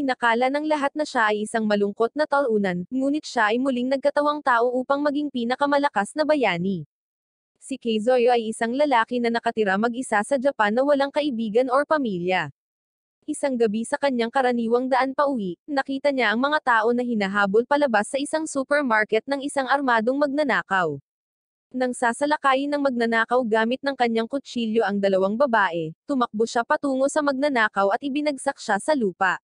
Inakala ng lahat na siya ay isang malungkot na talunan, ngunit siya ay muling nagkatawang tao upang maging pinakamalakas na bayani. Si Keizoyo ay isang lalaki na nakatira mag-isa sa Japan na walang kaibigan or pamilya. Isang gabi sa kanyang karaniwang daan pauwi, nakita niya ang mga tao na hinahabol palabas sa isang supermarket ng isang armadong magnanakaw. Nang sasalakayin ng magnanakaw gamit ng kanyang kutsilyo ang dalawang babae, tumakbo siya patungo sa magnanakaw at ibinagsak siya sa lupa.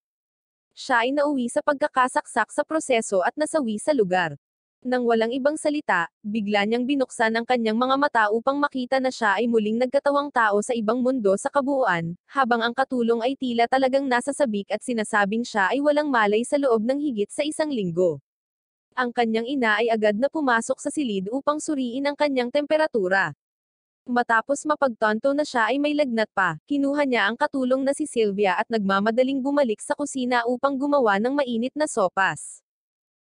Siya ay nauwi sa pagkakasaksak sa proseso at nasawi sa lugar. Nang walang ibang salita, bigla niyang binuksan ang kanyang mga mata upang makita na siya ay muling nagkatawang tao sa ibang mundo sa kabuuan, habang ang katulong ay tila talagang nasa sabik at sinasabing siya ay walang malay sa loob ng higit sa isang linggo. Ang kanyang ina ay agad na pumasok sa silid upang suriin ang kanyang temperatura. Matapos mapagtonto na siya ay may lagnat pa, kinuha niya ang katulong na si Sylvia at nagmamadaling bumalik sa kusina upang gumawa ng mainit na sopas.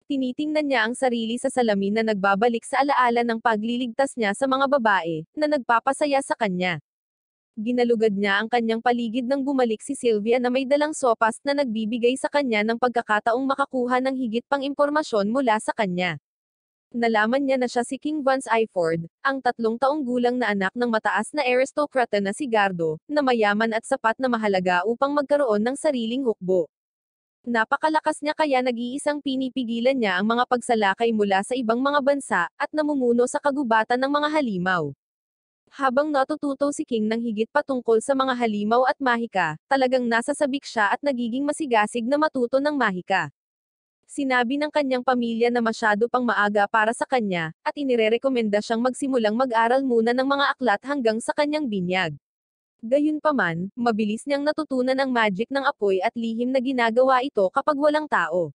Tinitingnan niya ang sarili sa salamin na nagbabalik sa alaala ng pagliligtas niya sa mga babae, na nagpapasaya sa kanya. Ginalugad niya ang kanyang paligid nang bumalik si Sylvia na may dalang sopas na nagbibigay sa kanya ng pagkakataong makakuha ng higit pang impormasyon mula sa kanya. Nalaman niya na siya si King Vance Iford, ang tatlong taong gulang na anak ng mataas na aristokrata na si Gardo, na mayaman at sapat na mahalaga upang magkaroon ng sariling hukbo. Napakalakas niya kaya nag-iisang pinipigilan niya ang mga pagsalakay mula sa ibang mga bansa, at namumuno sa kagubatan ng mga halimaw. Habang natututo si King ng higit patungkol sa mga halimaw at mahika, talagang nasa sabik siya at nagiging masigasig na matuto ng mahika. Sinabi ng kanyang pamilya na masyado pang maaga para sa kanya, at inirerekomenda siyang magsimulang mag-aral muna ng mga aklat hanggang sa kanyang binyag. Gayunpaman, mabilis niyang natutunan ang magic ng apoy at lihim na ginagawa ito kapag walang tao.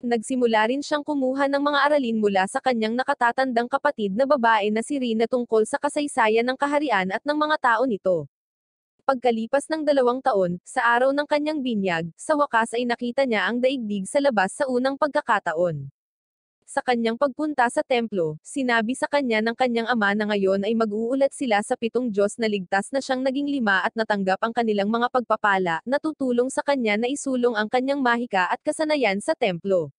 Nagsimula rin siyang kumuha ng mga aralin mula sa kanyang nakatatandang kapatid na babae na si Rina tungkol sa kasaysayan ng kaharian at ng mga tao nito. Pagkalipas ng dalawang taon, sa araw ng kanyang binyag, sa wakas ay nakita niya ang daigdig sa labas sa unang pagkakataon. Sa kanyang pagpunta sa templo, sinabi sa kanya ng kanyang ama na ngayon ay mag-uulat sila sa pitong Diyos na ligtas na siyang naging lima at natanggap ang kanilang mga pagpapala, natutulong sa kanya na isulong ang kanyang mahika at kasanayan sa templo.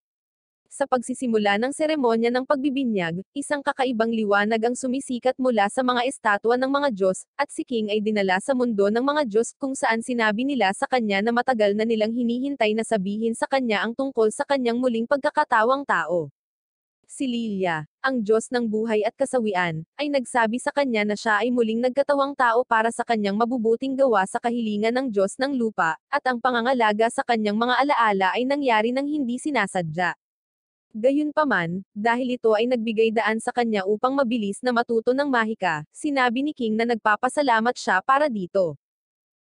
Sa pagsisimula ng seremonya ng pagbibinyag, isang kakaibang liwanag ang sumisikat mula sa mga estatwa ng mga Diyos, at si King ay dinala sa mundo ng mga Diyos kung saan sinabi nila sa kanya na matagal na nilang hinihintay na sabihin sa kanya ang tungkol sa kanyang muling pagkakatawang tao. Si Lilia, ang Diyos ng buhay at kasawian, ay nagsabi sa kanya na siya ay muling nagkatawang tao para sa kanyang mabubuting gawa sa kahilingan ng Diyos ng lupa, at ang pangangalaga sa kanyang mga alaala ay nangyari ng hindi sinasadya. Gayunpaman, dahil ito ay nagbigay daan sa kanya upang mabilis na matuto ng mahika, sinabi ni King na nagpapasalamat siya para dito.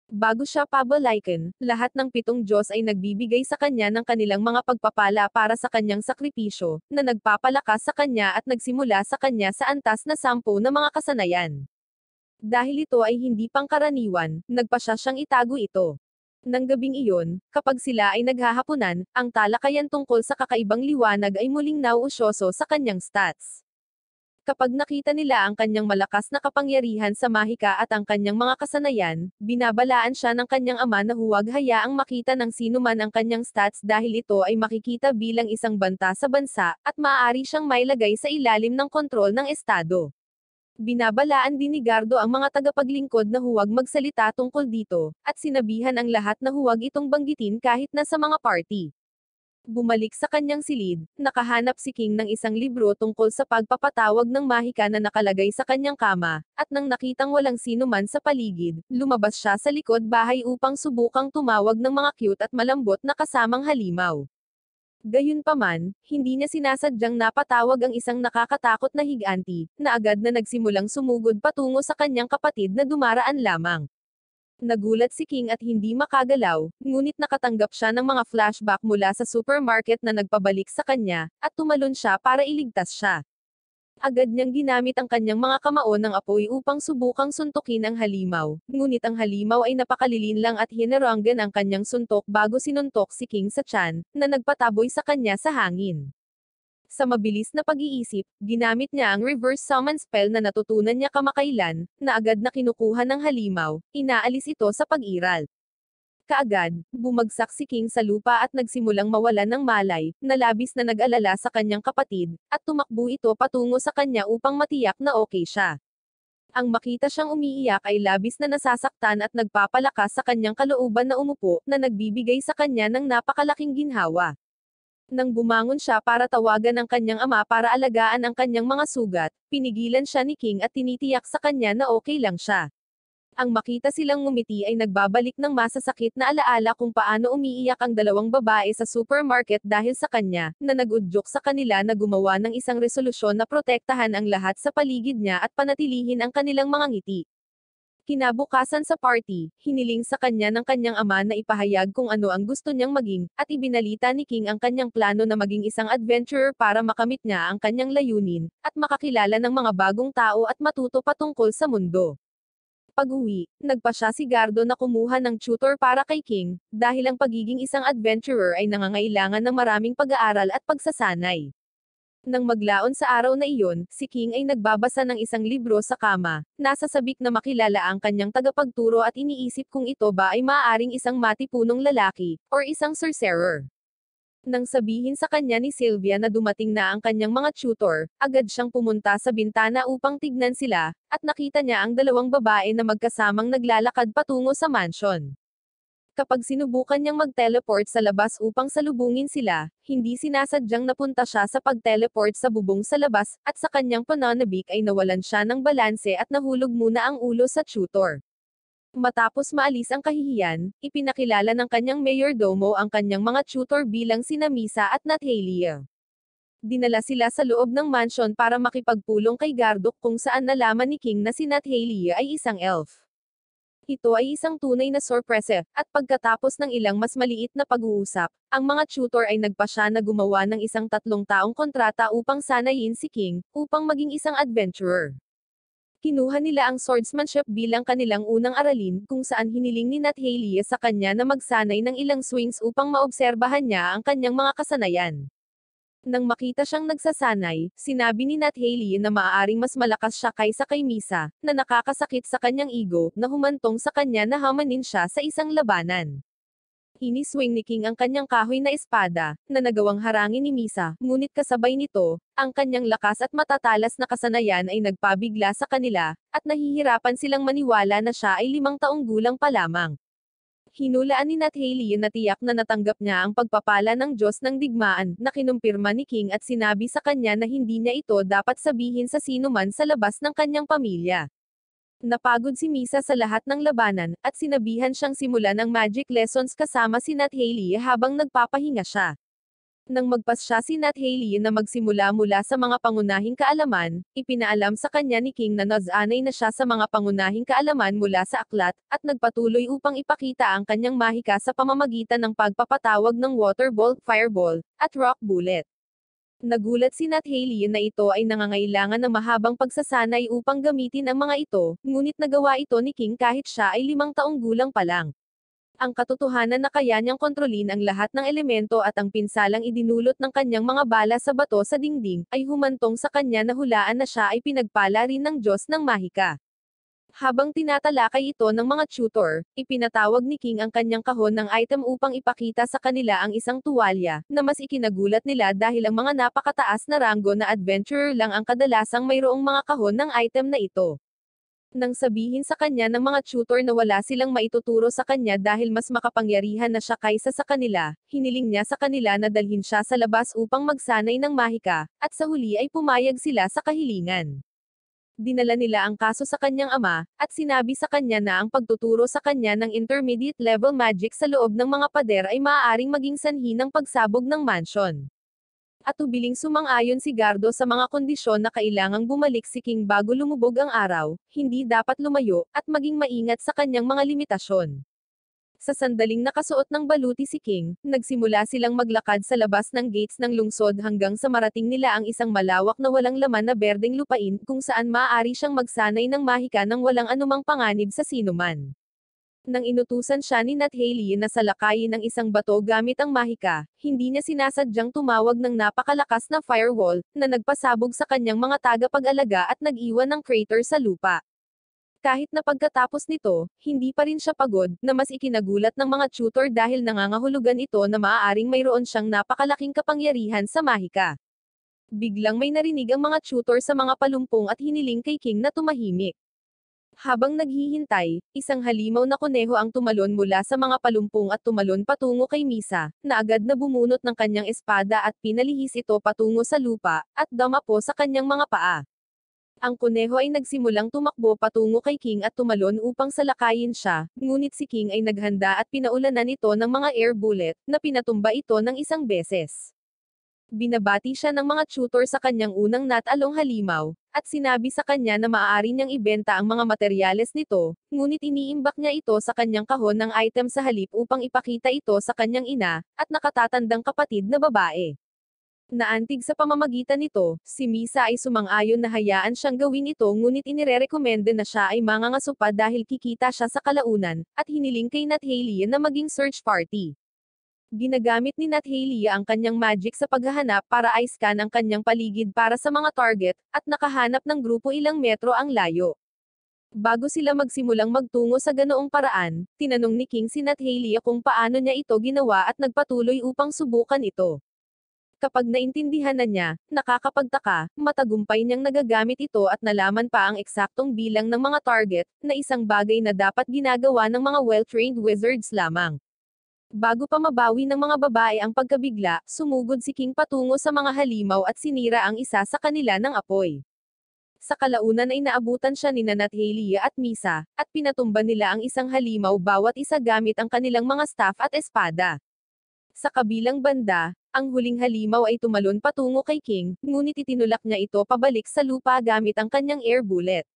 Bago siya pabalikan, lahat ng pitong Diyos ay nagbibigay sa kanya ng kanilang mga pagpapala para sa kanyang sakripisyo, na nagpapalakas sa kanya at nagsimula sa kanya sa antas na sampo na mga kasanayan. Dahil ito ay hindi pangkaraniwan, nagpasya siyang itago ito ng gabing iyon, kapag sila ay naghahaponan, ang talakayan tungkol sa kakaibang liwanag ay muling nauusyoso sa kanyang stats. Kapag nakita nila ang kanyang malakas na kapangyarihan sa mahika at ang kanyang mga kasanayan, binabalaan siya ng kanyang ama na huwag hayaang makita ng sino man ang kanyang stats dahil ito ay makikita bilang isang banta sa bansa, at maaari siyang mailagay sa ilalim ng kontrol ng Estado. Binabalaan din ni Gardo ang mga tagapaglingkod na huwag magsalita tungkol dito, at sinabihan ang lahat na huwag itong banggitin kahit na sa mga party. Bumalik sa kanyang silid, nakahanap si King ng isang libro tungkol sa pagpapatawag ng mahika na nakalagay sa kanyang kama, at nang nakitang walang sino man sa paligid, lumabas siya sa likod bahay upang subukang tumawag ng mga cute at malambot na kasamang halimaw. Gayunpaman, hindi niya sinasadyang napatawag ang isang nakakatakot na higanti, na agad na nagsimulang sumugod patungo sa kanyang kapatid na dumaraan lamang. Nagulat si King at hindi makagalaw, ngunit nakatanggap siya ng mga flashback mula sa supermarket na nagpabalik sa kanya, at tumalon siya para iligtas siya. Agad niyang ginamit ang kanyang mga kamao ng apoy upang subukang suntukin ang halimaw, ngunit ang halimaw ay napakalilin lang at hinaranggan ang kanyang suntok bago sinuntok si King sa chan, na nagpataboy sa kanya sa hangin. Sa mabilis na pag-iisip, ginamit niya ang reverse summon spell na natutunan niya kamakailan, na agad na kinukuha ng halimaw, inaalis ito sa pag-iral. Kaagad, bumagsak si King sa lupa at nagsimulang mawalan ng malay, nalabis na nag-alala sa kanyang kapatid, at tumakbo ito patungo sa kanya upang matiyak na okay siya. Ang makita siyang umiiyak ay labis na nasasaktan at nagpapalakas sa kanyang kalooban na umupo, na nagbibigay sa kanya ng napakalaking ginhawa. Nang bumangon siya para tawagan ang kanyang ama para alagaan ang kanyang mga sugat, pinigilan siya ni King at tinitiyak sa kanya na okay lang siya. Ang makita silang ngumiti ay nagbabalik ng masasakit na alaala kung paano umiiyak ang dalawang babae sa supermarket dahil sa kanya, na nagudyok sa kanila na gumawa ng isang resolusyon na protektahan ang lahat sa paligid niya at panatilihin ang kanilang mga ngiti. Kinabukasan sa party, hiniling sa kanya ng kanyang ama na ipahayag kung ano ang gusto niyang maging, at ibinalita ni King ang kanyang plano na maging isang adventurer para makamit niya ang kanyang layunin, at makakilala ng mga bagong tao at matuto patungkol sa mundo pag-uwi, nagpa siya si Gardo na kumuha ng tutor para kay King, dahil ang pagiging isang adventurer ay nangangailangan ng maraming pag-aaral at pagsasanay. Nang maglaon sa araw na iyon, si King ay nagbabasa ng isang libro sa kama, nasa sabik na makilala ang kanyang tagapagturo at iniisip kung ito ba ay maaaring isang matipunong lalaki, or isang sorcerer. Nang sabihin sa kanya ni Sylvia na dumating na ang kanyang mga tutor, agad siyang pumunta sa bintana upang tignan sila, at nakita niya ang dalawang babae na magkasamang naglalakad patungo sa mansion. Kapag sinubukan niyang mag-teleport sa labas upang salubungin sila, hindi sinasadyang napunta siya sa pag-teleport sa bubong sa labas, at sa kanyang pananabik ay nawalan siya ng balanse at nahulog muna ang ulo sa tutor. Matapos maalis ang kahihiyan, ipinakilala ng kanyang domo ang kanyang mga tutor bilang sina Misa at Nathalia. Dinala sila sa loob ng mansion para makipagpulong kay Gardok kung saan nalaman ni King na si Nathalia ay isang elf. Ito ay isang tunay na sorpresa, at pagkatapos ng ilang mas maliit na pag-uusap, ang mga tutor ay nagpasya na gumawa ng isang tatlong taong kontrata upang sanayin si King, upang maging isang adventurer. Kinuha nila ang swordsmanship bilang kanilang unang aralin, kung saan hiniling ni Nat Haley sa kanya na magsanay ng ilang swings upang maobserbahan niya ang kanyang mga kasanayan. Nang makita siyang nagsasanay, sinabi ni Nat Haley na maaaring mas malakas siya kaysa kay Misa, na nakakasakit sa kanyang ego, na humantong sa kanya na hamanin siya sa isang labanan. Iniswing ni King ang kanyang kahoy na espada, na nagawang harangin ni Misa, ngunit kasabay nito, ang kanyang lakas at matatalas na kasanayan ay nagpabigla sa kanila, at nahihirapan silang maniwala na siya ay limang taong gulang pa lamang. Hinulaan ni Nat Haley na tiyak na natanggap niya ang pagpapala ng Diyos ng digmaan, na kinumpirma ni King at sinabi sa kanya na hindi niya ito dapat sabihin sa sino man sa labas ng kanyang pamilya. Napagod si Misa sa lahat ng labanan, at sinabihan siyang simulan ang magic lessons kasama si Nat Haley habang nagpapahinga siya. Nang magpas siya si Nat Haley na magsimula mula sa mga pangunahing kaalaman, ipinaalam sa kanya ni King na nazanay na siya sa mga pangunahing kaalaman mula sa aklat, at nagpatuloy upang ipakita ang kanyang mahika sa pamamagitan ng pagpapatawag ng water ball, fireball, at rock bullet. Nagulat si Nat Haley na ito ay nangangailangan ng mahabang pagsasanay upang gamitin ang mga ito, ngunit nagawa ito ni King kahit siya ay limang taong gulang pa lang. Ang katotohanan na kaya niyang kontrolin ang lahat ng elemento at ang pinsalang idinulot ng kanyang mga bala sa bato sa dingding, ay humantong sa kanya na hulaan na siya ay pinagpala rin ng Diyos ng Mahika. Habang tinatalakay ito ng mga tutor, ipinatawag ni King ang kanyang kahon ng item upang ipakita sa kanila ang isang tuwalya, na mas ikinagulat nila dahil ang mga napakataas na ranggo na adventurer lang ang kadalasang mayroong mga kahon ng item na ito. Nang sabihin sa kanya ng mga tutor na wala silang maituturo sa kanya dahil mas makapangyarihan na siya kaysa sa kanila, hiniling niya sa kanila na dalhin siya sa labas upang magsanay ng mahika, at sa huli ay pumayag sila sa kahilingan dinala nila ang kaso sa kanyang ama, at sinabi sa kanya na ang pagtuturo sa kanya ng intermediate level magic sa loob ng mga pader ay maaaring maging sanhi ng pagsabog ng mansion. At ubiling sumang-ayon si Gardo sa mga kondisyon na kailangang bumalik si King bago lumubog ang araw, hindi dapat lumayo, at maging maingat sa kanyang mga limitasyon. Sa sandaling nakasuot ng baluti si King, nagsimula silang maglakad sa labas ng gates ng lungsod hanggang sa marating nila ang isang malawak na walang laman na berdeng lupain kung saan maaari siyang magsanay ng mahika ng walang anumang panganib sa sinuman. Nang inutusan siya ni Nat Haley na salakayin ng isang bato gamit ang mahika, hindi niya sinasadyang tumawag ng napakalakas na firewall, na nagpasabog sa kanyang mga tagapag-alaga at nag-iwan ng crater sa lupa. Kahit na pagkatapos nito, hindi pa rin siya pagod, na mas ikinagulat ng mga tutor dahil nangangahulugan ito na maaaring mayroon siyang napakalaking kapangyarihan sa mahika. Biglang may narinig ang mga tutor sa mga palumpong at hiniling kay King na tumahimik. Habang naghihintay, isang halimaw na kuneho ang tumalon mula sa mga palumpong at tumalon patungo kay Misa, na agad na bumunot ng kanyang espada at pinalihis ito patungo sa lupa, at dama po sa kanyang mga paa. Ang kuneho ay nagsimulang tumakbo patungo kay King at tumalon upang salakayin siya, ngunit si King ay naghanda at pinaulanan ito ng mga air bullet, na pinatumba ito ng isang beses. Binabati siya ng mga tutor sa kanyang unang natalong halimaw, at sinabi sa kanya na maaari niyang ibenta ang mga materyales nito, ngunit iniimbak niya ito sa kanyang kahon ng item sa halip upang ipakita ito sa kanyang ina, at nakatatandang kapatid na babae. Naantig sa pamamagitan nito, si Misa ay sumang-ayon na hayaan siyang gawin ito ngunit inirerekomende na siya ay mangangasupa dahil kikita siya sa kalaunan, at hiniling kay Nat Haley na maging search party. Ginagamit ni Nat Haley ang kanyang magic sa paghahanap para i-scan ang kanyang paligid para sa mga target, at nakahanap ng grupo ilang metro ang layo. Bago sila magsimulang magtungo sa ganoong paraan, tinanong ni King si Nat Haley kung paano niya ito ginawa at nagpatuloy upang subukan ito. Kapag naintindihan na niya, nakakapagtaka, matagumpay niyang nagagamit ito at nalaman pa ang eksaktong bilang ng mga target, na isang bagay na dapat ginagawa ng mga well-trained wizards lamang. Bago pa mabawi ng mga babae ang pagkabigla, sumugod si King patungo sa mga halimaw at sinira ang isa sa kanila ng apoy. Sa kalaunan ay naabutan siya ni Nanat Helia at Misa, at pinatumba nila ang isang halimaw bawat isa gamit ang kanilang mga staff at espada. Sa kabilang banda, ang huling halimaw ay tumalon patungo kay King, ngunit itinulak niya ito pabalik sa lupa gamit ang kanyang air bullet.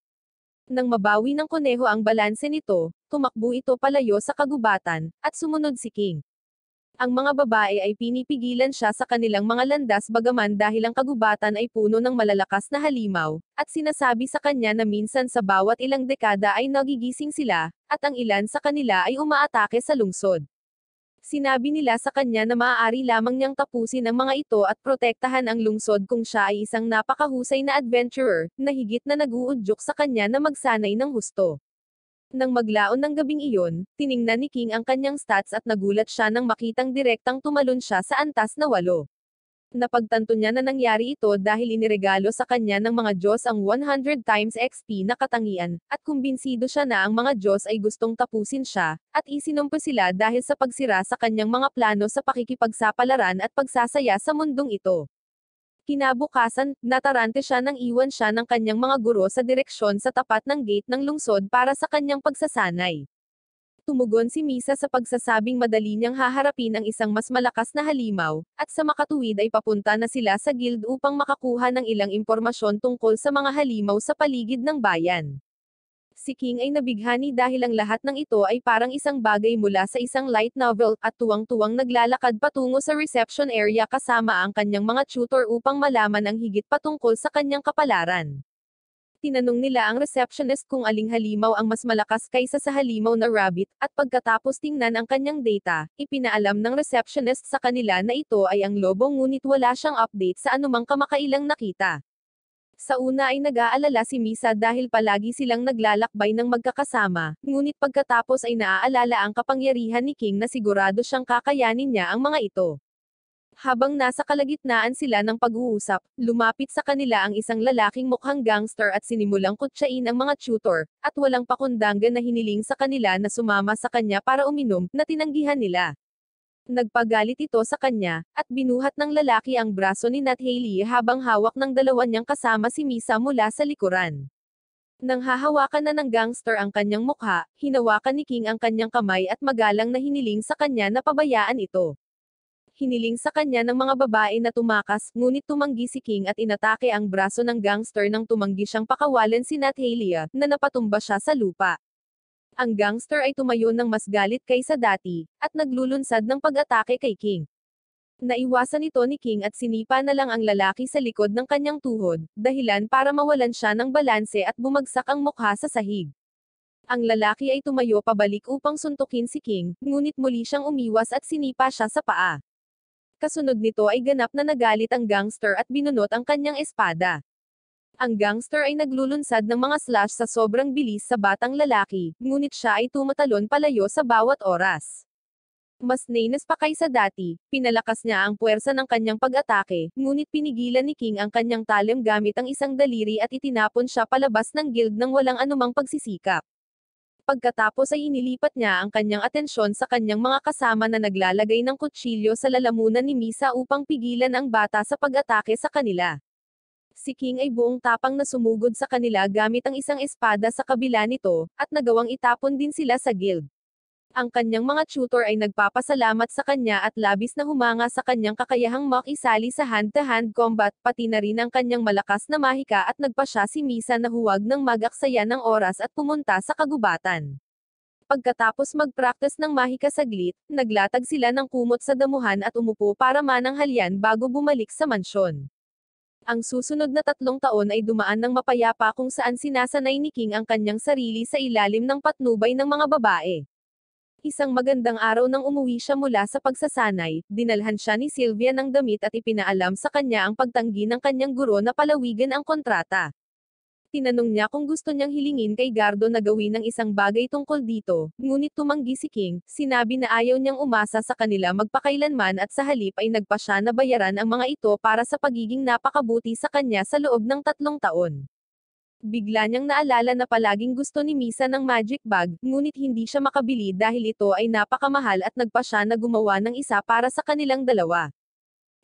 Nang mabawi ng koneho ang balanse nito, tumakbo ito palayo sa kagubatan, at sumunod si King. Ang mga babae ay pinipigilan siya sa kanilang mga landas bagaman dahil ang kagubatan ay puno ng malalakas na halimaw, at sinasabi sa kanya na minsan sa bawat ilang dekada ay nagigising sila, at ang ilan sa kanila ay umaatake sa lungsod. Sinabi nila sa kanya na maaari lamang niyang tapusin ang mga ito at protektahan ang lungsod kung siya ay isang napakahusay na adventurer, na higit na naguudyok sa kanya na magsanay ng husto. Nang maglaon ng gabing iyon, tiningnan ni King ang kanyang stats at nagulat siya nang makitang direktang tumalon siya sa antas na walo. Napagtanto niya na nangyari ito dahil iniregalo sa kanya ng mga Diyos ang 100 times XP na katangian, at kumbinsido siya na ang mga Diyos ay gustong tapusin siya, at isinumpo sila dahil sa pagsira sa kanyang mga plano sa pakikipagsapalaran at pagsasaya sa mundong ito. Kinabukasan, natarante siya nang iwan siya ng kanyang mga guro sa direksyon sa tapat ng gate ng lungsod para sa kanyang pagsasanay. Tumugon si Misa sa pagsasabing madali niyang haharapin ang isang mas malakas na halimaw, at sa makatuwid ay papunta na sila sa guild upang makakuha ng ilang impormasyon tungkol sa mga halimaw sa paligid ng bayan. Si King ay nabighani dahil ang lahat ng ito ay parang isang bagay mula sa isang light novel, at tuwang-tuwang naglalakad patungo sa reception area kasama ang kanyang mga tutor upang malaman ang higit patungkol sa kanyang kapalaran. Tinanong nila ang receptionist kung aling halimaw ang mas malakas kaysa sa halimaw na rabbit, at pagkatapos tingnan ang kanyang data, ipinaalam ng receptionist sa kanila na ito ay ang lobo ngunit wala siyang update sa anumang kamakailang nakita. Sa una ay nag-aalala si Misa dahil palagi silang naglalakbay ng magkakasama, ngunit pagkatapos ay naaalala ang kapangyarihan ni King na sigurado siyang kakayanin niya ang mga ito. Habang nasa kalagitnaan sila ng pag-uusap, lumapit sa kanila ang isang lalaking mukhang gangster at sinimulang kutsain ang mga tutor, at walang pakundanga na hiniling sa kanila na sumama sa kanya para uminom, na tinanggihan nila. Nagpagalit ito sa kanya, at binuhat ng lalaki ang braso ni Nat Haley habang hawak ng dalawa niyang kasama si Misa mula sa likuran. Nang hahawakan na ng gangster ang kanyang mukha, hinawakan ni King ang kanyang kamay at magalang na hiniling sa kanya na pabayaan ito hiniling sa kanya ng mga babae na tumakas, ngunit tumanggi si King at inatake ang braso ng gangster nang tumanggi siyang pakawalan si Nat ah, na napatumba siya sa lupa. Ang gangster ay tumayo ng mas galit kaysa dati, at naglulunsad ng pag-atake kay King. Naiwasan ito ni King at sinipa na lang ang lalaki sa likod ng kanyang tuhod, dahilan para mawalan siya ng balanse at bumagsak ang mukha sa sahig. Ang lalaki ay tumayo pabalik upang suntukin si King, ngunit muli siyang umiwas at sinipa siya sa paa. Kasunod nito ay ganap na nagalit ang gangster at binunot ang kanyang espada. Ang gangster ay naglulunsad ng mga slash sa sobrang bilis sa batang lalaki, ngunit siya ay tumatalon palayo sa bawat oras. Mas nainas pa kaysa dati, pinalakas niya ang puwersa ng kanyang pag-atake, ngunit pinigilan ni King ang kanyang talim gamit ang isang daliri at itinapon siya palabas ng guild ng walang anumang pagsisikap. Pagkatapos ay inilipat niya ang kanyang atensyon sa kanyang mga kasama na naglalagay ng kutsilyo sa lalamunan ni Misa upang pigilan ang bata sa pag-atake sa kanila. Si King ay buong tapang na sumugod sa kanila gamit ang isang espada sa kabila nito, at nagawang itapon din sila sa guild. Ang kanyang mga tutor ay nagpapasalamat sa kanya at labis na humanga sa kanyang kakayahang makisali sa hand-to-hand combat pati na rin ang kanyang malakas na mahika at nagpasya si Misa na huwag ng magaksaya ng oras at pumunta sa kagubatan. Pagkatapos mag-practice ng mahika saglit, naglatag sila ng kumot sa damuhan at umupo para manang halyan bago bumalik sa mansyon. Ang susunod na tatlong taon ay dumaan ng mapayapa kung saan sinasanay ni King ang kanyang sarili sa ilalim ng patnubay ng mga babae. Isang magandang araw nang umuwi siya mula sa pagsasanay, dinalhan siya ni Sylvia ng damit at ipinaalam sa kanya ang pagtanggi ng kanyang guro na palawigan ang kontrata. Tinanong niya kung gusto niyang hilingin kay Gardo na gawin ng isang bagay tungkol dito, ngunit tumanggi si King, sinabi na ayaw niyang umasa sa kanila magpakailanman at sa halip ay nagpa siya na bayaran ang mga ito para sa pagiging napakabuti sa kanya sa loob ng tatlong taon. Bigla niyang naalala na palaging gusto ni Misa ng magic bag, ngunit hindi siya makabili dahil ito ay napakamahal at nagpa siya na gumawa ng isa para sa kanilang dalawa.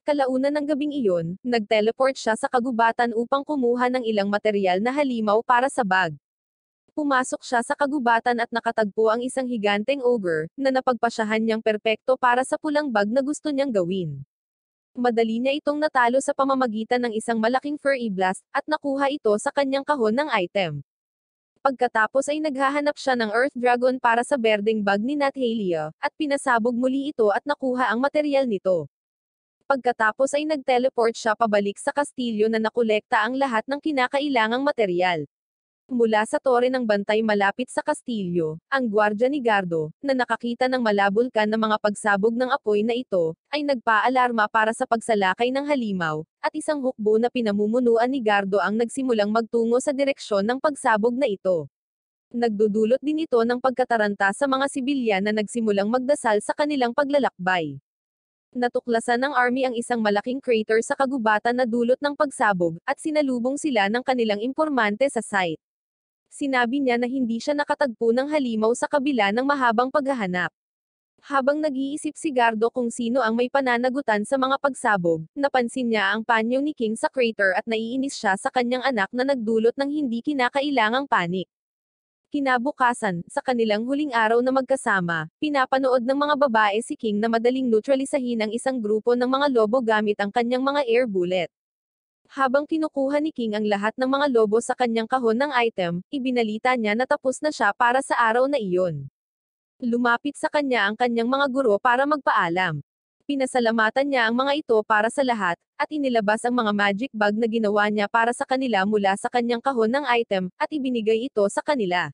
Kalaunan ng gabing iyon, nagteleport siya sa kagubatan upang kumuha ng ilang material na halimaw para sa bag. Pumasok siya sa kagubatan at nakatagpo ang isang higanteng ogre, na napagpasyahan niyang perpekto para sa pulang bag na gusto niyang gawin. Madali niya itong natalo sa pamamagitan ng isang malaking furry blast, at nakuha ito sa kanyang kahon ng item. Pagkatapos ay naghahanap siya ng Earth Dragon para sa berding bag ni Nathalia, at pinasabog muli ito at nakuha ang material nito. Pagkatapos ay nagteleport siya pabalik sa kastilyo na nakolekta ang lahat ng kinakailangang material. Mula sa tore ng bantay malapit sa kastilyo, ang gwardya ni Gardo, na nakakita ng malabulkan ng mga pagsabog ng apoy na ito, ay nagpaalarma para sa pagsalakay ng halimaw, at isang hukbo na pinamumunuan ni Gardo ang nagsimulang magtungo sa direksyon ng pagsabog na ito. Nagdudulot din ito ng pagkataranta sa mga sibilyan na nagsimulang magdasal sa kanilang paglalakbay. Natuklasan ng army ang isang malaking crater sa kagubatan na dulot ng pagsabog, at sinalubong sila ng kanilang impormante sa site. Sinabi niya na hindi siya nakatagpo ng halimaw sa kabila ng mahabang paghahanap. Habang nag-iisip si Gardo kung sino ang may pananagutan sa mga pagsabog, napansin niya ang panyo ni King sa crater at naiinis siya sa kanyang anak na nagdulot ng hindi kinakailangang panik. Kinabukasan, sa kanilang huling araw na magkasama, pinapanood ng mga babae si King na madaling neutralisahin ang isang grupo ng mga lobo gamit ang kanyang mga air bullet. Habang kinukuha ni King ang lahat ng mga lobo sa kanyang kahon ng item, ibinalita niya na tapos na siya para sa araw na iyon. Lumapit sa kanya ang kanyang mga guro para magpaalam. Pinasalamatan niya ang mga ito para sa lahat, at inilabas ang mga magic bag na ginawa niya para sa kanila mula sa kanyang kahon ng item, at ibinigay ito sa kanila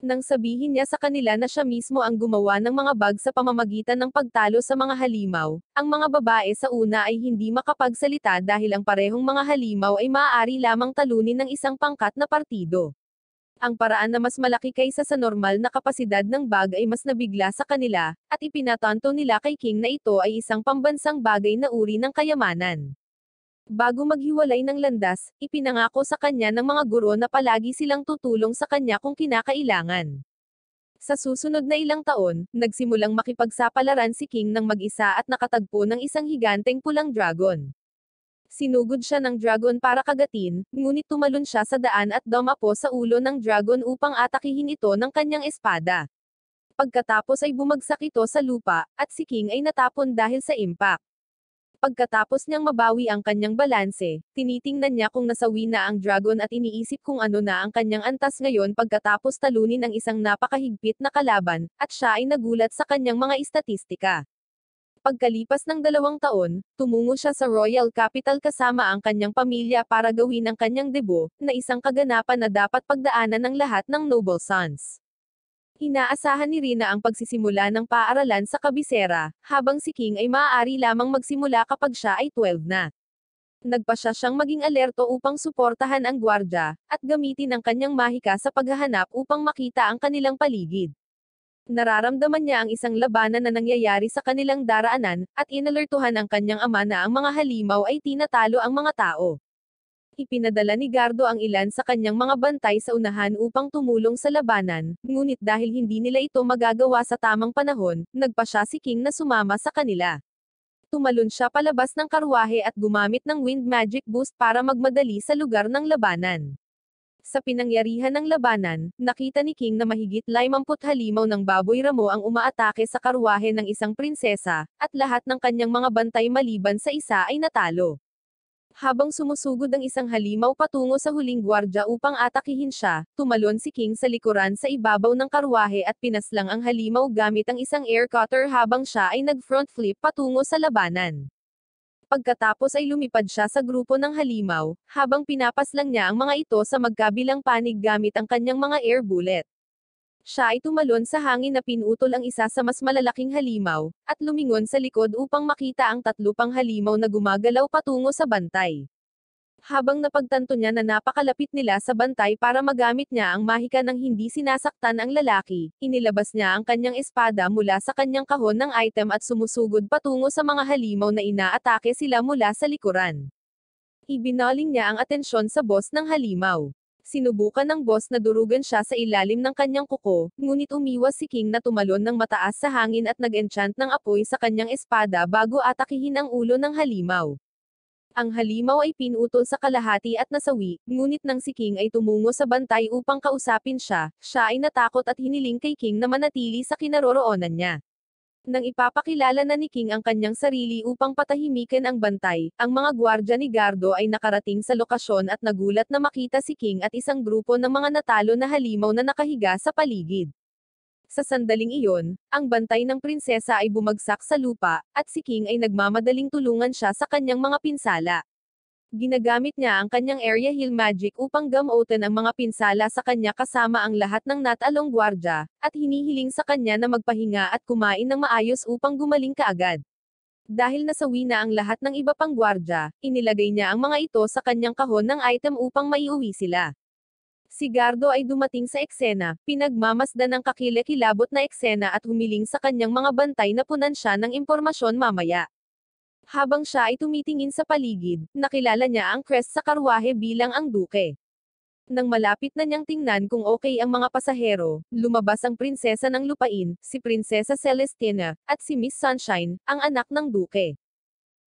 nang sabihin niya sa kanila na siya mismo ang gumawa ng mga bag sa pamamagitan ng pagtalo sa mga halimaw. Ang mga babae sa una ay hindi makapagsalita dahil ang parehong mga halimaw ay maaari lamang talunin ng isang pangkat na partido. Ang paraan na mas malaki kaysa sa normal na kapasidad ng bag ay mas nabigla sa kanila, at ipinatanto nila kay King na ito ay isang pambansang bagay na uri ng kayamanan. Bago maghiwalay ng landas, ipinangako sa kanya ng mga guro na palagi silang tutulong sa kanya kung kinakailangan. Sa susunod na ilang taon, nagsimulang makipagsapalaran si King ng mag-isa at nakatagpo ng isang higanteng pulang dragon. Sinugod siya ng dragon para kagatin, ngunit tumalon siya sa daan at dumapo sa ulo ng dragon upang atakihin ito ng kanyang espada. Pagkatapos ay bumagsak ito sa lupa, at si King ay natapon dahil sa impact. Pagkatapos niyang mabawi ang kanyang balanse, tinitingnan niya kung nasawi na ang dragon at iniisip kung ano na ang kanyang antas ngayon pagkatapos talunin ang isang napakahigpit na kalaban, at siya ay nagulat sa kanyang mga istatistika. Pagkalipas ng dalawang taon, tumungo siya sa Royal Capital kasama ang kanyang pamilya para gawin ang kanyang debut, na isang kaganapan na dapat pagdaanan ng lahat ng noble sons. Inaasahan ni Rina ang pagsisimula ng paaralan sa kabisera, habang si King ay maaari lamang magsimula kapag siya ay 12 na. Nagpa siya siyang maging alerto upang suportahan ang gwardya, at gamitin ang kanyang mahika sa paghahanap upang makita ang kanilang paligid. Nararamdaman niya ang isang labanan na nangyayari sa kanilang daraanan, at inalertuhan ang kanyang ama na ang mga halimaw ay tinatalo ang mga tao ipinadala ni Gardo ang ilan sa kanyang mga bantay sa unahan upang tumulong sa labanan, ngunit dahil hindi nila ito magagawa sa tamang panahon, nagpa siya si King na sumama sa kanila. Tumalon siya palabas ng karwahe at gumamit ng wind magic boost para magmadali sa lugar ng labanan. Sa pinangyarihan ng labanan, nakita ni King na mahigit 50 halimaw ng baboy ramo ang umaatake sa karwahe ng isang prinsesa, at lahat ng kanyang mga bantay maliban sa isa ay natalo. Habang sumusugod ang isang halimaw patungo sa huling gwardya upang atakihin siya, tumalon si King sa likuran sa ibabaw ng karwahe at pinaslang ang halimaw gamit ang isang air cutter habang siya ay nag-front flip patungo sa labanan. Pagkatapos ay lumipad siya sa grupo ng halimaw, habang pinapaslang niya ang mga ito sa magkabilang panig gamit ang kanyang mga air bullet. Siya ay tumalon sa hangin na pinutol ang isa sa mas malalaking halimaw, at lumingon sa likod upang makita ang tatlo pang halimaw na gumagalaw patungo sa bantay. Habang napagtanto niya na napakalapit nila sa bantay para magamit niya ang mahika ng hindi sinasaktan ang lalaki, inilabas niya ang kanyang espada mula sa kanyang kahon ng item at sumusugod patungo sa mga halimaw na inaatake sila mula sa likuran. Ibinaling niya ang atensyon sa boss ng halimaw. Sinubukan ng boss na durugan siya sa ilalim ng kanyang kuko, ngunit umiwas si King na tumalon ng mataas sa hangin at nag-enchant ng apoy sa kanyang espada bago atakihin ang ulo ng halimaw. Ang halimaw ay pinutol sa kalahati at nasawi, ngunit nang si King ay tumungo sa bantay upang kausapin siya, siya ay natakot at hiniling kay King na manatili sa kinaroroonan niya. Nang ipapakilala na ni King ang kanyang sarili upang patahimikin ang bantay, ang mga gwardya ni Gardo ay nakarating sa lokasyon at nagulat na makita si King at isang grupo ng mga natalo na halimaw na nakahiga sa paligid. Sa sandaling iyon, ang bantay ng prinsesa ay bumagsak sa lupa, at si King ay nagmamadaling tulungan siya sa kanyang mga pinsala. Ginagamit niya ang kanyang area heal magic upang gamutan ang mga pinsala sa kanya kasama ang lahat ng natalong gwardya, at hinihiling sa kanya na magpahinga at kumain ng maayos upang gumaling kaagad. Dahil nasawi na ang lahat ng iba pang gwardya, inilagay niya ang mga ito sa kanyang kahon ng item upang maiuwi sila. Si Gardo ay dumating sa eksena, pinagmamasdan ng kakilikilabot na eksena at humiling sa kanyang mga bantay na punan siya ng impormasyon mamaya. Habang siya ay tumitingin sa paligid, nakilala niya ang crest sa karwahe bilang ang duke. Nang malapit na niyang tingnan kung okay ang mga pasahero, lumabas ang prinsesa ng lupain, si Prinsesa Celestina, at si Miss Sunshine, ang anak ng duke.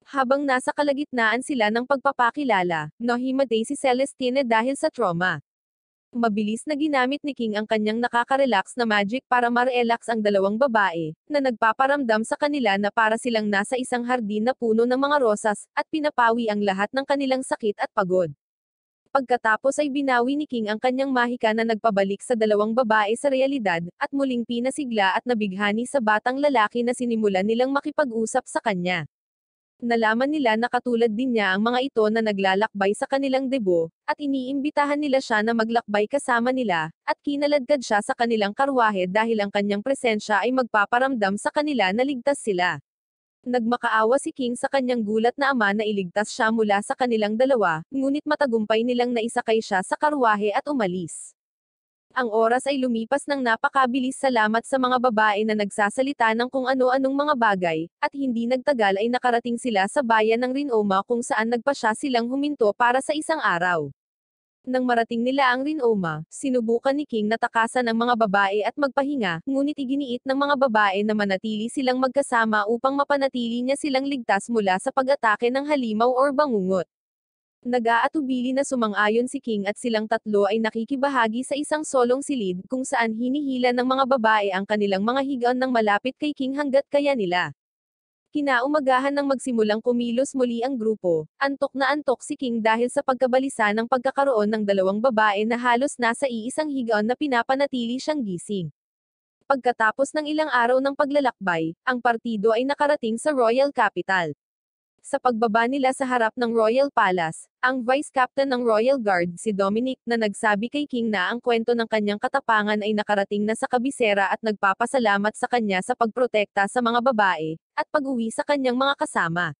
Habang nasa kalagitnaan sila ng pagpapakilala, nahimatay si Celestina dahil sa trauma. Mabilis na ginamit ni King ang kanyang nakaka-relax na magic para ma-relax ang dalawang babae, na nagpaparamdam sa kanila na para silang nasa isang hardin na puno ng mga rosas, at pinapawi ang lahat ng kanilang sakit at pagod. Pagkatapos ay binawi ni King ang kanyang mahika na nagpabalik sa dalawang babae sa realidad, at muling pinasigla at nabighani sa batang lalaki na sinimulan nilang makipag-usap sa kanya nalaman nila na katulad din niya ang mga ito na naglalakbay sa kanilang debo, at iniimbitahan nila siya na maglakbay kasama nila, at kinaladkad siya sa kanilang karwahe dahil ang kanyang presensya ay magpaparamdam sa kanila na ligtas sila. Nagmakaawa si King sa kanyang gulat na ama na iligtas siya mula sa kanilang dalawa, ngunit matagumpay nilang naisakay siya sa karwahe at umalis. Ang oras ay lumipas ng napakabilis salamat sa mga babae na nagsasalita ng kung ano-anong mga bagay, at hindi nagtagal ay nakarating sila sa bayan ng Rinoma kung saan nagpa siya silang huminto para sa isang araw. Nang marating nila ang Rinoma, sinubukan ni King na takasan ang mga babae at magpahinga, ngunit iginiit ng mga babae na manatili silang magkasama upang mapanatili niya silang ligtas mula sa pag-atake ng halimaw or bangungot. Nag-aatubili na sumang-ayon si King at silang tatlo ay nakikibahagi sa isang solong silid kung saan hinihila ng mga babae ang kanilang mga higaan ng malapit kay King hanggat kaya nila. Kinaumagahan ng magsimulang kumilos muli ang grupo, antok na antok si King dahil sa pagkabalisa ng pagkakaroon ng dalawang babae na halos nasa iisang higaan na pinapanatili siyang gising. Pagkatapos ng ilang araw ng paglalakbay, ang partido ay nakarating sa Royal Capital. Sa pagbaba nila sa harap ng Royal Palace, ang Vice Captain ng Royal Guard, si Dominic, na nagsabi kay King na ang kwento ng kanyang katapangan ay nakarating na sa kabisera at nagpapasalamat sa kanya sa pagprotekta sa mga babae, at pag-uwi sa kanyang mga kasama.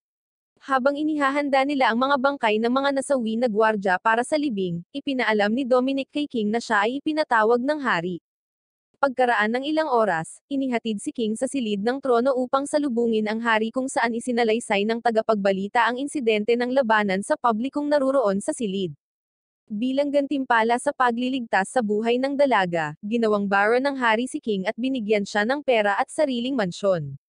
Habang inihahanda nila ang mga bangkay ng mga nasawi na gwardya para sa libing, ipinaalam ni Dominic kay King na siya ay ipinatawag ng hari pagkaraan ng ilang oras, inihatid si King sa silid ng trono upang salubungin ang hari kung saan isinalaysay ng tagapagbalita ang insidente ng labanan sa publikong naruroon sa silid. Bilang gantimpala sa pagliligtas sa buhay ng dalaga, ginawang baron ng hari si King at binigyan siya ng pera at sariling mansyon.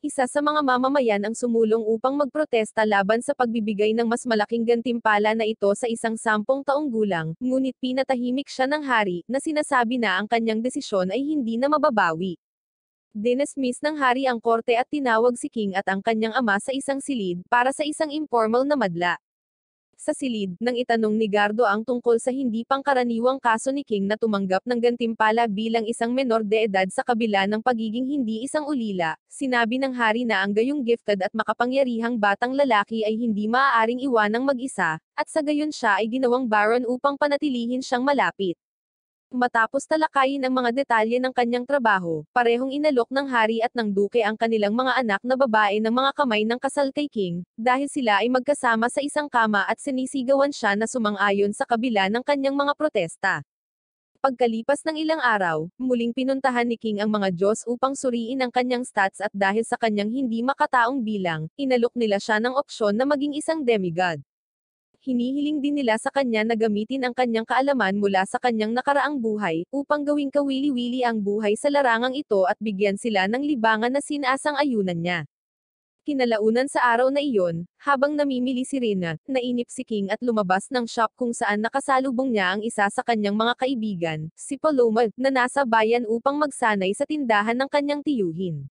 Isa sa mga mamamayan ang sumulong upang magprotesta laban sa pagbibigay ng mas malaking gantimpala na ito sa isang sampung taong gulang, ngunit pinatahimik siya ng hari, na sinasabi na ang kanyang desisyon ay hindi na mababawi. Dinismiss ng hari ang korte at tinawag si King at ang kanyang ama sa isang silid, para sa isang informal na madla sa silid, nang itanong ni Gardo ang tungkol sa hindi pangkaraniwang kaso ni King na tumanggap ng gantimpala bilang isang menor de edad sa kabila ng pagiging hindi isang ulila, sinabi ng hari na ang gayong gifted at makapangyarihang batang lalaki ay hindi maaaring iwanang mag-isa, at sa gayon siya ay ginawang baron upang panatilihin siyang malapit. Matapos talakayin ang mga detalye ng kanyang trabaho, parehong inalok ng hari at ng duke ang kanilang mga anak na babae ng mga kamay ng kasal kay King, dahil sila ay magkasama sa isang kama at sinisigawan siya na sumang-ayon sa kabila ng kanyang mga protesta. Pagkalipas ng ilang araw, muling pinuntahan ni King ang mga Diyos upang suriin ang kanyang stats at dahil sa kanyang hindi makataong bilang, inalok nila siya ng opsyon na maging isang demigod hinihiling din nila sa kanya na gamitin ang kanyang kaalaman mula sa kanyang nakaraang buhay, upang gawing kawili-wili ang buhay sa larangang ito at bigyan sila ng libangan na sinasang ayunan niya. Kinalaunan sa araw na iyon, habang namimili si Rina, nainip si King at lumabas ng shop kung saan nakasalubong niya ang isa sa kanyang mga kaibigan, si Paloma, na nasa bayan upang magsanay sa tindahan ng kanyang tiyuhin.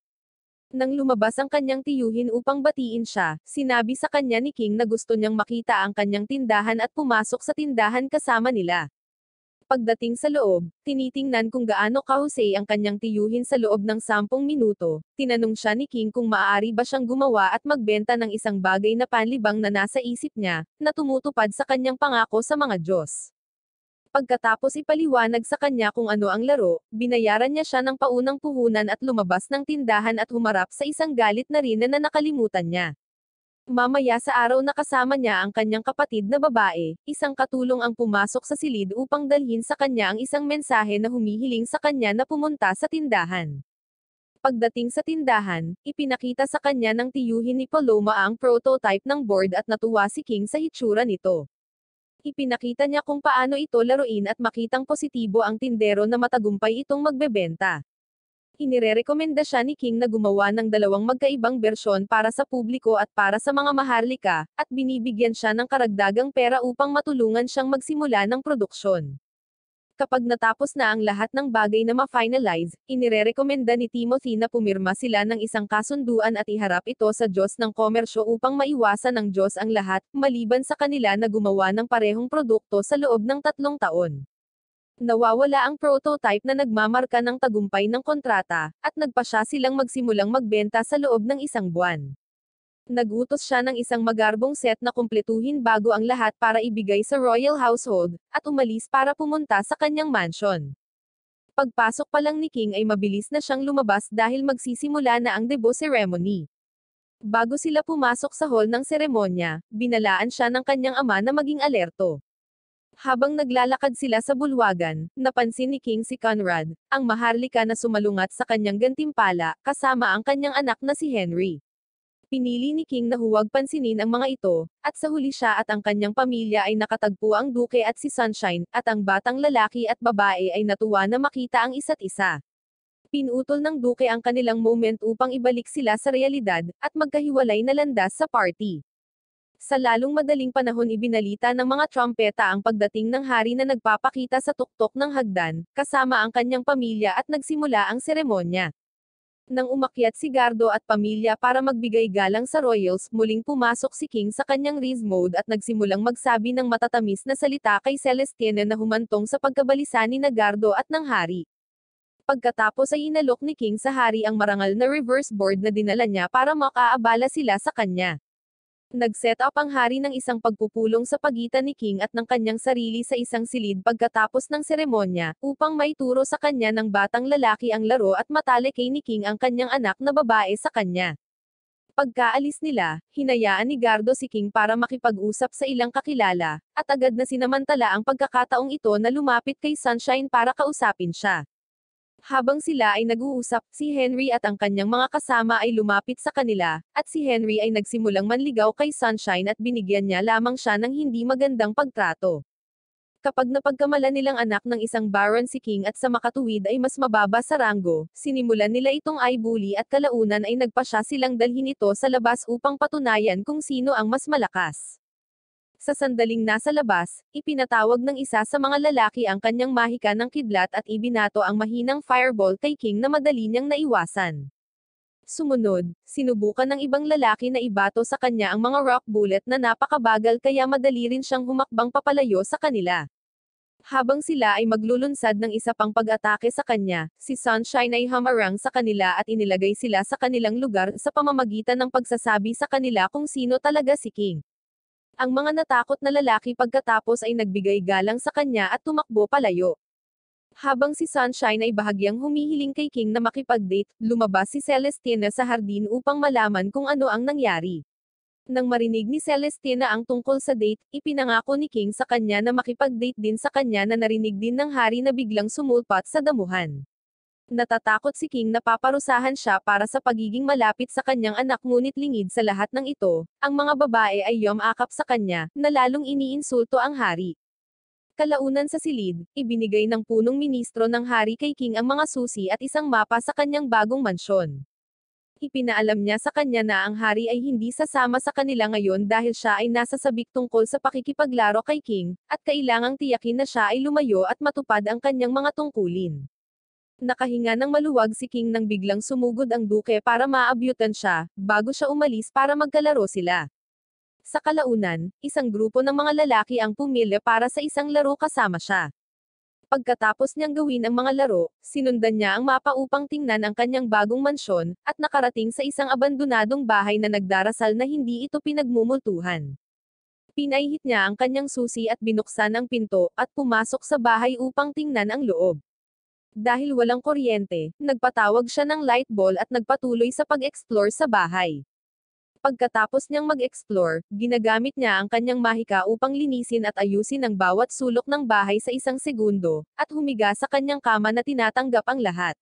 Nang lumabas ang kanyang tiyuhin upang batiin siya, sinabi sa kanya ni King na gusto niyang makita ang kanyang tindahan at pumasok sa tindahan kasama nila. Pagdating sa loob, tinitingnan kung gaano ka kahusay ang kanyang tiyuhin sa loob ng sampung minuto, tinanong siya ni King kung maaari ba siyang gumawa at magbenta ng isang bagay na panlibang na nasa isip niya, na tumutupad sa kanyang pangako sa mga Diyos. Pagkatapos ipaliwanag sa kanya kung ano ang laro, binayaran niya siya ng paunang puhunan at lumabas ng tindahan at humarap sa isang galit na rin na nakalimutan niya. Mamaya sa araw na kasama niya ang kanyang kapatid na babae, isang katulong ang pumasok sa silid upang dalhin sa kanya ang isang mensahe na humihiling sa kanya na pumunta sa tindahan. Pagdating sa tindahan, ipinakita sa kanya ng tiyuhin ni Paloma ang prototype ng board at natuwa si King sa hitsura nito. Ipinakita niya kung paano ito laruin at makitang positibo ang tindero na matagumpay itong magbebenta. Inirerekomenda siya ni King na gumawa ng dalawang magkaibang bersyon para sa publiko at para sa mga maharlika, at binibigyan siya ng karagdagang pera upang matulungan siyang magsimula ng produksyon. Kapag natapos na ang lahat ng bagay na ma-finalize, inirerekomenda ni Timothy na pumirma sila ng isang kasunduan at iharap ito sa Diyos ng komersyo upang maiwasan ng Diyos ang lahat, maliban sa kanila na gumawa ng parehong produkto sa loob ng tatlong taon nawawala ang prototype na nagmamarka ng tagumpay ng kontrata, at nagpa siya silang magsimulang magbenta sa loob ng isang buwan. Nagutos siya ng isang magarbong set na kumpletuhin bago ang lahat para ibigay sa royal household, at umalis para pumunta sa kanyang mansion. Pagpasok pa lang ni King ay mabilis na siyang lumabas dahil magsisimula na ang debo ceremony. Bago sila pumasok sa hall ng seremonya, binalaan siya ng kanyang ama na maging alerto. Habang naglalakad sila sa bulwagan, napansin ni King si Conrad, ang maharlika na sumalungat sa kanyang gantimpala, kasama ang kanyang anak na si Henry. Pinili ni King na huwag pansinin ang mga ito, at sa huli siya at ang kanyang pamilya ay nakatagpo ang duke at si Sunshine, at ang batang lalaki at babae ay natuwa na makita ang isa't isa. Pinutol ng duke ang kanilang moment upang ibalik sila sa realidad, at magkahiwalay na landas sa party. Sa lalong madaling panahon ibinalita ng mga trumpeta ang pagdating ng hari na nagpapakita sa tuktok ng hagdan, kasama ang kanyang pamilya at nagsimula ang seremonya. Nang umakyat si Gardo at pamilya para magbigay galang sa Royals, muling pumasok si King sa kanyang Riz mode at nagsimulang magsabi ng matatamis na salita kay Celestina na humantong sa pagkabalisa ni na Gardo at ng hari. Pagkatapos ay inalok ni King sa hari ang marangal na reverse board na dinala niya para makaabala sila sa kanya. Nag-set up ang hari ng isang pagpupulong sa pagitan ni King at ng kanyang sarili sa isang silid pagkatapos ng seremonya, upang maituro sa kanya ng batang lalaki ang laro at matalikay ni King ang kanyang anak na babae sa kanya. Pagkaalis nila, hinayaan ni Gardo si King para makipag-usap sa ilang kakilala, at agad na sinamantala ang pagkakataong ito na lumapit kay Sunshine para kausapin siya. Habang sila ay nag-uusap, si Henry at ang kanyang mga kasama ay lumapit sa kanila, at si Henry ay nagsimulang manligaw kay Sunshine at binigyan niya lamang siya ng hindi magandang pagtrato. Kapag napagkamala nilang anak ng isang baron si King at sa makatuwid ay mas mababa sa ranggo, sinimulan nila itong ay bully at kalaunan ay nagpasya silang dalhin ito sa labas upang patunayan kung sino ang mas malakas. Sa sandaling nasa labas, ipinatawag ng isa sa mga lalaki ang kanyang mahika ng kidlat at ibinato ang mahinang fireball taking na madali niyang naiwasan. Sumunod, sinubukan ng ibang lalaki na ibato sa kanya ang mga rock bullet na napakabagal kaya madali rin siyang humakbang papalayo sa kanila. Habang sila ay maglulunsad ng isa pang pag-atake sa kanya, si Sunshine ay hamarang sa kanila at inilagay sila sa kanilang lugar sa pamamagitan ng pagsasabi sa kanila kung sino talaga si King. Ang mga natakot na lalaki pagkatapos ay nagbigay galang sa kanya at tumakbo palayo. Habang si Sunshine ay bahagyang humihiling kay King na makipag-date, lumabas si Celestina sa hardin upang malaman kung ano ang nangyari. Nang marinig ni Celestina ang tungkol sa date, ipinangako ni King sa kanya na makipag-date din sa kanya na narinig din ng hari na biglang sumulpat sa damuhan. Natatakot si King na paparusahan siya para sa pagiging malapit sa kanyang anak ngunit lingid sa lahat ng ito, ang mga babae ay yomakap sa kanya, na lalong iniinsulto ang hari. Kalaunan sa silid, ibinigay ng punong ministro ng hari kay King ang mga susi at isang mapa sa kanyang bagong mansyon. Ipinaalam niya sa kanya na ang hari ay hindi sasama sa kanila ngayon dahil siya ay nasa sabik tungkol sa pakikipaglaro kay King, at kailangang tiyakin na siya ay lumayo at matupad ang kanyang mga tungkulin. Nakahinga ng maluwag si King nang biglang sumugod ang duke para maabyutan siya, bago siya umalis para magkalaro sila. Sa kalaunan, isang grupo ng mga lalaki ang pumila para sa isang laro kasama siya. Pagkatapos niyang gawin ang mga laro, sinundan niya ang mapa upang tingnan ang kanyang bagong mansyon, at nakarating sa isang abandonadong bahay na nagdarasal na hindi ito pinagmumultuhan. Pinayhit niya ang kanyang susi at binuksan ang pinto, at pumasok sa bahay upang tingnan ang loob. Dahil walang kuryente, nagpatawag siya ng light ball at nagpatuloy sa pag-explore sa bahay. Pagkatapos niyang mag-explore, ginagamit niya ang kanyang mahika upang linisin at ayusin ang bawat sulok ng bahay sa isang segundo, at humiga sa kanyang kama na tinatanggap ang lahat.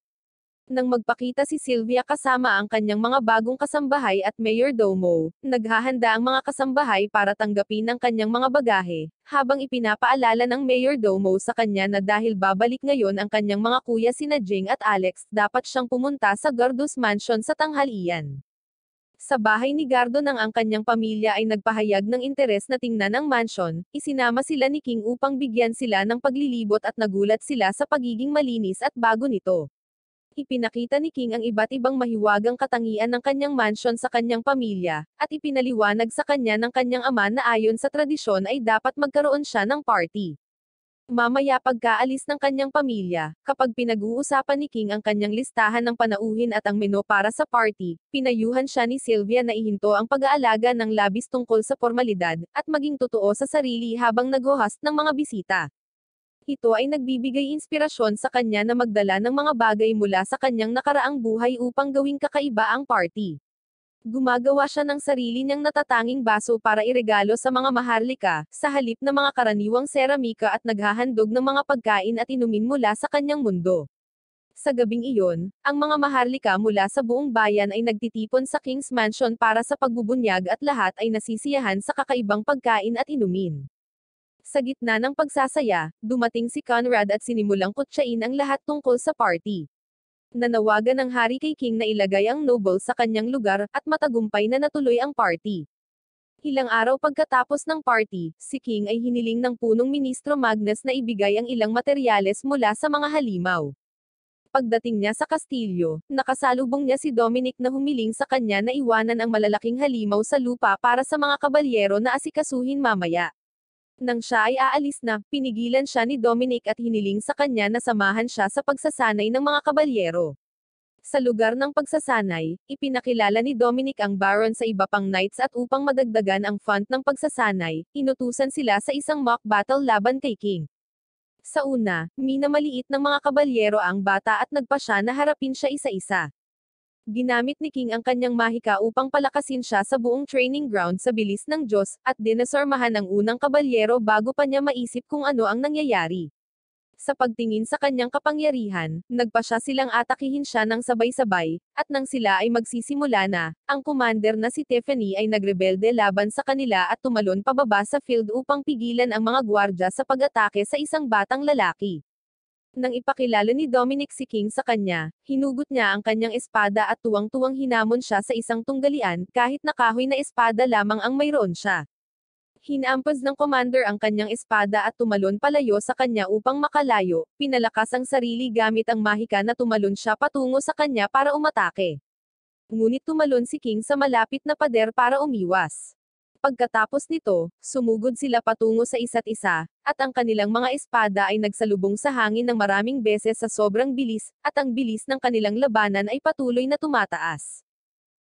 Nang magpakita si Sylvia kasama ang kanyang mga bagong kasambahay at Mayor Domo, naghahanda ang mga kasambahay para tanggapin ang kanyang mga bagahe, habang ipinapaalala ng Mayor Domo sa kanya na dahil babalik ngayon ang kanyang mga kuya sina Jing at Alex, dapat siyang pumunta sa Gardus Mansion sa tanghalian. Sa bahay ni Gardo nang ang kanyang pamilya ay nagpahayag ng interes na tingnan ang mansion, isinama sila ni King upang bigyan sila ng paglilibot at nagulat sila sa pagiging malinis at bago nito ipinakita ni King ang iba't ibang mahiwagang katangian ng kanyang mansion sa kanyang pamilya, at ipinaliwanag sa kanya ng kanyang ama na ayon sa tradisyon ay dapat magkaroon siya ng party. Mamaya pagkaalis ng kanyang pamilya, kapag pinag-uusapan ni King ang kanyang listahan ng panauhin at ang menu para sa party, pinayuhan siya ni Sylvia na ihinto ang pag-aalaga ng labis tungkol sa formalidad, at maging totoo sa sarili habang nag-host ng mga bisita ito ay nagbibigay inspirasyon sa kanya na magdala ng mga bagay mula sa kanyang nakaraang buhay upang gawing kakaiba ang party. Gumagawa siya ng sarili niyang natatanging baso para iregalo sa mga maharlika, sa halip na mga karaniwang seramika at naghahandog ng mga pagkain at inumin mula sa kanyang mundo. Sa gabing iyon, ang mga maharlika mula sa buong bayan ay nagtitipon sa King's Mansion para sa pagbubunyag at lahat ay nasisiyahan sa kakaibang pagkain at inumin. Sa gitna ng pagsasaya, dumating si Conrad at sinimulang kutsain ang lahat tungkol sa party. Nanawagan ng hari kay King na ilagay ang noble sa kanyang lugar, at matagumpay na natuloy ang party. Ilang araw pagkatapos ng party, si King ay hiniling ng punong ministro Magnus na ibigay ang ilang materyales mula sa mga halimaw. Pagdating niya sa kastilyo, nakasalubong niya si Dominic na humiling sa kanya na iwanan ang malalaking halimaw sa lupa para sa mga kabalyero na asikasuhin mamaya. Nang siya ay aalis na, pinigilan siya ni Dominic at hiniling sa kanya na samahan siya sa pagsasanay ng mga kabalyero. Sa lugar ng pagsasanay, ipinakilala ni Dominic ang Baron sa iba pang knights at upang madagdagan ang font ng pagsasanay, inutusan sila sa isang mock battle laban kay King. Sa una, minamaliit ng mga kabalyero ang bata at nagpa siya na harapin siya isa-isa. Ginamit ni King ang kanyang mahika upang palakasin siya sa buong training ground sa bilis ng Diyos, at dinasormahan ang unang kabalyero bago pa niya maisip kung ano ang nangyayari. Sa pagtingin sa kanyang kapangyarihan, nagpa siya silang atakihin siya ng sabay-sabay, at nang sila ay magsisimula na, ang commander na si Tiffany ay nagrebelde laban sa kanila at tumalon pababa sa field upang pigilan ang mga gwardya sa pag-atake sa isang batang lalaki. Nang ipakilala ni Dominic si King sa kanya, hinugot niya ang kanyang espada at tuwang-tuwang hinamon siya sa isang tunggalian, kahit nakahoy na espada lamang ang mayroon siya. Hinampas ng commander ang kanyang espada at tumalon palayo sa kanya upang makalayo, pinalakas ang sarili gamit ang mahika na tumalon siya patungo sa kanya para umatake. Ngunit tumalon si King sa malapit na pader para umiwas. Pagkatapos nito, sumugod sila patungo sa isa't isa, at ang kanilang mga espada ay nagsalubong sa hangin ng maraming beses sa sobrang bilis, at ang bilis ng kanilang labanan ay patuloy na tumataas.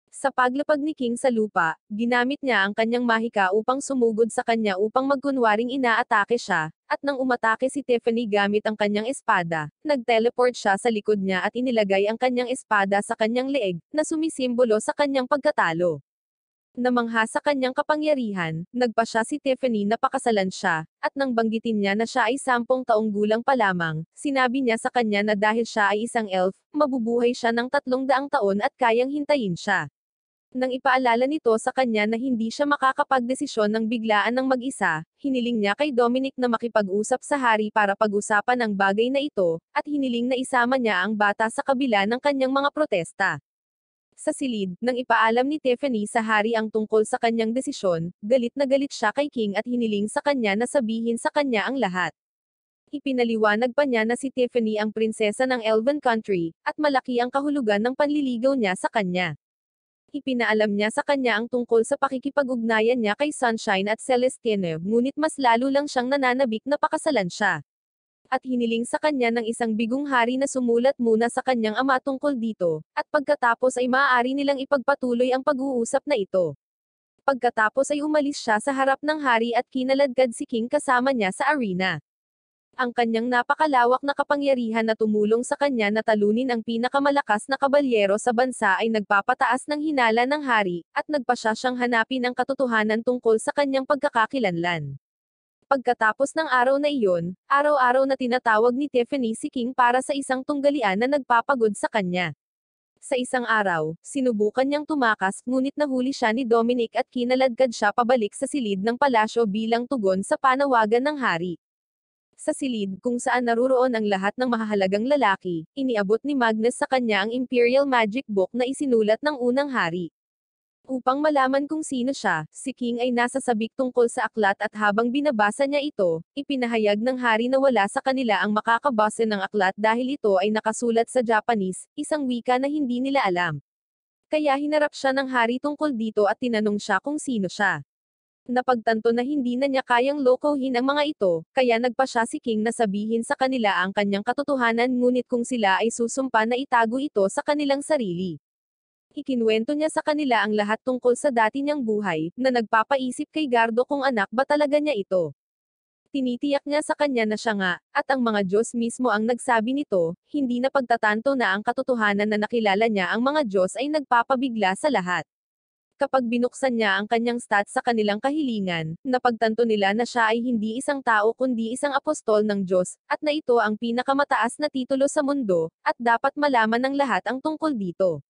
Sa paglapag ni King sa lupa, ginamit niya ang kanyang mahika upang sumugod sa kanya upang magkunwaring inaatake siya, at nang umatake si Tiffany gamit ang kanyang espada, nagteleport siya sa likod niya at inilagay ang kanyang espada sa kanyang leeg, na sumisimbolo sa kanyang pagkatalo. Namangha sa kanyang kapangyarihan, nagpa siya si Tiffany na pakasalan siya, at nang banggitin niya na siya ay sampung taong gulang pa lamang, sinabi niya sa kanya na dahil siya ay isang elf, mabubuhay siya ng tatlong daang taon at kayang hintayin siya. Nang ipaalala nito sa kanya na hindi siya makakapagdesisyon ng biglaan ng mag-isa, hiniling niya kay Dominic na makipag-usap sa hari para pag-usapan ang bagay na ito, at hiniling na isama niya ang bata sa kabila ng kanyang mga protesta. Sa silid, nang ipaalam ni Tiffany sa hari ang tungkol sa kanyang desisyon, galit na galit siya kay King at hiniling sa kanya na sabihin sa kanya ang lahat. Ipinaliwanag pa niya na si Tiffany ang prinsesa ng Elven Country, at malaki ang kahulugan ng panliligaw niya sa kanya. Ipinaalam niya sa kanya ang tungkol sa pakikipag-ugnayan niya kay Sunshine at Celestine, ngunit mas lalo lang siyang nananabik na pakasalan siya at hiniling sa kanya ng isang bigong hari na sumulat muna sa kanyang ama tungkol dito, at pagkatapos ay maaari nilang ipagpatuloy ang pag-uusap na ito. Pagkatapos ay umalis siya sa harap ng hari at kinaladkad si King kasama niya sa arena ang kanyang napakalawak na kapangyarihan na tumulong sa kanya na talunin ang pinakamalakas na kabalyero sa bansa ay nagpapataas ng hinala ng hari, at nagpasya siyang hanapin ang katotohanan tungkol sa kanyang pagkakakilanlan. Pagkatapos ng araw na iyon, araw-araw na tinatawag ni Tiffany si King para sa isang tunggalian na nagpapagod sa kanya. Sa isang araw, sinubukan niyang tumakas, ngunit nahuli siya ni Dominic at kinaladkad siya pabalik sa silid ng palasyo bilang tugon sa panawagan ng hari. Sa silid kung saan naruroon ang lahat ng mahahalagang lalaki, iniabot ni Magnus sa kanya ang Imperial Magic Book na isinulat ng unang hari. Upang malaman kung sino siya, si King ay nasa sabik tungkol sa aklat at habang binabasa niya ito, ipinahayag ng hari na wala sa kanila ang makakabase ng aklat dahil ito ay nakasulat sa Japanese, isang wika na hindi nila alam. Kaya hinarap siya ng hari tungkol dito at tinanong siya kung sino siya. Napagtanto na hindi na niya kayang lokohin ang mga ito, kaya nagpa siya si King na sabihin sa kanila ang kanyang katotohanan ngunit kung sila ay susumpa na itago ito sa kanilang sarili ikinwento niya sa kanila ang lahat tungkol sa dati niyang buhay, na nagpapaisip kay Gardo kung anak ba talaga niya ito. Tinitiyak niya sa kanya na siya nga, at ang mga Diyos mismo ang nagsabi nito, hindi na pagtatanto na ang katotohanan na nakilala niya ang mga Diyos ay nagpapabigla sa lahat kapag binuksan niya ang kanyang stats sa kanilang kahilingan, napagtanto nila na siya ay hindi isang tao kundi isang apostol ng Diyos, at na ito ang pinakamataas na titulo sa mundo, at dapat malaman ng lahat ang tungkol dito.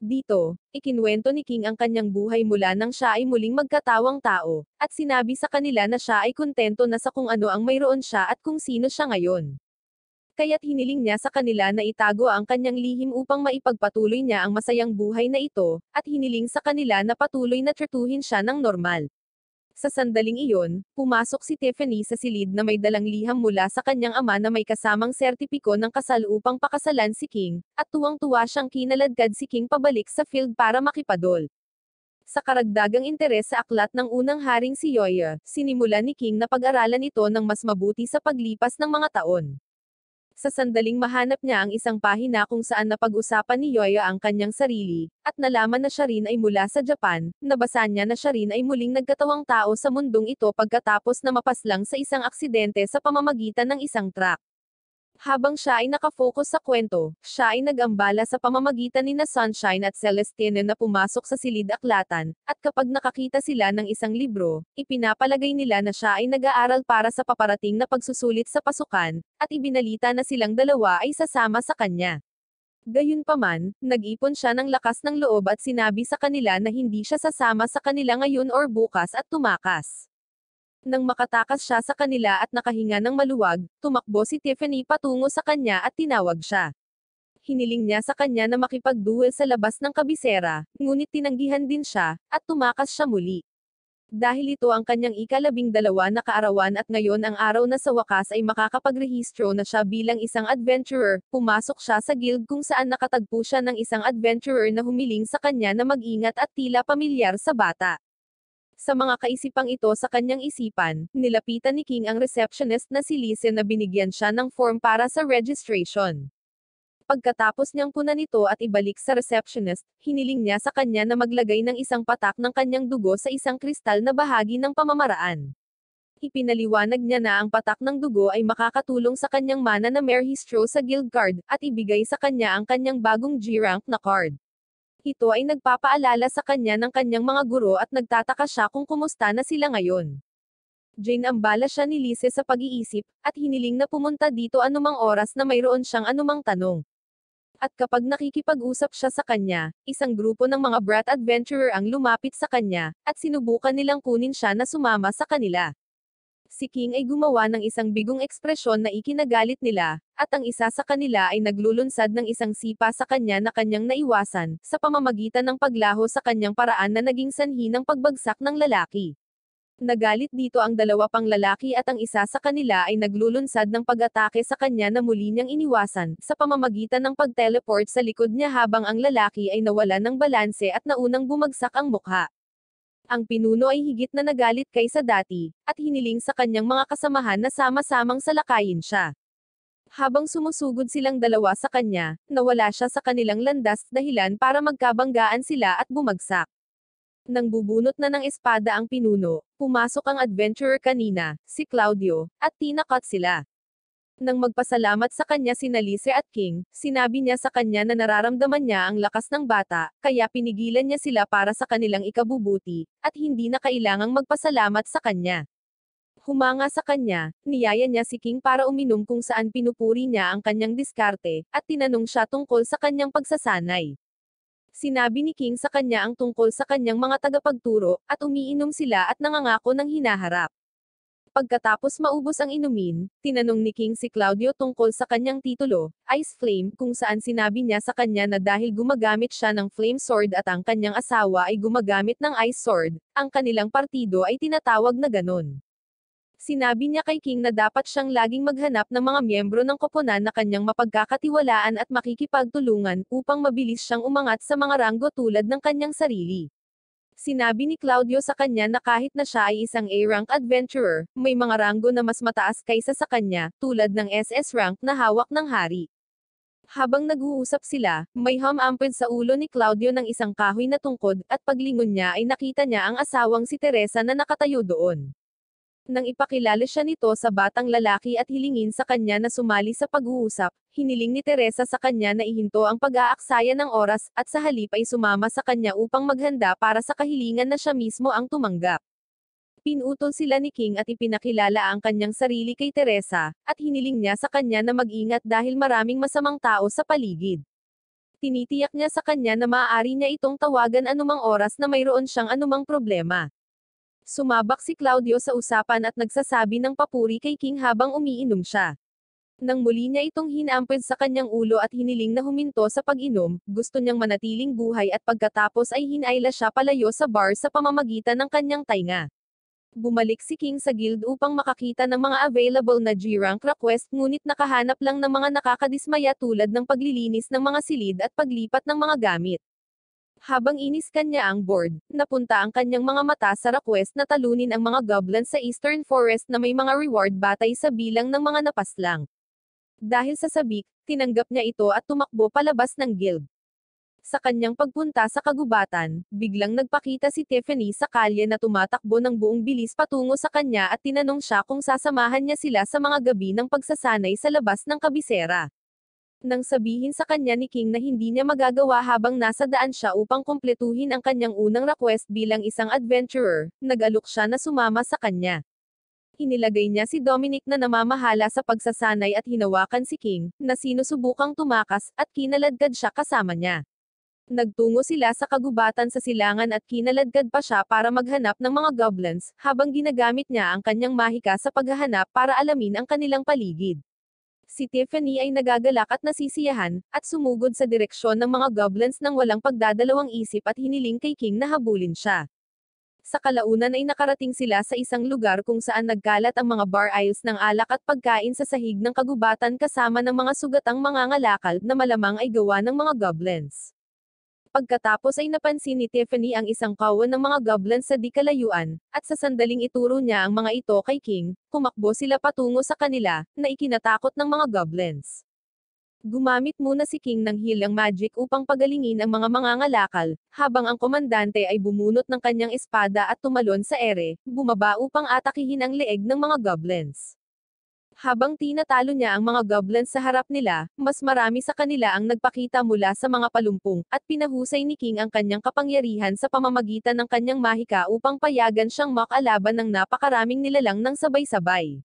Dito, ikinwento ni King ang kanyang buhay mula nang siya ay muling magkatawang tao, at sinabi sa kanila na siya ay kontento na sa kung ano ang mayroon siya at kung sino siya ngayon. Kaya't hiniling niya sa kanila na itago ang kanyang lihim upang maipagpatuloy niya ang masayang buhay na ito, at hiniling sa kanila na patuloy na tratuhin siya ng normal. Sa sandaling iyon, pumasok si Tiffany sa silid na may dalang liham mula sa kanyang ama na may kasamang sertipiko ng kasal upang pakasalan si King, at tuwang-tuwa siyang kinaladkad si King pabalik sa field para makipadol. Sa karagdagang interes sa aklat ng unang haring si Yoya, sinimula ni King na pag-aralan ito ng mas mabuti sa paglipas ng mga taon. Sa sandaling mahanap niya ang isang pahina kung saan napag-usapan ni Yoya ang kanyang sarili, at nalaman na siya rin ay mula sa Japan, nabasa niya na siya rin ay muling nagkatawang tao sa mundong ito pagkatapos na mapaslang sa isang aksidente sa pamamagitan ng isang truck. Habang siya ay nakafocus sa kwento, siya ay nagambala sa pamamagitan ni na Sunshine at Celestine na pumasok sa silid aklatan, at kapag nakakita sila ng isang libro, ipinapalagay nila na siya ay nag-aaral para sa paparating na pagsusulit sa pasukan, at ibinalita na silang dalawa ay sasama sa kanya. Gayunpaman, nag-ipon siya ng lakas ng loob at sinabi sa kanila na hindi siya sasama sa kanila ngayon or bukas at tumakas. Nang makatakas siya sa kanila at nakahinga ng maluwag, tumakbo si Tiffany patungo sa kanya at tinawag siya. Hiniling niya sa kanya na makipagduel sa labas ng kabisera, ngunit tinanggihan din siya, at tumakas siya muli. Dahil ito ang kanyang ikalabing dalawa na kaarawan at ngayon ang araw na sa wakas ay makakapagrehistro na siya bilang isang adventurer, pumasok siya sa guild kung saan nakatagpo siya ng isang adventurer na humiling sa kanya na mag-ingat at tila pamilyar sa bata. Sa mga kaisipang ito sa kanyang isipan, nilapitan ni King ang receptionist na si Lise na binigyan siya ng form para sa registration. Pagkatapos niyang punan ito at ibalik sa receptionist, hiniling niya sa kanya na maglagay ng isang patak ng kanyang dugo sa isang kristal na bahagi ng pamamaraan. Ipinaliwanag niya na ang patak ng dugo ay makakatulong sa kanyang mana na Mare Histro sa guild card, at ibigay sa kanya ang kanyang bagong G-rank na card. Ito ay nagpapaalala sa kanya ng kanyang mga guro at nagtataka siya kung kumusta na sila ngayon. Jane ambala siya ni Lise sa pag-iisip, at hiniling na pumunta dito anumang oras na mayroon siyang anumang tanong. At kapag nakikipag-usap siya sa kanya, isang grupo ng mga brat adventurer ang lumapit sa kanya, at sinubukan nilang kunin siya na sumama sa kanila si King ay gumawa ng isang bigong ekspresyon na ikinagalit nila, at ang isa sa kanila ay naglulunsad ng isang sipa sa kanya na kanyang naiwasan, sa pamamagitan ng paglaho sa kanyang paraan na naging sanhi ng pagbagsak ng lalaki. Nagalit dito ang dalawa pang lalaki at ang isa sa kanila ay naglulunsad ng pag-atake sa kanya na muli niyang iniwasan, sa pamamagitan ng pag-teleport sa likod niya habang ang lalaki ay nawala ng balanse at naunang bumagsak ang mukha ang pinuno ay higit na nagalit kaysa dati, at hiniling sa kanyang mga kasamahan na sama-samang salakayin siya. Habang sumusugod silang dalawa sa kanya, nawala siya sa kanilang landas dahilan para magkabanggaan sila at bumagsak. Nang bubunot na ng espada ang pinuno, pumasok ang adventurer kanina, si Claudio, at tinakot sila. Nang magpasalamat sa kanya si Nalise at King, sinabi niya sa kanya na nararamdaman niya ang lakas ng bata, kaya pinigilan niya sila para sa kanilang ikabubuti, at hindi na kailangang magpasalamat sa kanya. Humanga sa kanya, niyaya niya si King para uminom kung saan pinupuri niya ang kanyang diskarte, at tinanong siya tungkol sa kanyang pagsasanay. Sinabi ni King sa kanya ang tungkol sa kanyang mga tagapagturo, at umiinom sila at nangangako ng hinaharap. Pagkatapos maubos ang inumin, tinanong ni King si Claudio tungkol sa kanyang titulo, Ice Flame, kung saan sinabi niya sa kanya na dahil gumagamit siya ng Flame Sword at ang kanyang asawa ay gumagamit ng Ice Sword, ang kanilang partido ay tinatawag na ganon. Sinabi niya kay King na dapat siyang laging maghanap ng mga miyembro ng koponan na kanyang mapagkakatiwalaan at makikipagtulungan upang mabilis siyang umangat sa mga ranggo tulad ng kanyang sarili. Sinabi ni Claudio sa kanya na kahit na siya ay isang A-rank adventurer, may mga ranggo na mas mataas kaysa sa kanya, tulad ng SS rank na hawak ng hari. Habang nag-uusap sila, may hamampid sa ulo ni Claudio ng isang kahoy na tungkod, at paglingon niya ay nakita niya ang asawang si Teresa na nakatayo doon. Nang ipakilala siya nito sa batang lalaki at hilingin sa kanya na sumali sa pag-uusap, hiniling ni Teresa sa kanya na ihinto ang pag-aaksaya ng oras, at sa halip ay sumama sa kanya upang maghanda para sa kahilingan na siya mismo ang tumanggap. Pinutol sila ni King at ipinakilala ang kanyang sarili kay Teresa, at hiniling niya sa kanya na mag-ingat dahil maraming masamang tao sa paligid tinitiyak niya sa kanya na maaari niya itong tawagan anumang oras na mayroon siyang anumang problema. Sumabak si Claudio sa usapan at nagsasabi ng papuri kay King habang umiinom siya. Nang muli niya itong hinampid sa kanyang ulo at hiniling na huminto sa pag-inom, gusto niyang manatiling buhay at pagkatapos ay hinayla siya palayo sa bar sa pamamagitan ng kanyang tainga. Bumalik si King sa guild upang makakita ng mga available na G-rank request ngunit nakahanap lang ng mga nakakadismaya tulad ng paglilinis ng mga silid at paglipat ng mga gamit. Habang inis niya ang board, napunta ang kanyang mga mata sa request na talunin ang mga goblins sa Eastern Forest na may mga reward batay sa bilang ng mga napaslang. Dahil sa sabik, tinanggap niya ito at tumakbo palabas ng guild. Sa kanyang pagpunta sa kagubatan, biglang nagpakita si Tiffany sa kalye na tumatakbo ng buong bilis patungo sa kanya at tinanong siya kung sasamahan niya sila sa mga gabi ng pagsasanay sa labas ng kabisera. Nang sabihin sa kanya ni King na hindi niya magagawa habang nasa daan siya upang kumpletuhin ang kanyang unang request bilang isang adventurer, nag-alok siya na sumama sa kanya. Inilagay niya si Dominic na namamahala sa pagsasanay at hinawakan si King, na sinusubukang tumakas, at kinaladgad siya kasama niya. Nagtungo sila sa kagubatan sa silangan at kinaladgad pa siya para maghanap ng mga goblins, habang ginagamit niya ang kanyang mahika sa paghahanap para alamin ang kanilang paligid si Tiffany ay nagagalak at nasisiyahan, at sumugod sa direksyon ng mga goblins nang walang pagdadalawang isip at hiniling kay King na habulin siya. Sa kalaunan ay nakarating sila sa isang lugar kung saan nagkalat ang mga bar aisles ng alak at pagkain sa sahig ng kagubatan kasama ng mga sugatang mga ngalakal na malamang ay gawa ng mga goblins. Pagkatapos ay napansin ni Tiffany ang isang kawan ng mga goblins sa dikalayuan, at sa sandaling ituro niya ang mga ito kay King, kumakbo sila patungo sa kanila, na ikinatakot ng mga goblins. Gumamit muna si King ng hilang magic upang pagalingin ang mga mangangalakal, habang ang komandante ay bumunot ng kanyang espada at tumalon sa ere, bumaba upang atakihin ang leeg ng mga goblins. Habang tinatalo niya ang mga goblins sa harap nila, mas marami sa kanila ang nagpakita mula sa mga palumpong, at pinahusay ni King ang kanyang kapangyarihan sa pamamagitan ng kanyang mahika upang payagan siyang makalaban ng napakaraming nilalang ng sabay-sabay.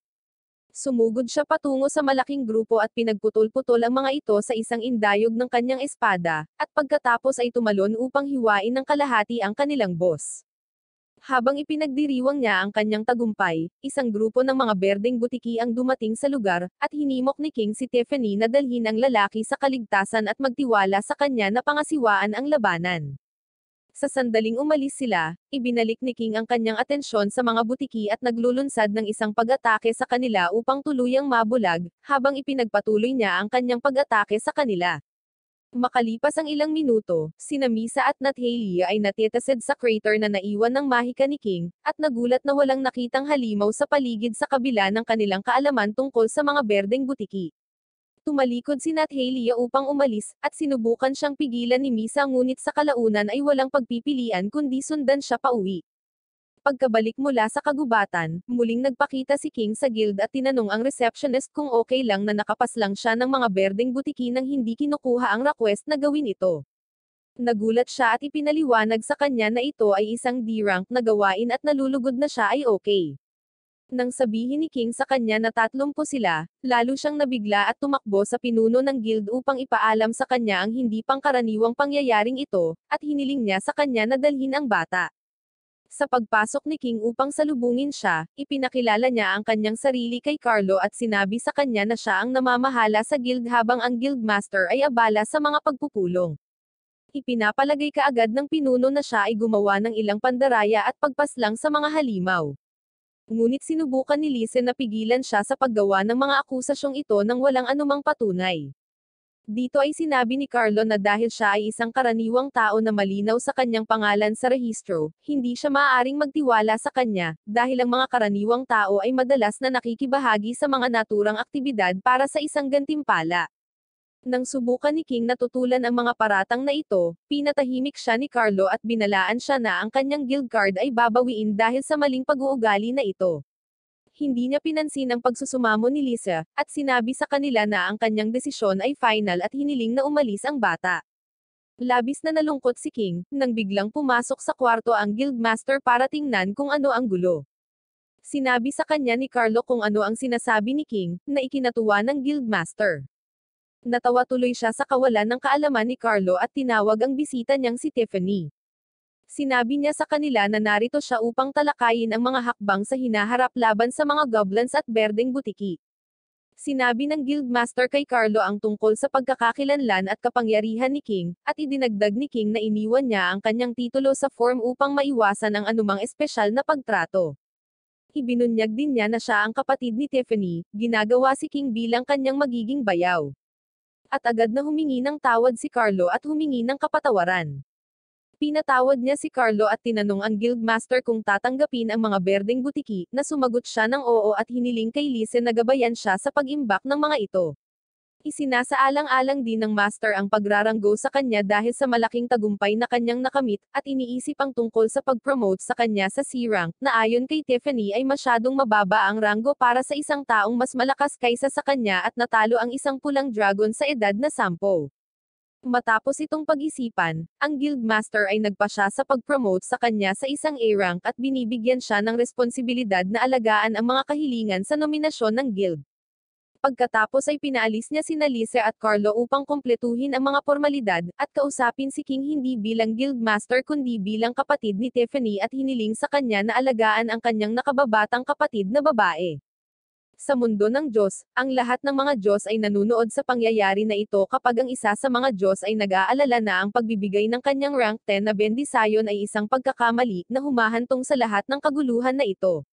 Sumugod siya patungo sa malaking grupo at pinagputol-putol ang mga ito sa isang indayog ng kanyang espada, at pagkatapos ay tumalon upang hiwain ng kalahati ang kanilang boss. Habang ipinagdiriwang niya ang kanyang tagumpay, isang grupo ng mga berdeng butiki ang dumating sa lugar, at hinimok ni King si Tiffany na dalhin ang lalaki sa kaligtasan at magtiwala sa kanya na pangasiwaan ang labanan. Sa sandaling umalis sila, ibinalik ni King ang kanyang atensyon sa mga butiki at naglulunsad ng isang pag-atake sa kanila upang tuluyang mabulag, habang ipinagpatuloy niya ang kanyang pag-atake sa kanila. Makalipas ang ilang minuto, sina Misa at Nat Haley ay natitasid sa crater na naiwan ng mahika ni King, at nagulat na walang nakitang halimaw sa paligid sa kabila ng kanilang kaalaman tungkol sa mga berdeng butiki tumalikod si Nat Haley upang umalis, at sinubukan siyang pigilan ni Misa ngunit sa kalaunan ay walang pagpipilian kundi sundan siya pauwi. Pagkabalik mula sa kagubatan, muling nagpakita si King sa guild at tinanong ang receptionist kung okay lang na nakapas lang siya ng mga berding butiki nang hindi kinukuha ang request na gawin ito. Nagulat siya at ipinaliwanag sa kanya na ito ay isang D-rank na gawain at nalulugod na siya ay okay. Nang sabihin ni King sa kanya na tatlong po sila, lalo siyang nabigla at tumakbo sa pinuno ng guild upang ipaalam sa kanya ang hindi pangkaraniwang pangyayaring ito, at hiniling niya sa kanya na dalhin ang bata. Sa pagpasok ni King upang salubungin siya, ipinakilala niya ang kanyang sarili kay Carlo at sinabi sa kanya na siya ang namamahala sa guild habang ang guildmaster ay abala sa mga pagpupulong. Ipinapalagay kaagad ng pinuno na siya ay gumawa ng ilang pandaraya at pagpaslang sa mga halimaw. Ngunit sinubukan ni Lise na pigilan siya sa paggawa ng mga akusasyong ito nang walang anumang patunay. Dito ay sinabi ni Carlo na dahil siya ay isang karaniwang tao na malinaw sa kanyang pangalan sa rehistro, hindi siya maaaring magtiwala sa kanya, dahil ang mga karaniwang tao ay madalas na nakikibahagi sa mga naturang aktibidad para sa isang gantimpala. Nang subukan ni King natutulan ang mga paratang na ito, pinatahimik siya ni Carlo at binalaan siya na ang kanyang guild card ay babawiin dahil sa maling pag-uugali na ito hindi niya pinansin ang pagsusumamo ni Lisa, at sinabi sa kanila na ang kanyang desisyon ay final at hiniling na umalis ang bata. Labis na nalungkot si King, nang biglang pumasok sa kwarto ang guildmaster para tingnan kung ano ang gulo. Sinabi sa kanya ni Carlo kung ano ang sinasabi ni King, na ikinatuwa ng guildmaster. Natawa tuloy siya sa kawalan ng kaalaman ni Carlo at tinawag ang bisita niyang si Tiffany. Sinabi niya sa kanila na narito siya upang talakayin ang mga hakbang sa hinaharap laban sa mga goblins at berdeng butiki. Sinabi ng guildmaster kay Carlo ang tungkol sa pagkakakilanlan at kapangyarihan ni King, at idinagdag ni King na iniwan niya ang kanyang titulo sa form upang maiwasan ang anumang espesyal na pagtrato. Ibinunyag din niya na siya ang kapatid ni Tiffany, ginagawa si King bilang kanyang magiging bayaw. At agad na humingi ng tawad si Carlo at humingi ng kapatawaran. Pinatawad niya si Carlo at tinanong ang guildmaster kung tatanggapin ang mga berding butiki, na sumagot siya ng oo at hiniling kay Lise na gabayan siya sa pag-imbak ng mga ito. Isinasaalang-alang din ng master ang pagraranggo sa kanya dahil sa malaking tagumpay na kanyang nakamit, at iniisip ang tungkol sa pag-promote sa kanya sa C-rank, na ayon kay Tiffany ay masyadong mababa ang ranggo para sa isang taong mas malakas kaysa sa kanya at natalo ang isang pulang dragon sa edad na sampo. Matapos itong pag-isipan, ang guildmaster ay nagpa siya sa pag-promote sa kanya sa isang A-rank at binibigyan siya ng responsibilidad na alagaan ang mga kahilingan sa nominasyon ng guild. Pagkatapos ay pinaalis niya si Lise at Carlo upang kumpletuhin ang mga formalidad, at kausapin si King hindi bilang guildmaster kundi bilang kapatid ni Tiffany at hiniling sa kanya na alagaan ang kanyang nakababatang kapatid na babae. Sa mundo ng Diyos, ang lahat ng mga Diyos ay nanunood sa pangyayari na ito kapag ang isa sa mga Diyos ay nag-aalala na ang pagbibigay ng kanyang rank 10 na bendisayon ay isang pagkakamali na humahantong sa lahat ng kaguluhan na ito.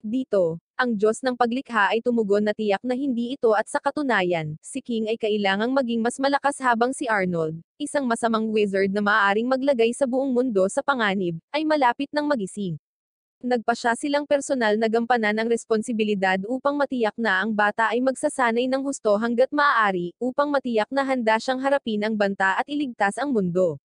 Dito, ang Diyos ng paglikha ay tumugon na tiyak na hindi ito at sa katunayan, si King ay kailangang maging mas malakas habang si Arnold, isang masamang wizard na maaring maglagay sa buong mundo sa panganib, ay malapit ng magising. Nagpasya silang personal na gampanan ang responsibilidad upang matiyak na ang bata ay magsasanay ng husto hanggat maaari, upang matiyak na handa siyang harapin ang banta at iligtas ang mundo.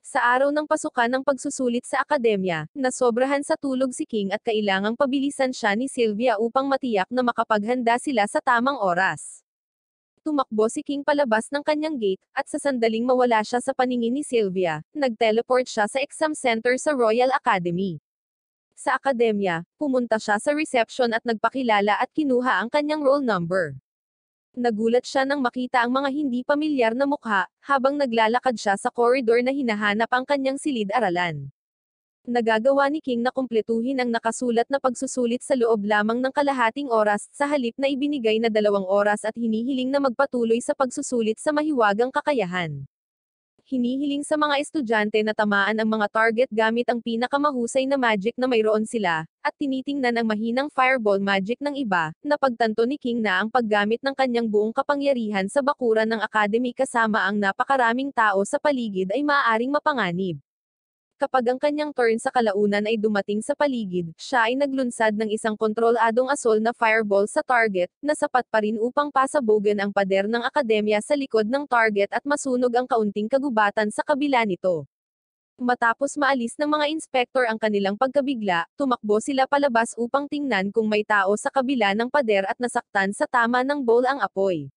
Sa araw ng pasukan ng pagsusulit sa akademya, nasobrahan sa tulog si King at kailangang pabilisan siya ni Sylvia upang matiyak na makapaghanda sila sa tamang oras. Tumakbo si King palabas ng kanyang gate, at sa sandaling mawala siya sa paningin ni Sylvia, nagteleport siya sa exam center sa Royal Academy. Sa akademya, pumunta siya sa reception at nagpakilala at kinuha ang kanyang roll number. Nagulat siya nang makita ang mga hindi pamilyar na mukha, habang naglalakad siya sa corridor na hinahanap ang kanyang silid-aralan. Nagagawa ni King na kumpletuhin ang nakasulat na pagsusulit sa loob lamang ng kalahating oras, sa halip na ibinigay na dalawang oras at hinihiling na magpatuloy sa pagsusulit sa mahiwagang kakayahan hinihiling sa mga estudyante na tamaan ang mga target gamit ang pinakamahusay na magic na mayroon sila, at tinitingnan ang mahinang fireball magic ng iba, na pagtanto ni King na ang paggamit ng kanyang buong kapangyarihan sa bakuran ng academy kasama ang napakaraming tao sa paligid ay maaaring mapanganib. Kapag ang kanyang turn sa kalaunan ay dumating sa paligid, siya ay naglunsad ng isang kontroladong asol na fireball sa target, na sapat pa rin upang pasabogan ang pader ng akademya sa likod ng target at masunog ang kaunting kagubatan sa kabila nito. Matapos maalis ng mga inspektor ang kanilang pagkabigla, tumakbo sila palabas upang tingnan kung may tao sa kabila ng pader at nasaktan sa tama ng bowl ang apoy.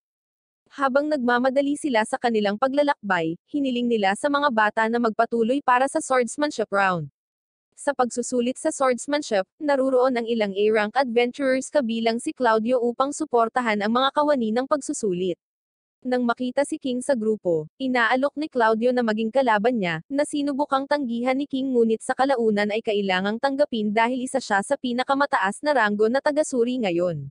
Habang nagmamadali sila sa kanilang paglalakbay, hiniling nila sa mga bata na magpatuloy para sa swordsmanship round. Sa pagsusulit sa swordsmanship, naruroon ang ilang A-rank adventurers kabilang si Claudio upang suportahan ang mga kawani ng pagsusulit. Nang makita si King sa grupo, inaalok ni Claudio na maging kalaban niya, na sinubukang tanggihan ni King ngunit sa kalaunan ay kailangang tanggapin dahil isa siya sa pinakamataas na ranggo na tagasuri ngayon.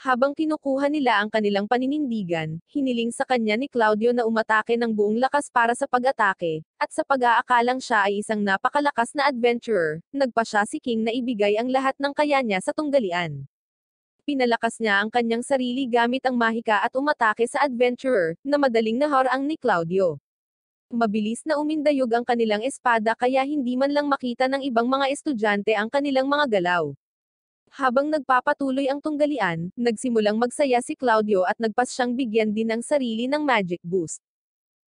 Habang kinukuha nila ang kanilang paninindigan, hiniling sa kanya ni Claudio na umatake ng buong lakas para sa pag-atake, at sa pag-aakalang siya ay isang napakalakas na adventurer, nagpa siya si King na ibigay ang lahat ng kaya niya sa tunggalian. Pinalakas niya ang kanyang sarili gamit ang mahika at umatake sa adventurer, na madaling nahor ang ni Claudio. Mabilis na umindayog ang kanilang espada kaya hindi man lang makita ng ibang mga estudyante ang kanilang mga galaw. Habang nagpapatuloy ang tunggalian, nagsimulang magsaya si Claudio at nagpas siyang bigyan din ang sarili ng magic boost.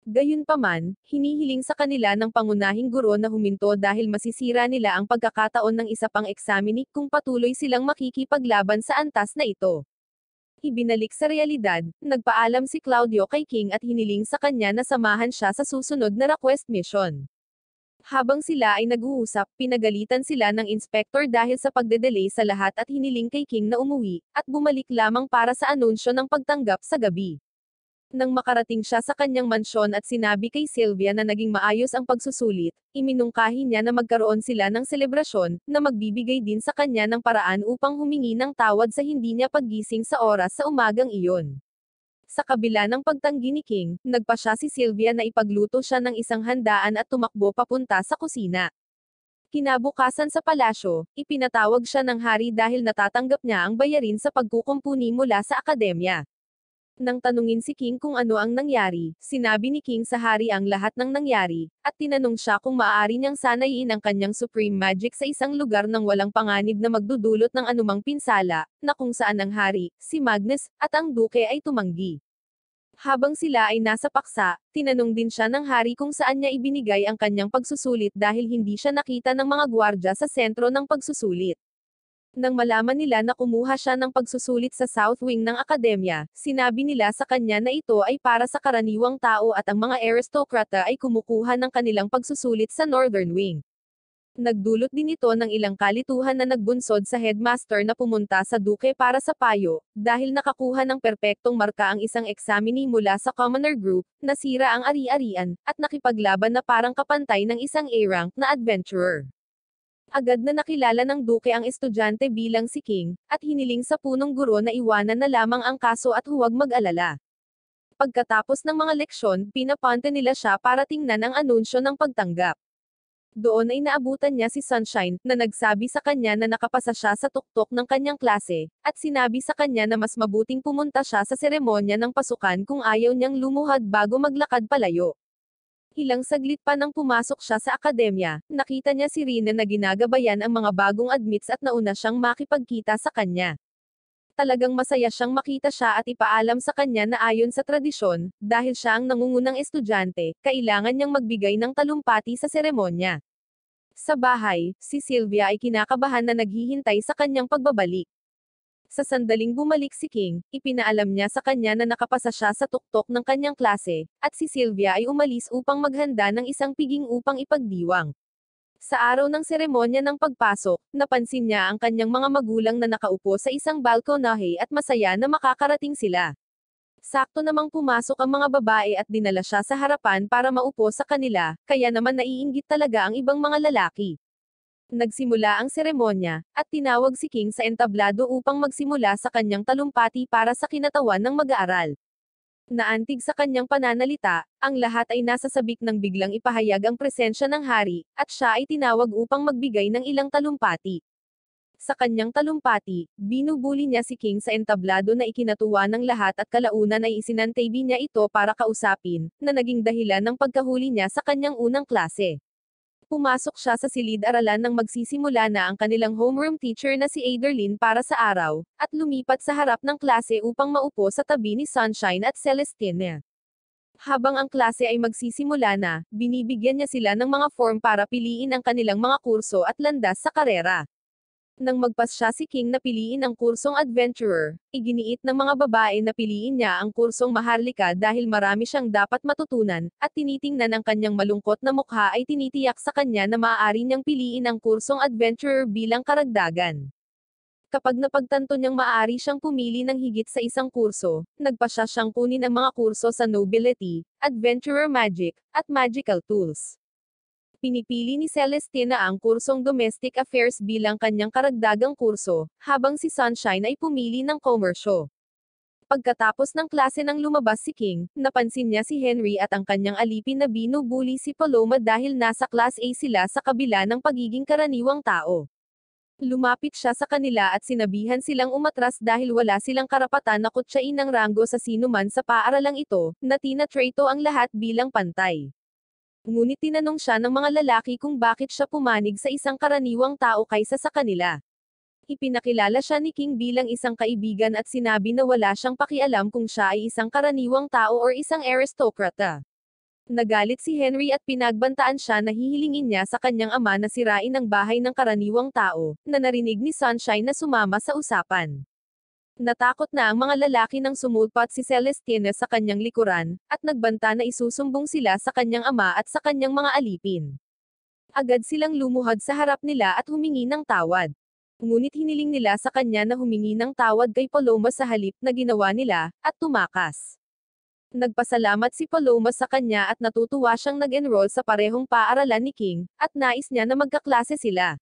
Gayunpaman, hinihiling sa kanila ng pangunahing guro na huminto dahil masisira nila ang pagkakataon ng isa pang eksaminik kung patuloy silang makikipaglaban sa antas na ito. Ibinalik sa realidad, nagpaalam si Claudio kay King at hiniling sa kanya na samahan siya sa susunod na request mission. Habang sila ay nag-uusap, pinagalitan sila ng inspector dahil sa pagdedelay sa lahat at hiniling kay King na umuwi, at bumalik lamang para sa anunsyo ng pagtanggap sa gabi. Nang makarating siya sa kanyang mansyon at sinabi kay Sylvia na naging maayos ang pagsusulit, iminungkahi niya na magkaroon sila ng selebrasyon, na magbibigay din sa kanya ng paraan upang humingi ng tawad sa hindi niya paggising sa oras sa umagang iyon. Sa kabila ng pagtanggi ni King, nagpa siya si Sylvia na ipagluto siya ng isang handaan at tumakbo papunta sa kusina. Kinabukasan sa palasyo, ipinatawag siya ng hari dahil natatanggap niya ang bayarin sa pagkukumpuni mula sa akademya. Nang tanungin si King kung ano ang nangyari, sinabi ni King sa hari ang lahat ng nangyari, at tinanong siya kung maaari niyang sanayin ang kanyang supreme magic sa isang lugar ng walang panganib na magdudulot ng anumang pinsala, na kung saan ang hari, si Magnus, at ang duke ay tumanggi. Habang sila ay nasa paksa, tinanong din siya ng hari kung saan niya ibinigay ang kanyang pagsusulit dahil hindi siya nakita ng mga gwardya sa sentro ng pagsusulit. Nang malaman nila na kumuha siya ng pagsusulit sa South Wing ng akademya, sinabi nila sa kanya na ito ay para sa karaniwang tao at ang mga aristokrata ay kumukuha ng kanilang pagsusulit sa Northern Wing. Nagdulot din ito ng ilang kalituhan na nagbunsod sa headmaster na pumunta sa duke para sa payo, dahil nakakuha ng perpektong marka ang isang eksamini mula sa commoner group, nasira ang ari-arian, at nakipaglaban na parang kapantay ng isang A-rank na adventurer. Agad na nakilala ng Duke ang estudyante bilang si King, at hiniling sa punong guro na iwanan na lamang ang kaso at huwag mag-alala. Pagkatapos ng mga leksyon, pinapante nila siya para tingnan ang anunsyo ng pagtanggap. Doon ay naabutan niya si Sunshine, na nagsabi sa kanya na nakapasa siya sa tuktok ng kanyang klase, at sinabi sa kanya na mas mabuting pumunta siya sa seremonya ng pasukan kung ayaw niyang lumuhad bago maglakad palayo. Ilang saglit pa nang pumasok siya sa akademya, nakita niya si Rina na ginagabayan ang mga bagong admits at nauna siyang makipagkita sa kanya. Talagang masaya siyang makita siya at ipaalam sa kanya na ayon sa tradisyon, dahil siya ang nangungunang estudyante, kailangan niyang magbigay ng talumpati sa seremonya. Sa bahay, si Sylvia ay kinakabahan na naghihintay sa kanyang pagbabalik. Sa sandaling bumalik si King, ipinaalam niya sa kanya na nakapasa siya sa tuktok ng kanyang klase, at si Sylvia ay umalis upang maghanda ng isang piging upang ipagdiwang. Sa araw ng seremonya ng pagpasok, napansin niya ang kanyang mga magulang na nakaupo sa isang balkonahe at masaya na makakarating sila. Sakto namang pumasok ang mga babae at dinala siya sa harapan para maupo sa kanila, kaya naman naiinggit talaga ang ibang mga lalaki. Nagsimula ang seremonya, at tinawag si King sa entablado upang magsimula sa kanyang talumpati para sa kinatawan ng mag-aaral. Naantig sa kanyang pananalita, ang lahat ay nasa sabik ng biglang ipahayag ang presensya ng hari, at siya ay tinawag upang magbigay ng ilang talumpati. Sa kanyang talumpati, binubuli niya si King sa entablado na ikinatuwa ng lahat at kalaunan ay isinantabi niya ito para kausapin, na naging dahilan ng pagkahuli niya sa kanyang unang klase pumasok siya sa silid-aralan nang magsisimula na ang kanilang homeroom teacher na si Aderlin para sa araw, at lumipat sa harap ng klase upang maupo sa tabi ni Sunshine at Celestine. Habang ang klase ay magsisimula na, binibigyan niya sila ng mga form para piliin ang kanilang mga kurso at landas sa karera. Nang magpas siya si King na piliin ang kursong adventurer, iginiit ng mga babae na piliin niya ang kursong maharlika dahil marami siyang dapat matutunan, at tinitingnan ang kanyang malungkot na mukha ay tinitiyak sa kanya na maaari niyang piliin ang kursong adventurer bilang karagdagan. Kapag napagtanto niyang maaari siyang pumili ng higit sa isang kurso, nagpa siya siyang kunin ang mga kurso sa Nobility, Adventurer Magic, at Magical Tools pinipili ni Celestina ang kursong Domestic Affairs bilang kanyang karagdagang kurso, habang si Sunshine ay pumili ng komersyo. Pagkatapos ng klase ng lumabas si King, napansin niya si Henry at ang kanyang alipin na binubuli si Paloma dahil nasa class A sila sa kabila ng pagiging karaniwang tao. Lumapit siya sa kanila at sinabihan silang umatras dahil wala silang karapatan na kutsain ng ranggo sa sinuman sa paaralang ito, na tinatrato ang lahat bilang pantay. Ngunit tinanong siya ng mga lalaki kung bakit siya pumanig sa isang karaniwang tao kaysa sa kanila. Ipinakilala siya ni King bilang isang kaibigan at sinabi na wala siyang pakialam kung siya ay isang karaniwang tao o isang aristokrata. Nagalit si Henry at pinagbantaan siya na hihilingin niya sa kanyang ama na sirain ang bahay ng karaniwang tao, na narinig ni Sunshine na sumama sa usapan. Natakot na ang mga lalaki nang sumulpot si Celestina sa kanyang likuran, at nagbanta na isusumbong sila sa kanyang ama at sa kanyang mga alipin. Agad silang lumuhod sa harap nila at humingi ng tawad. Ngunit hiniling nila sa kanya na humingi ng tawad kay Paloma sa halip na ginawa nila, at tumakas. Nagpasalamat si Paloma sa kanya at natutuwa siyang nag-enroll sa parehong paaralan ni King, at nais niya na magkaklase sila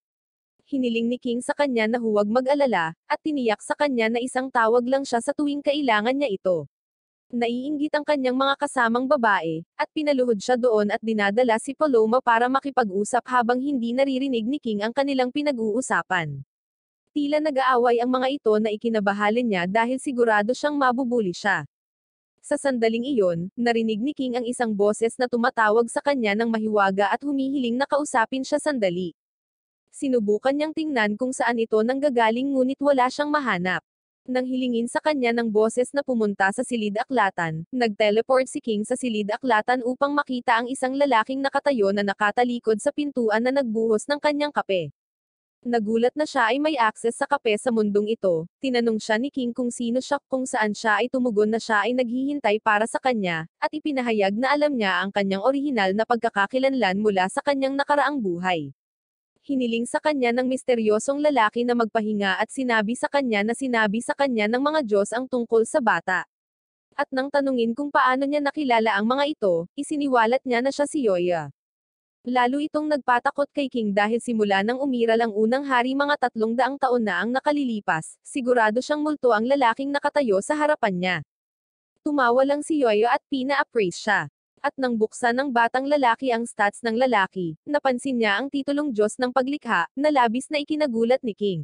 hiniling ni King sa kanya na huwag mag-alala, at tiniyak sa kanya na isang tawag lang siya sa tuwing kailangan niya ito. Naiinggit ang kanyang mga kasamang babae, at pinaluhod siya doon at dinadala si Paloma para makipag-usap habang hindi naririnig ni King ang kanilang pinag-uusapan. Tila nag-aaway ang mga ito na ikinabahalin niya dahil sigurado siyang mabubuli siya. Sa sandaling iyon, narinig ni King ang isang boses na tumatawag sa kanya ng mahiwaga at humihiling na kausapin siya sandali. Sinubukan niyang tingnan kung saan ito nanggagaling ngunit wala siyang mahanap. Nang hilingin sa kanya ng boses na pumunta sa silid aklatan, nagteleport si King sa silid aklatan upang makita ang isang lalaking nakatayo na nakatalikod sa pintuan na nagbuhos ng kanyang kape. Nagulat na siya ay may access sa kape sa mundong ito, tinanong siya ni King kung sino siya kung saan siya ay tumugon na siya ay naghihintay para sa kanya, at ipinahayag na alam niya ang kanyang orihinal na pagkakakilanlan mula sa kanyang nakaraang buhay hiniling sa kanya ng misteryosong lalaki na magpahinga at sinabi sa kanya na sinabi sa kanya ng mga Diyos ang tungkol sa bata. At nang tanungin kung paano niya nakilala ang mga ito, isiniwalat niya na siya si Yoya. Lalo itong nagpatakot kay King dahil simula nang umira lang unang hari mga tatlong daang taon na ang nakalilipas, sigurado siyang multo ang lalaking nakatayo sa harapan niya. Tumawa lang si Yoyo at pina-appraise siya at nang buksan ng batang lalaki ang stats ng lalaki, napansin niya ang titulong Diyos ng Paglikha, na labis na ikinagulat ni King.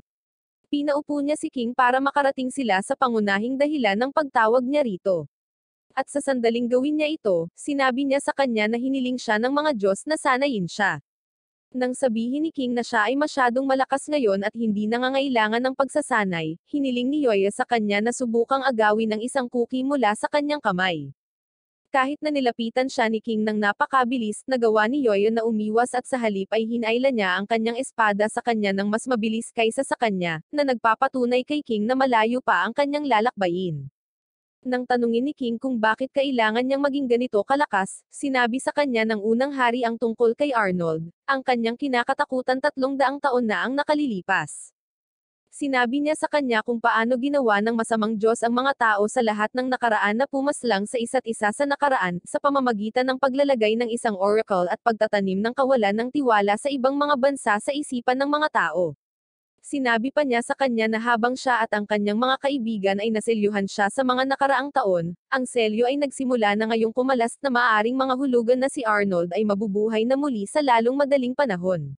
Pinaupo niya si King para makarating sila sa pangunahing dahilan ng pagtawag niya rito. At sa sandaling gawin niya ito, sinabi niya sa kanya na hiniling siya ng mga Diyos na sanayin siya. Nang sabihin ni King na siya ay masyadong malakas ngayon at hindi nangangailangan ng pagsasanay, hiniling ni Yoya sa kanya na subukang agawin ang isang cookie mula sa kanyang kamay. Kahit na nilapitan siya ni King ng napakabilis, nagawa ni Yoyo na umiwas at sa halip ay hinailan niya ang kanyang espada sa kanya ng mas mabilis kaysa sa kanya, na nagpapatunay kay King na malayo pa ang kanyang lalakbayin. Nang tanungin ni King kung bakit kailangan niyang maging ganito kalakas, sinabi sa kanya ng unang hari ang tungkol kay Arnold, ang kanyang kinakatakutan tatlong daang taon na ang nakalilipas. Sinabi niya sa kanya kung paano ginawa ng masamang Diyos ang mga tao sa lahat ng nakaraan na pumaslang sa isa't isa sa nakaraan, sa pamamagitan ng paglalagay ng isang oracle at pagtatanim ng kawalan ng tiwala sa ibang mga bansa sa isipan ng mga tao. Sinabi pa niya sa kanya na habang siya at ang kanyang mga kaibigan ay naselyuhan siya sa mga nakaraang taon, ang selyo ay nagsimula na ngayong kumalas na maaring mga hulugan na si Arnold ay mabubuhay na muli sa lalong madaling panahon.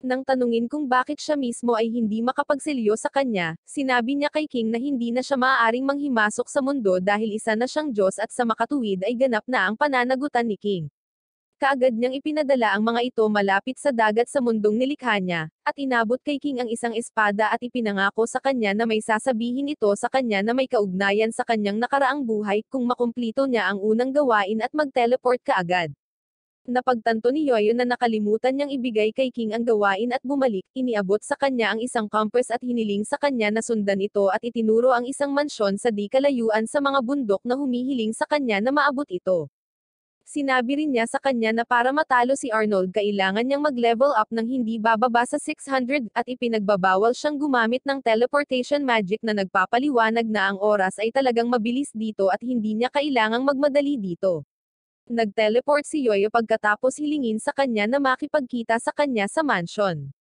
Nang tanungin kung bakit siya mismo ay hindi makapagsilyo sa kanya, sinabi niya kay King na hindi na siya maaaring manghimasok sa mundo dahil isa na siyang Diyos at sa makatuwid ay ganap na ang pananagutan ni King. Kaagad niyang ipinadala ang mga ito malapit sa dagat sa mundong nilikha niya, at inabot kay King ang isang espada at ipinangako sa kanya na may sasabihin ito sa kanya na may kaugnayan sa kanyang nakaraang buhay kung makumplito niya ang unang gawain at mag-teleport kaagad. Napagtanto ni Yoyo na nakalimutan niyang ibigay kay King ang gawain at bumalik, iniabot sa kanya ang isang compass at hiniling sa kanya na sundan ito at itinuro ang isang mansyon sa di kalayuan sa mga bundok na humihiling sa kanya na maabot ito. Sinabi rin niya sa kanya na para matalo si Arnold kailangan niyang mag-level up ng hindi bababa sa 600 at ipinagbabawal siyang gumamit ng teleportation magic na nagpapaliwanag na ang oras ay talagang mabilis dito at hindi niya kailangang magmadali dito. Nagteleport si Yoyo pagkatapos hilingin sa kanya na makipagkita sa kanya sa mansion.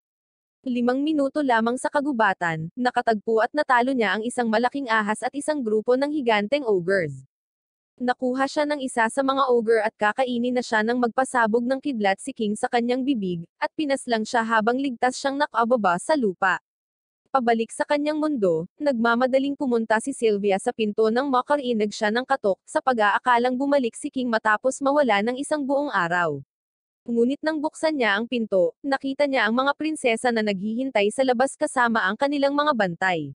Limang minuto lamang sa kagubatan, nakatagpo at natalo niya ang isang malaking ahas at isang grupo ng higanteng ogres. Nakuha siya ng isa sa mga ogre at kakainin na siya nang magpasabog ng kidlat si King sa kanyang bibig, at pinaslang siya habang ligtas siyang nakababa sa lupa. Pabalik sa kanyang mundo, nagmamadaling pumunta si Sylvia sa pinto ng makarinag siya ng katok, sa pag-aakalang bumalik si King matapos mawala ng isang buong araw. Ngunit nang buksan niya ang pinto, nakita niya ang mga prinsesa na naghihintay sa labas kasama ang kanilang mga bantay.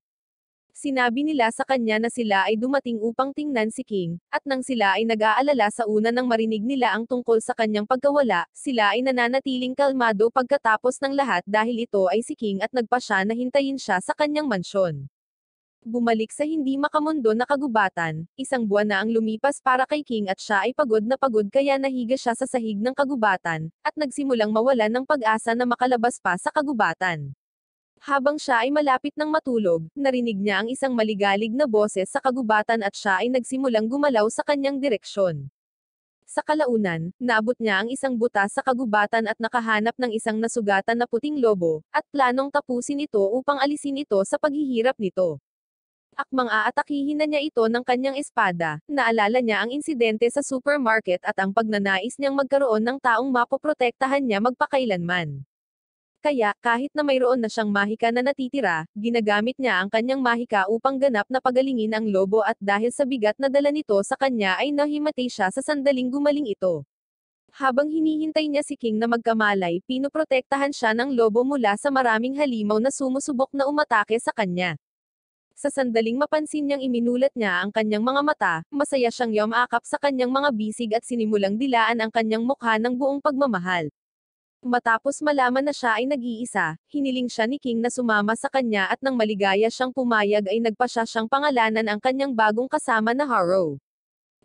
Sinabi nila sa kanya na sila ay dumating upang tingnan si King, at nang sila ay nag-aalala sa una nang marinig nila ang tungkol sa kanyang pagkawala, sila ay nananatiling kalmado pagkatapos ng lahat dahil ito ay si King at nagpa siya na hintayin siya sa kanyang mansyon. Bumalik sa hindi makamundo na kagubatan, isang buwan na ang lumipas para kay King at siya ay pagod na pagod kaya nahiga siya sa sahig ng kagubatan, at nagsimulang mawala ng pag-asa na makalabas pa sa kagubatan. Habang siya ay malapit ng matulog, narinig niya ang isang maligalig na boses sa kagubatan at siya ay nagsimulang gumalaw sa kanyang direksyon. Sa kalaunan, naabot niya ang isang butas sa kagubatan at nakahanap ng isang nasugatan na puting lobo, at planong tapusin ito upang alisin ito sa paghihirap nito. Akmang aatakihin na niya ito ng kanyang espada, naalala niya ang insidente sa supermarket at ang pagnanais niyang magkaroon ng taong mapoprotektahan niya magpakailanman. Kaya, kahit na mayroon na siyang mahika na natitira, ginagamit niya ang kanyang mahika upang ganap na pagalingin ang lobo at dahil sa bigat na dala nito sa kanya ay nahimatay siya sa sandaling gumaling ito. Habang hinihintay niya si King na magkamalay, pinoprotektahan siya ng lobo mula sa maraming halimaw na sumusubok na umatake sa kanya. Sa sandaling mapansin niyang iminulat niya ang kanyang mga mata, masaya siyang yomakap sa kanyang mga bisig at sinimulang dilaan ang kanyang mukha ng buong pagmamahal. Matapos malaman na siya ay nag-iisa, hiniling siya ni King na sumama sa kanya at nang maligaya siyang pumayag ay nagpasya siyang pangalanan ang kanyang bagong kasama na Harrow.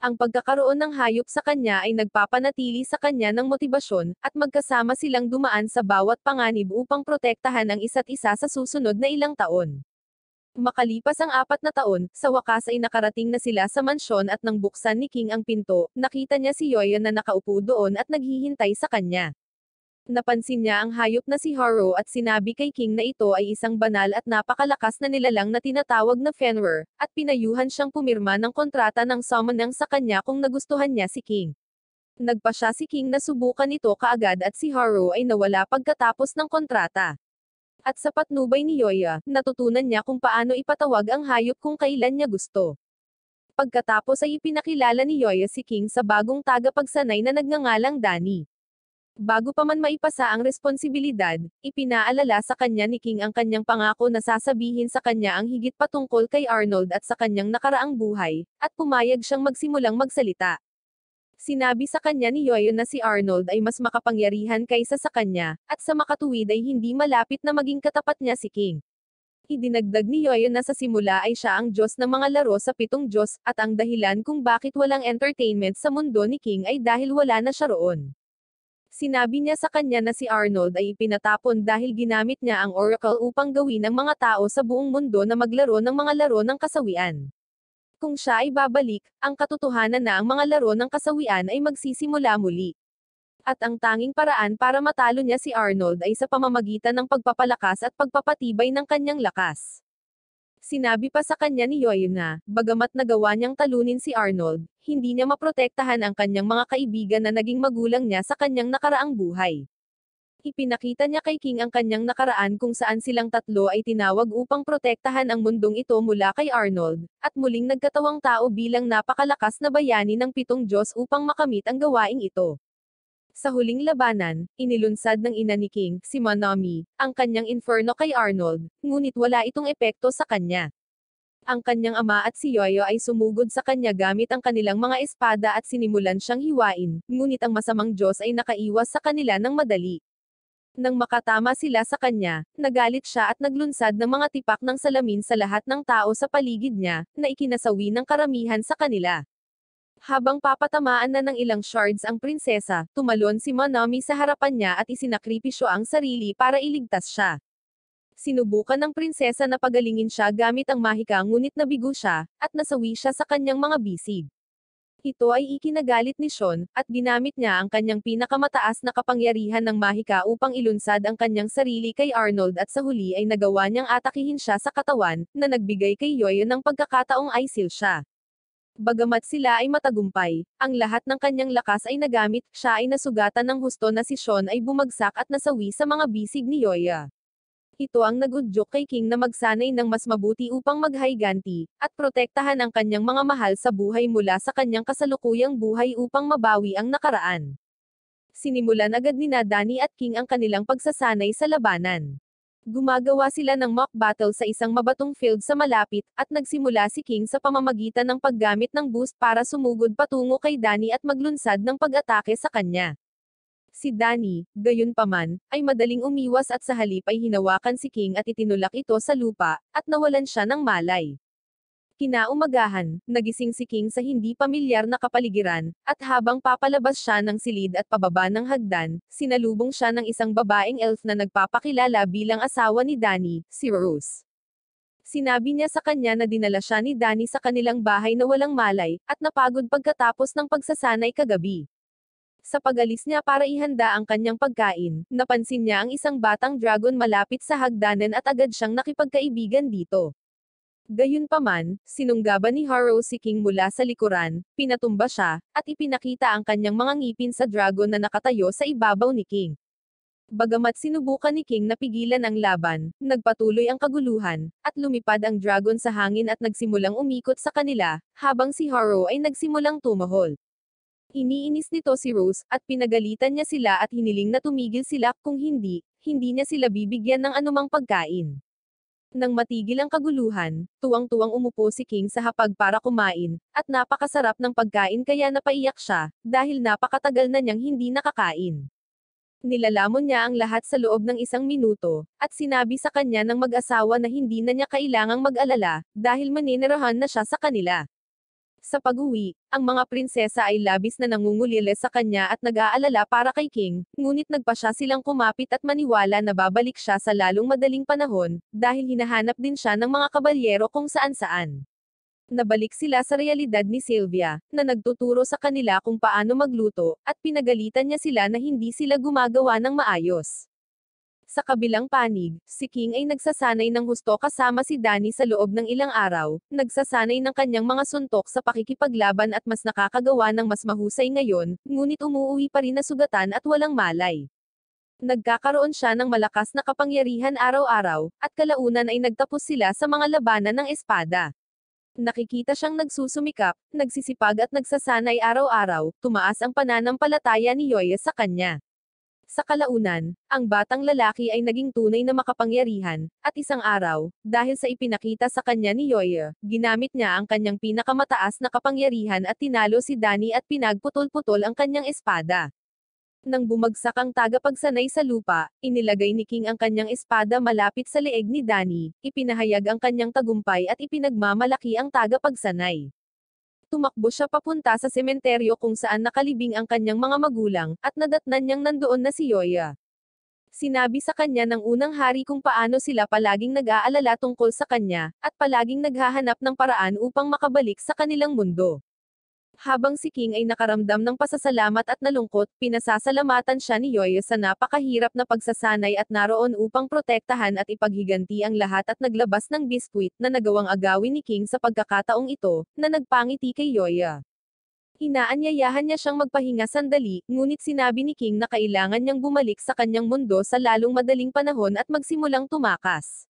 Ang pagkakaroon ng hayop sa kanya ay nagpapanatili sa kanya ng motibasyon, at magkasama silang dumaan sa bawat panganib upang protektahan ang isa't isa sa susunod na ilang taon. Makalipas ang apat na taon, sa wakas ay nakarating na sila sa mansyon at nang buksan ni King ang pinto, nakita niya si Yoyon na nakaupo doon at naghihintay sa kanya. Napansin niya ang hayop na si Haro at sinabi kay King na ito ay isang banal at napakalakas na nilalang na tinatawag na Fenrir, at pinayuhan siyang pumirma ng kontrata ng summonang sa kanya kung nagustuhan niya si King. Nagpa siya si King na subukan ito kaagad at si Haro ay nawala pagkatapos ng kontrata. At sa patnubay ni Yoya, natutunan niya kung paano ipatawag ang hayop kung kailan niya gusto. Pagkatapos ay ipinakilala ni Yoya si King sa bagong tagapagsanay na nagngangalang Danny. Bago pa man maipasa ang responsibilidad, ipinaalala sa kanya ni King ang kanyang pangako na sasabihin sa kanya ang higit patungkol kay Arnold at sa kanyang nakaraang buhay, at pumayag siyang magsimulang magsalita. Sinabi sa kanya ni Yoyo na si Arnold ay mas makapangyarihan kaysa sa kanya, at sa makatuwid ay hindi malapit na maging katapat niya si King. Idinagdag ni Yoyo na sa simula ay siya ang Diyos ng mga laro sa pitong Diyos, at ang dahilan kung bakit walang entertainment sa mundo ni King ay dahil wala na siya roon. Sinabi niya sa kanya na si Arnold ay ipinatapon dahil ginamit niya ang Oracle upang gawin ang mga tao sa buong mundo na maglaro ng mga laro ng kasawian. Kung siya ay babalik, ang katotohanan na ang mga laro ng kasawian ay magsisimula muli. At ang tanging paraan para matalo niya si Arnold ay sa pamamagitan ng pagpapalakas at pagpapatibay ng kanyang lakas. Sinabi pa sa kanya ni Yoyo na, bagamat nagawa niyang talunin si Arnold, hindi niya maprotektahan ang kanyang mga kaibigan na naging magulang niya sa kanyang nakaraang buhay. Ipinakita niya kay King ang kanyang nakaraan kung saan silang tatlo ay tinawag upang protektahan ang mundong ito mula kay Arnold, at muling nagkatawang tao bilang napakalakas na bayani ng pitong Diyos upang makamit ang gawaing ito. Sa huling labanan, inilunsad ng ina ni King, si Manami, ang kanyang inferno kay Arnold, ngunit wala itong epekto sa kanya. Ang kanyang ama at si Yoyo ay sumugod sa kanya gamit ang kanilang mga espada at sinimulan siyang hiwain, ngunit ang masamang Diyos ay nakaiwas sa kanila ng madali. Nang makatama sila sa kanya, nagalit siya at naglunsad ng mga tipak ng salamin sa lahat ng tao sa paligid niya, na ikinasawi ng karamihan sa kanila. Habang papatamaan na ng ilang shards ang prinsesa, tumalon si Manami sa harapan niya at isinakripisyo ang sarili para iligtas siya. Sinubukan ng prinsesa na pagalingin siya gamit ang mahika ngunit nabigo siya, at nasawi siya sa kanyang mga bisig. Ito ay ikinagalit ni Sean, at ginamit niya ang kanyang pinakamataas na kapangyarihan ng mahika upang ilunsad ang kanyang sarili kay Arnold at sa huli ay nagawa niyang atakihin siya sa katawan, na nagbigay kay Yoyo ng pagkakataong isil siya. Bagamat sila ay matagumpay, ang lahat ng kanyang lakas ay nagamit, siya ay nasugatan ng husto na si Sean ay bumagsak at nasawi sa mga bisig ni Yoya. Ito ang nagudyok kay King na magsanay ng mas mabuti upang maghayganti, at protektahan ang kanyang mga mahal sa buhay mula sa kanyang kasalukuyang buhay upang mabawi ang nakaraan. Sinimulan agad ni Nadani at King ang kanilang pagsasanay sa labanan. Gumagawa sila ng mock battle sa isang mabatong field sa malapit, at nagsimula si King sa pamamagitan ng paggamit ng boost para sumugod patungo kay Danny at maglunsad ng pag-atake sa kanya. Si Danny, gayunpaman, ay madaling umiwas at sa halip ay hinawakan si King at itinulak ito sa lupa, at nawalan siya ng malay. Kinaumagahan, nagising si King sa hindi pamilyar na kapaligiran, at habang papalabas siya ng silid at pababa ng hagdan, sinalubong siya ng isang babaeng elf na nagpapakilala bilang asawa ni Danny, si Rose. Sinabi niya sa kanya na dinala siya ni Danny sa kanilang bahay na walang malay, at napagod pagkatapos ng pagsasanay kagabi. Sa pag-alis niya para ihanda ang kanyang pagkain, napansin niya ang isang batang dragon malapit sa hagdanan at agad siyang nakipagkaibigan dito. Gayunpaman, sinunggaban ni Harrow si King mula sa likuran, pinatumba siya, at ipinakita ang kanyang mga ngipin sa dragon na nakatayo sa ibabaw ni King. Bagamat sinubukan ni King na pigilan ang laban, nagpatuloy ang kaguluhan, at lumipad ang dragon sa hangin at nagsimulang umikot sa kanila, habang si Harrow ay nagsimulang tumahol. Iniinis nito si Rose, at pinagalitan niya sila at hiniling na tumigil sila, kung hindi, hindi niya sila bibigyan ng anumang pagkain. Nang matigil ang kaguluhan, tuwang-tuwang umupo si King sa hapag para kumain, at napakasarap ng pagkain kaya napaiyak siya, dahil napakatagal na niyang hindi nakakain. Nilalamon niya ang lahat sa loob ng isang minuto, at sinabi sa kanya ng mag-asawa na hindi na niya kailangang mag-alala, dahil maninirahan na siya sa kanila. Sa pag-uwi, ang mga prinsesa ay labis na nangungulile sa kanya at nag-aalala para kay King, ngunit nagpa siya silang kumapit at maniwala na babalik siya sa lalong madaling panahon, dahil hinahanap din siya ng mga kabalyero kung saan-saan nabalik sila sa realidad ni Sylvia, na nagtuturo sa kanila kung paano magluto, at pinagalitan niya sila na hindi sila gumagawa ng maayos. Sa kabilang panig, si King ay nagsasanay ng husto kasama si Danny sa loob ng ilang araw, nagsasanay ng kanyang mga suntok sa pakikipaglaban at mas nakakagawa ng mas mahusay ngayon, ngunit umuuwi pa rin na sugatan at walang malay. Nagkakaroon siya ng malakas na kapangyarihan araw-araw, at kalaunan ay nagtapos sila sa mga labanan ng espada. Nakikita siyang nagsusumikap, nagsisipag at nagsasanay araw-araw, tumaas ang pananampalataya ni Yoya sa kanya. Sa kalaunan, ang batang lalaki ay naging tunay na makapangyarihan, at isang araw, dahil sa ipinakita sa kanya ni Yoya, ginamit niya ang kanyang pinakamataas na kapangyarihan at tinalo si Danny at pinagputol-putol ang kanyang espada. Nang bumagsak ang tagapagsanay sa lupa, inilagay ni King ang kanyang espada malapit sa leeg ni Danny, ipinahayag ang kanyang tagumpay at ipinagmamalaki ang tagapagsanay. Tumakbo siya papunta sa sementeryo kung saan nakalibing ang kanyang mga magulang, at nadatnan niyang nandoon na si Yoya. Sinabi sa kanya ng unang hari kung paano sila palaging nag-aalala tungkol sa kanya, at palaging naghahanap ng paraan upang makabalik sa kanilang mundo. Habang si King ay nakaramdam ng pasasalamat at nalungkot, pinasasalamatan siya ni Yoyo sa napakahirap na pagsasanay at naroon upang protektahan at ipaghiganti ang lahat at naglabas ng biskwit na nagawang agawin ni King sa pagkakataong ito, na nagpangiti kay Yoya. Inaanyayahan niya siyang magpahinga sandali, ngunit sinabi ni King na kailangan niyang bumalik sa kanyang mundo sa lalong madaling panahon at magsimulang tumakas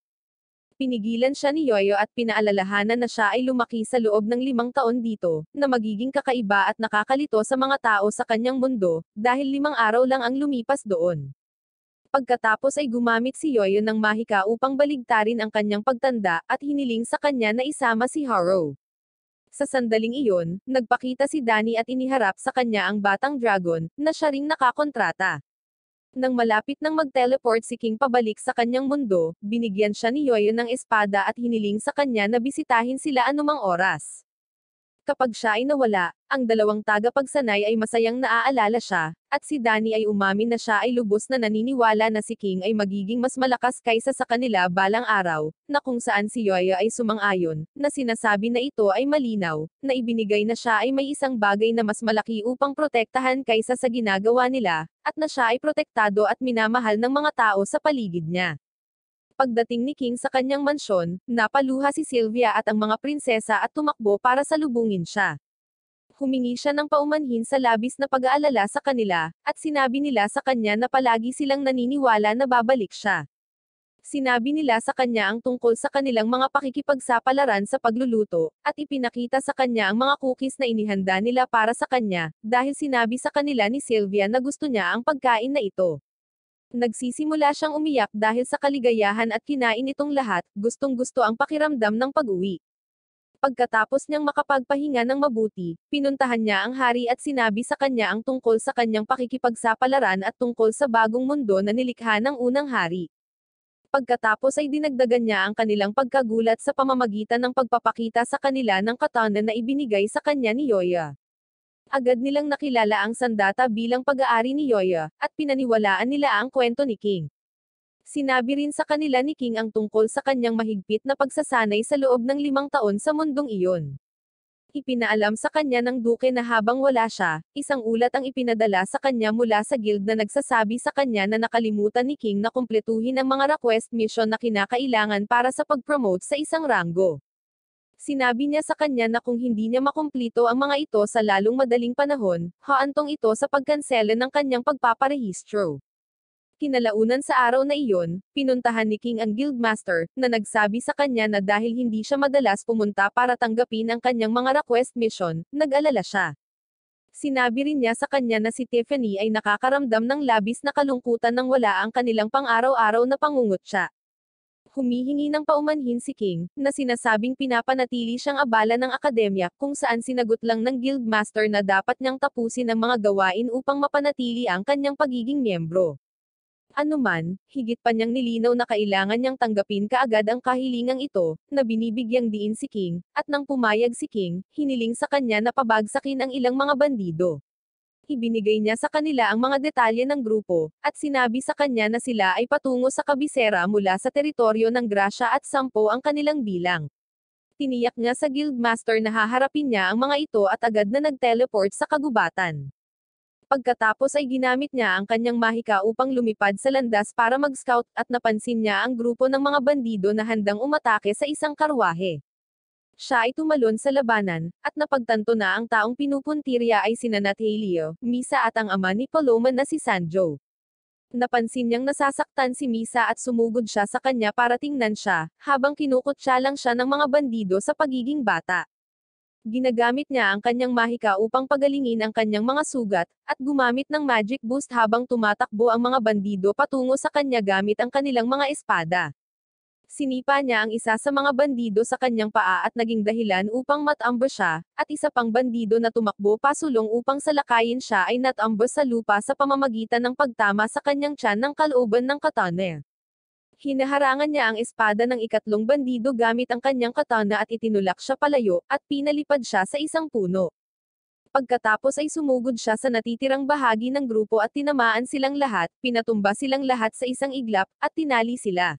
pinigilan siya ni Yoyo at pinaalalahanan na siya ay lumaki sa loob ng limang taon dito, na magiging kakaiba at nakakalito sa mga tao sa kanyang mundo, dahil limang araw lang ang lumipas doon. Pagkatapos ay gumamit si Yoyo ng mahika upang baligtarin ang kanyang pagtanda, at hiniling sa kanya na isama si Haro. Sa sandaling iyon, nagpakita si Danny at iniharap sa kanya ang batang dragon, na siya ring nakakontrata. Nang malapit nang mag-teleport si King pabalik sa kanyang mundo, binigyan siya ni Yoyo ng espada at hiniling sa kanya na bisitahin sila anumang oras. Kapag siya ay nawala, ang dalawang tagapagsanay ay masayang naaalala siya, at si Danny ay umamin na siya ay lubos na naniniwala na si King ay magiging mas malakas kaysa sa kanila balang araw, na kung saan si Yoya ay sumang-ayon, na sinasabi na ito ay malinaw, na ibinigay na siya ay may isang bagay na mas malaki upang protektahan kaysa sa ginagawa nila, at na siya ay protektado at minamahal ng mga tao sa paligid niya. Pagdating ni King sa kanyang mansyon, napaluha si Sylvia at ang mga prinsesa at tumakbo para salubungin siya. Humingi siya ng paumanhin sa labis na pag-aalala sa kanila, at sinabi nila sa kanya na palagi silang naniniwala na babalik siya. Sinabi nila sa kanya ang tungkol sa kanilang mga pakikipagsapalaran sa pagluluto, at ipinakita sa kanya ang mga cookies na inihanda nila para sa kanya, dahil sinabi sa kanila ni Sylvia na gusto niya ang pagkain na ito. Nagsisimula siyang umiyak dahil sa kaligayahan at kinain itong lahat, gustong-gusto ang pakiramdam ng pag-uwi. Pagkatapos niyang makapagpahinga ng mabuti, pinuntahan niya ang hari at sinabi sa kanya ang tungkol sa kanyang pakikipagsapalaran at tungkol sa bagong mundo na nilikha ng unang hari. Pagkatapos ay dinagdagan niya ang kanilang pagkagulat sa pamamagitan ng pagpapakita sa kanila ng katana na ibinigay sa kanya ni Yoya. Agad nilang nakilala ang sandata bilang pag-aari ni Yoya, at pinaniwalaan nila ang kwento ni King. Sinabi rin sa kanila ni King ang tungkol sa kanyang mahigpit na pagsasanay sa loob ng limang taon sa mundong iyon. Ipinaalam sa kanya ng duke na habang wala siya, isang ulat ang ipinadala sa kanya mula sa guild na nagsasabi sa kanya na nakalimutan ni King na kumpletuhin ang mga request mission na kinakailangan para sa pag-promote sa isang ranggo. Sinabi niya sa kanya na kung hindi niya makumplito ang mga ito sa lalong madaling panahon, haantong ito sa pagkansela ng kanyang pagpaparehistro. Kinalaunan sa araw na iyon, pinuntahan ni King ang guildmaster, na nagsabi sa kanya na dahil hindi siya madalas pumunta para tanggapin ang kanyang mga request mission, nag-alala siya. Sinabi rin niya sa kanya na si Tiffany ay nakakaramdam ng labis na kalungkutan nang wala ang kanilang pang-araw-araw na pangungutya humihingi ng paumanhin si King, na sinasabing pinapanatili siyang abala ng akademya, kung saan sinagot lang ng guildmaster na dapat niyang tapusin ang mga gawain upang mapanatili ang kanyang pagiging miyembro. Anuman, higit pa niyang nilinaw na kailangan niyang tanggapin kaagad ang kahilingang ito, na binibigyang diin si King, at nang pumayag si King, hiniling sa kanya na pabagsakin ang ilang mga bandido ibinigay niya sa kanila ang mga detalye ng grupo, at sinabi sa kanya na sila ay patungo sa kabisera mula sa teritoryo ng Gracia at sampo ang kanilang bilang. Tiniyak niya sa guildmaster na haharapin niya ang mga ito at agad na nag-teleport sa kagubatan. Pagkatapos ay ginamit niya ang kanyang mahika upang lumipad sa landas para mag-scout at napansin niya ang grupo ng mga bandido na handang umatake sa isang karwahe. Siya ay tumalon sa labanan, at napagtanto na ang taong pinupuntirya ay si Nanatelio, Misa at ang ama ni Paloma na si Sanjo. Napansin niyang nasasaktan si Misa at sumugod siya sa kanya para tingnan siya, habang kinukot siya lang siya ng mga bandido sa pagiging bata. Ginagamit niya ang kanyang mahika upang pagalingin ang kanyang mga sugat, at gumamit ng magic boost habang tumatakbo ang mga bandido patungo sa kanya gamit ang kanilang mga espada. Sinipa niya ang isa sa mga bandido sa kanyang paa at naging dahilan upang matambo siya, at isa pang bandido na tumakbo pasulong upang salakayin siya ay natambo sa lupa sa pamamagitan ng pagtama sa kanyang tiyan ng kalooban ng katana. Hinaharangan niya ang espada ng ikatlong bandido gamit ang kanyang katana at itinulak siya palayo, at pinalipad siya sa isang puno. Pagkatapos ay sumugod siya sa natitirang bahagi ng grupo at tinamaan silang lahat, pinatumba silang lahat sa isang iglap, at tinali sila.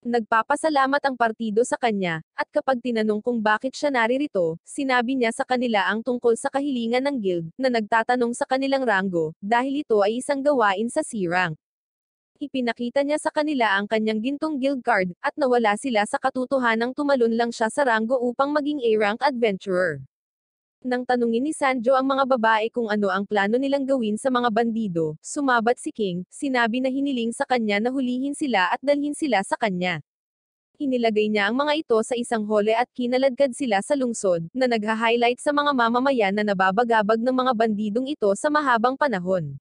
Nagpapasalamat ang partido sa kanya, at kapag tinanong kung bakit siya naririto, sinabi niya sa kanila ang tungkol sa kahilingan ng guild, na nagtatanong sa kanilang ranggo, dahil ito ay isang gawain sa C-rank. Ipinakita niya sa kanila ang kanyang gintong guild card, at nawala sila sa ng tumalon lang siya sa ranggo upang maging A-rank adventurer. Nang tanungin ni Sanjo ang mga babae kung ano ang plano nilang gawin sa mga bandido, sumabat si King, sinabi na hiniling sa kanya na hulihin sila at dalhin sila sa kanya. Inilagay niya ang mga ito sa isang hole at kinaladkad sila sa lungsod, na nagha-highlight sa mga mamamayan na nababagabag ng mga bandidong ito sa mahabang panahon.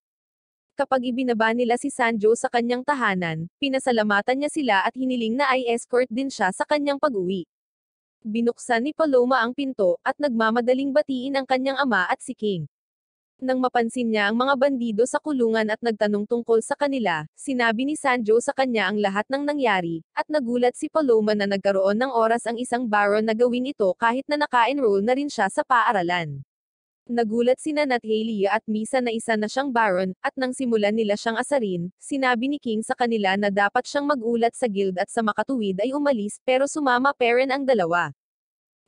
Kapag ibinaba nila si Sanjo sa kanyang tahanan, pinasalamatan niya sila at hiniling na ay escort din siya sa kanyang pag-uwi. Binuksan ni Paloma ang pinto, at nagmamadaling batiin ang kanyang ama at si King. Nang mapansin niya ang mga bandido sa kulungan at nagtanong tungkol sa kanila, sinabi ni Sanjo sa kanya ang lahat ng nangyari, at nagulat si Paloma na nagkaroon ng oras ang isang baron na gawin ito kahit na naka-enroll na rin siya sa paaralan. Nagulat sina Nat Haley at Misa na isa na siyang baron, at nang simulan nila siyang asarin, sinabi ni King sa kanila na dapat siyang magulat sa guild at sa makatuwid ay umalis pero sumama Perrin ang dalawa.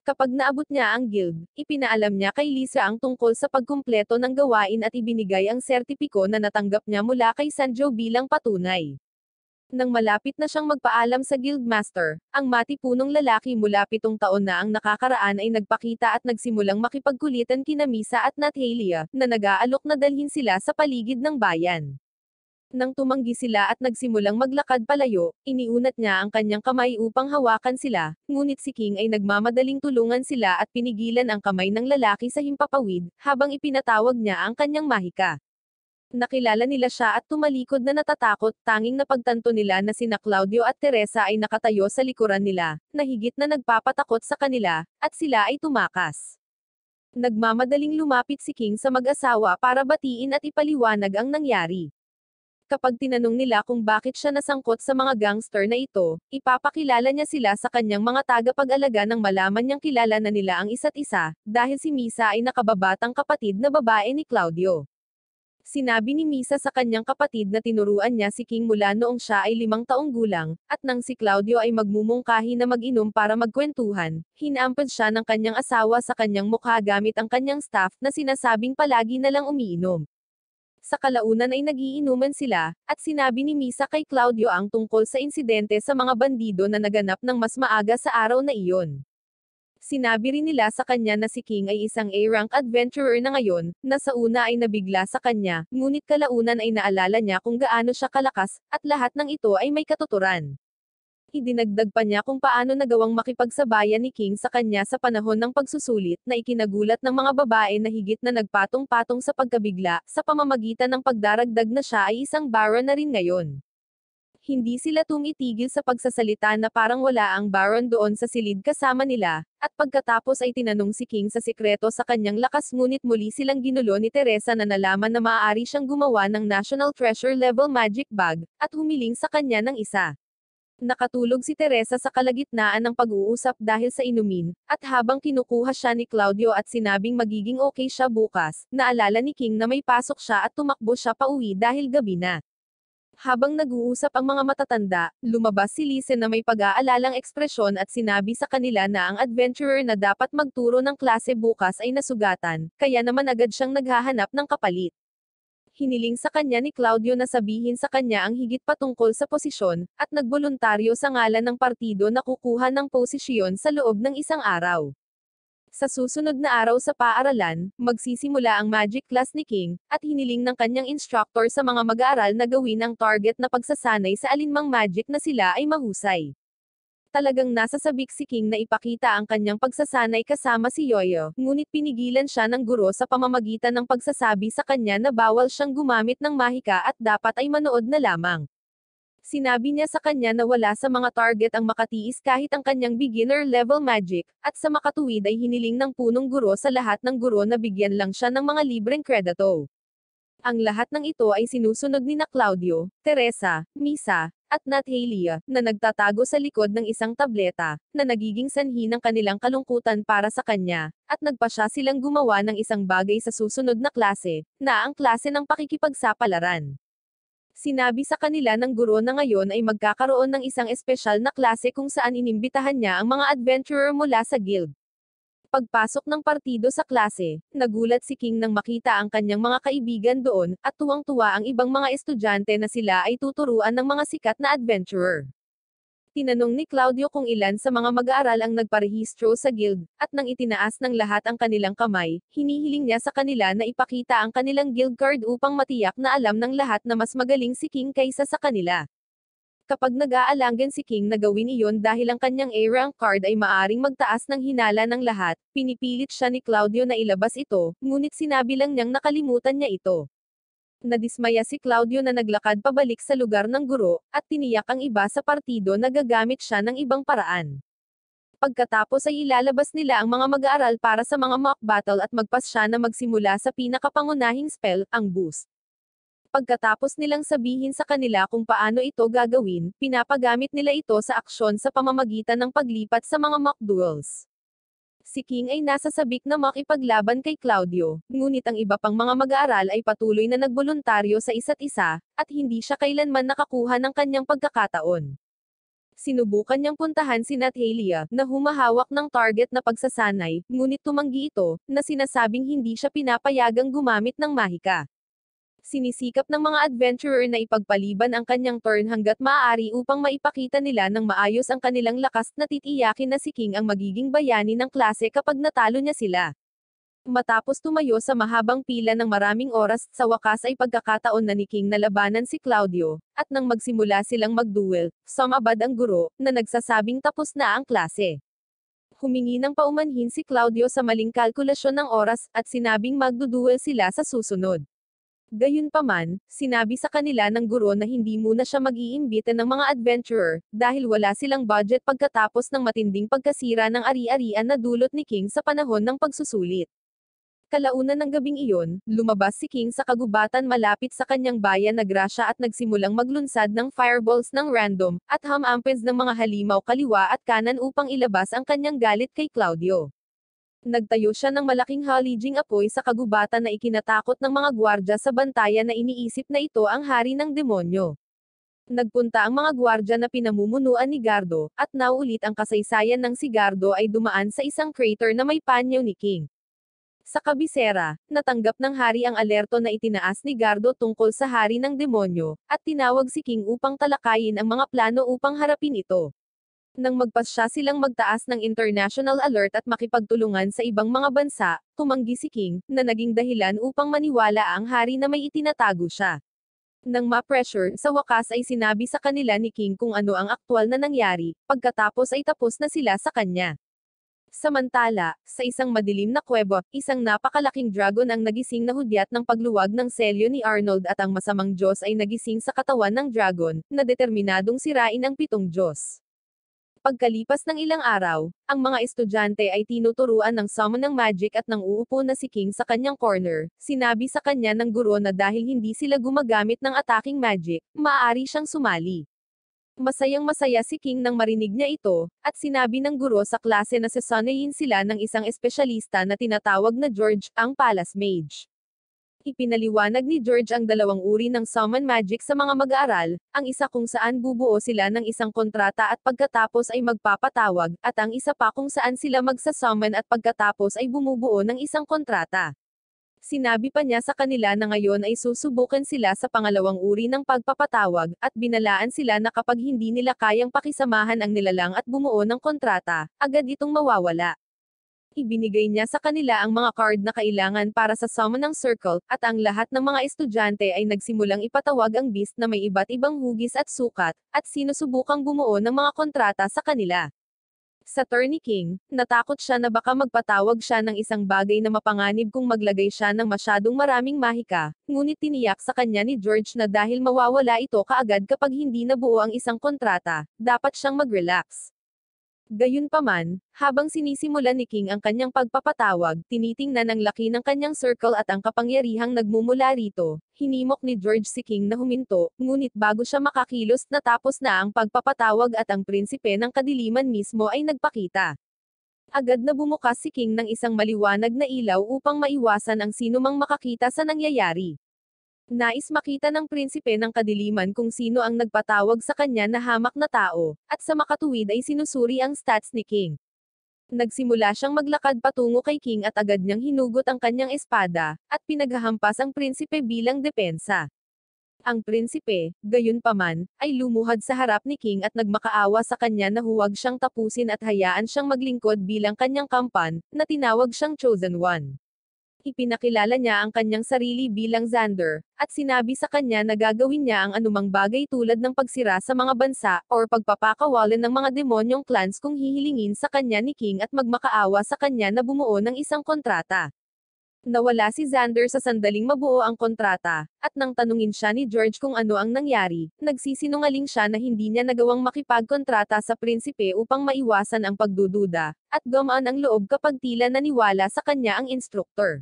Kapag naabot niya ang guild, ipinaalam niya kay Lisa ang tungkol sa pagkumpleto ng gawain at ibinigay ang sertipiko na natanggap niya mula kay Sanjo bilang patunay. Nang malapit na siyang magpaalam sa guildmaster, ang matipunong lalaki mula pitong taon na ang nakakaraan ay nagpakita at nagsimulang makipagkulitan kina Misa at Nathalia, na nag-aalok na dalhin sila sa paligid ng bayan. Nang tumanggi sila at nagsimulang maglakad palayo, iniunat niya ang kanyang kamay upang hawakan sila, ngunit si King ay nagmamadaling tulungan sila at pinigilan ang kamay ng lalaki sa himpapawid, habang ipinatawag niya ang kanyang mahika. Nakilala nila siya at tumalikod na natatakot, tanging napagtanto nila na sina Claudio at Teresa ay nakatayo sa likuran nila, na higit na nagpapatakot sa kanila, at sila ay tumakas. Nagmamadaling lumapit si King sa mag-asawa para batiin at ipaliwanag ang nangyari. Kapag tinanong nila kung bakit siya nasangkot sa mga gangster na ito, ipapakilala niya sila sa kanyang mga tagapag-alaga nang malaman niyang kilala na nila ang isa't isa, dahil si Misa ay nakababatang kapatid na babae ni Claudio. Sinabi ni Misa sa kanyang kapatid na tinuruan niya si King mula noong siya ay limang taong gulang, at nang si Claudio ay magmumungkahi na mag-inom para magkwentuhan, hinaampon siya ng kanyang asawa sa kanyang mukha gamit ang kanyang staff na sinasabing palagi na lang umiinom. Sa kalaunan ay nagiinuman sila, at sinabi ni Misa kay Claudio ang tungkol sa insidente sa mga bandido na naganap ng mas maaga sa araw na iyon. Sinabi rin nila sa kanya na si King ay isang A-rank adventurer na ngayon, na sa una ay nabigla sa kanya, ngunit kalaunan ay naalala niya kung gaano siya kalakas, at lahat ng ito ay may katuturan. Idinagdag pa niya kung paano nagawang makipagsabayan ni King sa kanya sa panahon ng pagsusulit na ikinagulat ng mga babae na higit na nagpatong-patong sa pagkabigla, sa pamamagitan ng pagdaragdag na siya ay isang baron na rin ngayon hindi sila tumitigil sa pagsasalita na parang wala ang Baron doon sa silid kasama nila, at pagkatapos ay tinanong si King sa sikreto sa kanyang lakas ngunit muli silang ginulo ni Teresa na nalaman na maaari siyang gumawa ng National Treasure Level Magic Bag, at humiling sa kanya ng isa. Nakatulog si Teresa sa kalagitnaan ng pag-uusap dahil sa inumin, at habang kinukuha siya ni Claudio at sinabing magiging okay siya bukas, naalala ni King na may pasok siya at tumakbo siya pauwi dahil gabi na. Habang nag-uusap ang mga matatanda, lumabas si Lisen na may pag-aalalang ekspresyon at sinabi sa kanila na ang adventurer na dapat magturo ng klase bukas ay nasugatan, kaya naman agad siyang naghahanap ng kapalit. Hiniling sa kanya ni Claudio na sabihin sa kanya ang higit patungkol sa posisyon, at nagboluntaryo sa ngalan ng partido na kukuha ng posisyon sa loob ng isang araw. Sa susunod na araw sa paaralan, magsisimula ang magic class ni King, at hiniling ng kanyang instructor sa mga mag-aaral na gawin ang target na pagsasanay sa alinmang magic na sila ay mahusay. Talagang nasa sabik si King na ipakita ang kanyang pagsasanay kasama si Yoyo, ngunit pinigilan siya ng guro sa pamamagitan ng pagsasabi sa kanya na bawal siyang gumamit ng mahika at dapat ay manood na lamang. Sinabi niya sa kanya na wala sa mga target ang makatiis kahit ang kanyang beginner level magic, at sa makatuwid ay hiniling ng punong guro sa lahat ng guro na bigyan lang siya ng mga libreng kredito. Ang lahat ng ito ay sinusunod ni na Claudio, Teresa, Misa, at Nat Halia, na nagtatago sa likod ng isang tableta, na nagiging sanhi ng kanilang kalungkutan para sa kanya, at nagpa siya silang gumawa ng isang bagay sa susunod na klase, na ang klase ng pakikipagsapalaran. Sinabi sa kanila ng guro na ngayon ay magkakaroon ng isang espesyal na klase kung saan inimbitahan niya ang mga adventurer mula sa guild. Pagpasok ng partido sa klase, nagulat si King nang makita ang kanyang mga kaibigan doon, at tuwang-tuwa ang ibang mga estudyante na sila ay tuturuan ng mga sikat na adventurer. Tinanong ni Claudio kung ilan sa mga mag-aaral ang nagparehistro sa guild, at nang itinaas ng lahat ang kanilang kamay, hinihiling niya sa kanila na ipakita ang kanilang guild card upang matiyak na alam ng lahat na mas magaling si King kaysa sa kanila. Kapag nag-aalanggan si King na gawin iyon dahil ang kanyang A-rank card ay maaring magtaas ng hinala ng lahat, pinipilit siya ni Claudio na ilabas ito, ngunit sinabi lang niyang nakalimutan niya ito. Nadismaya si Claudio na naglakad pabalik sa lugar ng guro, at tiniyak ang iba sa partido na gagamit siya ng ibang paraan. Pagkatapos ay ilalabas nila ang mga mag-aaral para sa mga mock battle at magpas siya na magsimula sa pinakapangunahing spell, ang boost. Pagkatapos nilang sabihin sa kanila kung paano ito gagawin, pinapagamit nila ito sa aksyon sa pamamagitan ng paglipat sa mga mock duels. Si King ay nasa sabik na makipaglaban kay Claudio, ngunit ang iba pang mga mag-aaral ay patuloy na nagboluntaryo sa isa't isa, at hindi siya kailanman nakakuha ng kanyang pagkakataon. Sinubukan niyang puntahan si Natalia, na humahawak ng target na pagsasanay, ngunit tumanggi ito, na sinasabing hindi siya pinapayagang gumamit ng mahika. Sinisikap ng mga adventurer na ipagpaliban ang kanyang turn hanggat maaari upang maipakita nila ng maayos ang kanilang lakas na titiyakin na si King ang magiging bayani ng klase kapag natalo niya sila. Matapos tumayo sa mahabang pila ng maraming oras, sa wakas ay pagkakataon na ni King na labanan si Claudio, at nang magsimula silang magduel, sumabad ang guro, na nagsasabing tapos na ang klase. Humingi ng paumanhin si Claudio sa maling kalkulasyon ng oras, at sinabing magduduel sila sa susunod. Gayunpaman, sinabi sa kanila ng guro na hindi muna siya mag-iimbita ng mga adventurer, dahil wala silang budget pagkatapos ng matinding pagkasira ng ari-arian na dulot ni King sa panahon ng pagsusulit. Kalaunan ng gabing iyon, lumabas si King sa kagubatan malapit sa kanyang bayan na Gracia at nagsimulang maglunsad ng fireballs ng random, at hamampens ng mga halimaw kaliwa at kanan upang ilabas ang kanyang galit kay Claudio. Nagtayo siya ng malaking halijing apoy sa kagubatan na ikinatakot ng mga gwardya sa bantayan na iniisip na ito ang hari ng demonyo. Nagpunta ang mga gwardya na pinamumunuan ni Gardo, at naulit ang kasaysayan ng si Gardo ay dumaan sa isang crater na may panyo ni King. Sa kabisera, natanggap ng hari ang alerto na itinaas ni Gardo tungkol sa hari ng demonyo, at tinawag si King upang talakayin ang mga plano upang harapin ito. Nang magpasya silang magtaas ng international alert at makipagtulungan sa ibang mga bansa, tumanggi si King, na naging dahilan upang maniwala ang hari na may itinatago siya. Nang ma-pressure, sa wakas ay sinabi sa kanila ni King kung ano ang aktwal na nangyari, pagkatapos ay tapos na sila sa kanya. Samantala, sa isang madilim na kuweba, isang napakalaking dragon ang nagising na hudyat ng pagluwag ng selyo ni Arnold at ang masamang Diyos ay nagising sa katawan ng dragon, na determinadong sirain ang pitong Diyos. Pagkalipas ng ilang araw, ang mga estudyante ay tinuturuan ng summon ng magic at nang uupo na si King sa kanyang corner, sinabi sa kanya ng guro na dahil hindi sila gumagamit ng attacking magic, maaari siyang sumali. Masayang masaya si King nang marinig niya ito, at sinabi ng guro sa klase na sasanayin sila ng isang espesyalista na tinatawag na George, ang Palace Mage. Ipinaliwanag ni George ang dalawang uri ng summon magic sa mga mag-aaral, ang isa kung saan bubuo sila ng isang kontrata at pagkatapos ay magpapatawag, at ang isa pa kung saan sila magsasummon at pagkatapos ay bumubuo ng isang kontrata. Sinabi pa niya sa kanila na ngayon ay susubukan sila sa pangalawang uri ng pagpapatawag, at binalaan sila na kapag hindi nila kayang pakisamahan ang nilalang at bumuo ng kontrata, agad itong mawawala. Ibinigay niya sa kanila ang mga card na kailangan para sa summon ng circle, at ang lahat ng mga estudyante ay nagsimulang ipatawag ang beast na may iba't ibang hugis at sukat, at sinusubukang bumuo ng mga kontrata sa kanila. Sa Turney King, natakot siya na baka magpatawag siya ng isang bagay na mapanganib kung maglagay siya ng masyadong maraming mahika, ngunit tiniyak sa kanya ni George na dahil mawawala ito kaagad kapag hindi nabuo ang isang kontrata, dapat siyang mag-relax. Gayunpaman, habang sinisimulan ni King ang kanyang pagpapatawag, tinitingnan ang laki ng kanyang circle at ang kapangyarihang nagmumula rito, hinimok ni George si King na huminto, ngunit bago siya makakilos natapos na ang pagpapatawag at ang prinsipe ng kadiliman mismo ay nagpakita. Agad na bumukas si King ng isang maliwanag na ilaw upang maiwasan ang sinumang makakita sa nangyayari. Nais makita ng prinsipe ng kadiliman kung sino ang nagpatawag sa kanya na hamak na tao, at sa makatuwid ay sinusuri ang stats ni King. Nagsimula siyang maglakad patungo kay King at agad niyang hinugot ang kanyang espada, at pinaghahampas ang prinsipe bilang depensa. Ang prinsipe, gayunpaman, ay lumuhad sa harap ni King at nagmakaawa sa kanya na huwag siyang tapusin at hayaan siyang maglingkod bilang kanyang kampan, na tinawag siyang Chosen One. Ipinakilala niya ang kanyang sarili bilang Xander, at sinabi sa kanya na gagawin niya ang anumang bagay tulad ng pagsira sa mga bansa, or pagpapakawalan ng mga demonyong clans kung hihilingin sa kanya ni King at magmakaawa sa kanya na bumuo ng isang kontrata. Nawala si Xander sa sandaling mabuo ang kontrata, at nang tanungin siya ni George kung ano ang nangyari, nagsisinungaling siya na hindi niya nagawang makipagkontrata sa prinsipe upang maiwasan ang pagdududa, at gumaan ang loob kapag tila naniwala sa kanya ang instructor.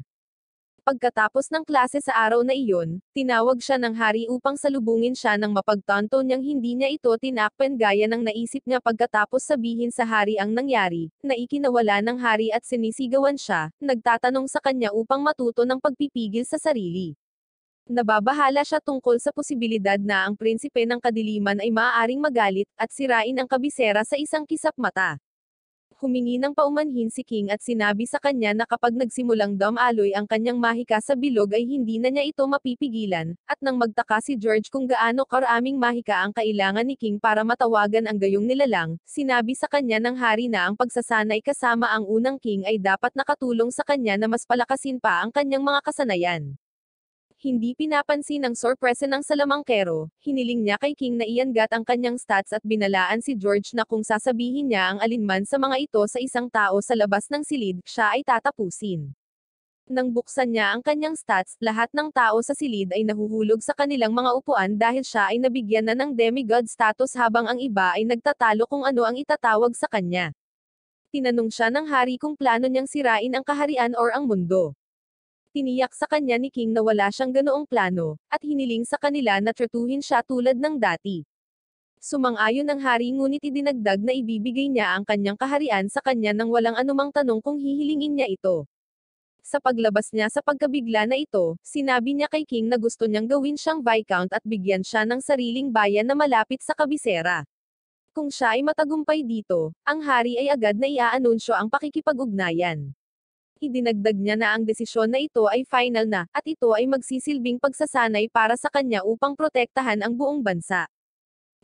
Pagkatapos ng klase sa araw na iyon, tinawag siya ng hari upang salubungin siya ng mapagtanto niyang hindi niya ito tinakpan gaya ng naisip niya pagkatapos sabihin sa hari ang nangyari, na ikinawala ng hari at sinisigawan siya, nagtatanong sa kanya upang matuto ng pagpipigil sa sarili. Nababahala siya tungkol sa posibilidad na ang prinsipe ng kadiliman ay maaaring magalit at sirain ang kabisera sa isang kisap mata humingi ng paumanhin si King at sinabi sa kanya na kapag nagsimulang dumaloy ang kanyang mahika sa bilog ay hindi na niya ito mapipigilan, at nang magtaka si George kung gaano karaming mahika ang kailangan ni King para matawagan ang gayong nilalang, sinabi sa kanya ng hari na ang pagsasanay kasama ang unang King ay dapat nakatulong sa kanya na mas palakasin pa ang kanyang mga kasanayan. Hindi pinapansin ang sorpresa ng salamangkero, hiniling niya kay King na iangat ang kanyang stats at binalaan si George na kung sasabihin niya ang alinman sa mga ito sa isang tao sa labas ng silid, siya ay tatapusin. Nang buksan niya ang kanyang stats, lahat ng tao sa silid ay nahuhulog sa kanilang mga upuan dahil siya ay nabigyan na ng demigod status habang ang iba ay nagtatalo kung ano ang itatawag sa kanya. Tinanong siya ng hari kung plano niyang sirain ang kaharian or ang mundo. Tiniyak sa kanya ni King na wala siyang ganoong plano, at hiniling sa kanila na tratuhin siya tulad ng dati. Sumang-ayon ang hari ngunit idinagdag na ibibigay niya ang kanyang kaharian sa kanya nang walang anumang tanong kung hihilingin niya ito. Sa paglabas niya sa pagkabigla na ito, sinabi niya kay King na gusto niyang gawin siyang Viscount at bigyan siya ng sariling bayan na malapit sa kabisera. Kung siya ay matagumpay dito, ang hari ay agad na iaanunsyo ang pakikipag-ugnayan. Idinagdag niya na ang desisyon na ito ay final na, at ito ay magsisilbing pagsasanay para sa kanya upang protektahan ang buong bansa.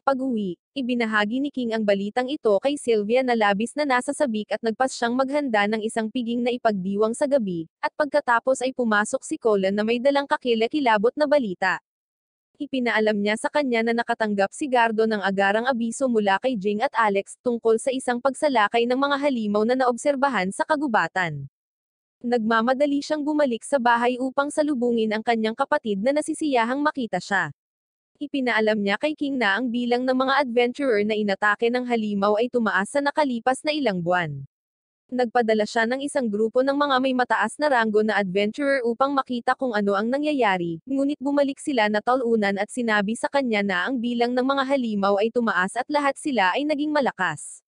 Pag-uwi, ibinahagi ni King ang balitang ito kay Sylvia na labis na nasa sabik at nagpas siyang maghanda ng isang piging na ipagdiwang sa gabi, at pagkatapos ay pumasok si Colin na may dalang kakilakilabot na balita. Ipinaalam niya sa kanya na nakatanggap si Gardo ng agarang abiso mula kay Jing at Alex tungkol sa isang pagsalakay ng mga halimaw na naobserbahan sa kagubatan. Nagmamadali siyang bumalik sa bahay upang salubungin ang kanyang kapatid na nasisiyahang makita siya. Ipinaalam niya kay King na ang bilang ng mga adventurer na inatake ng halimaw ay tumaas sa nakalipas na ilang buwan. Nagpadala siya ng isang grupo ng mga may mataas na rango na adventurer upang makita kung ano ang nangyayari, ngunit bumalik sila na talunan at sinabi sa kanya na ang bilang ng mga halimaw ay tumaas at lahat sila ay naging malakas.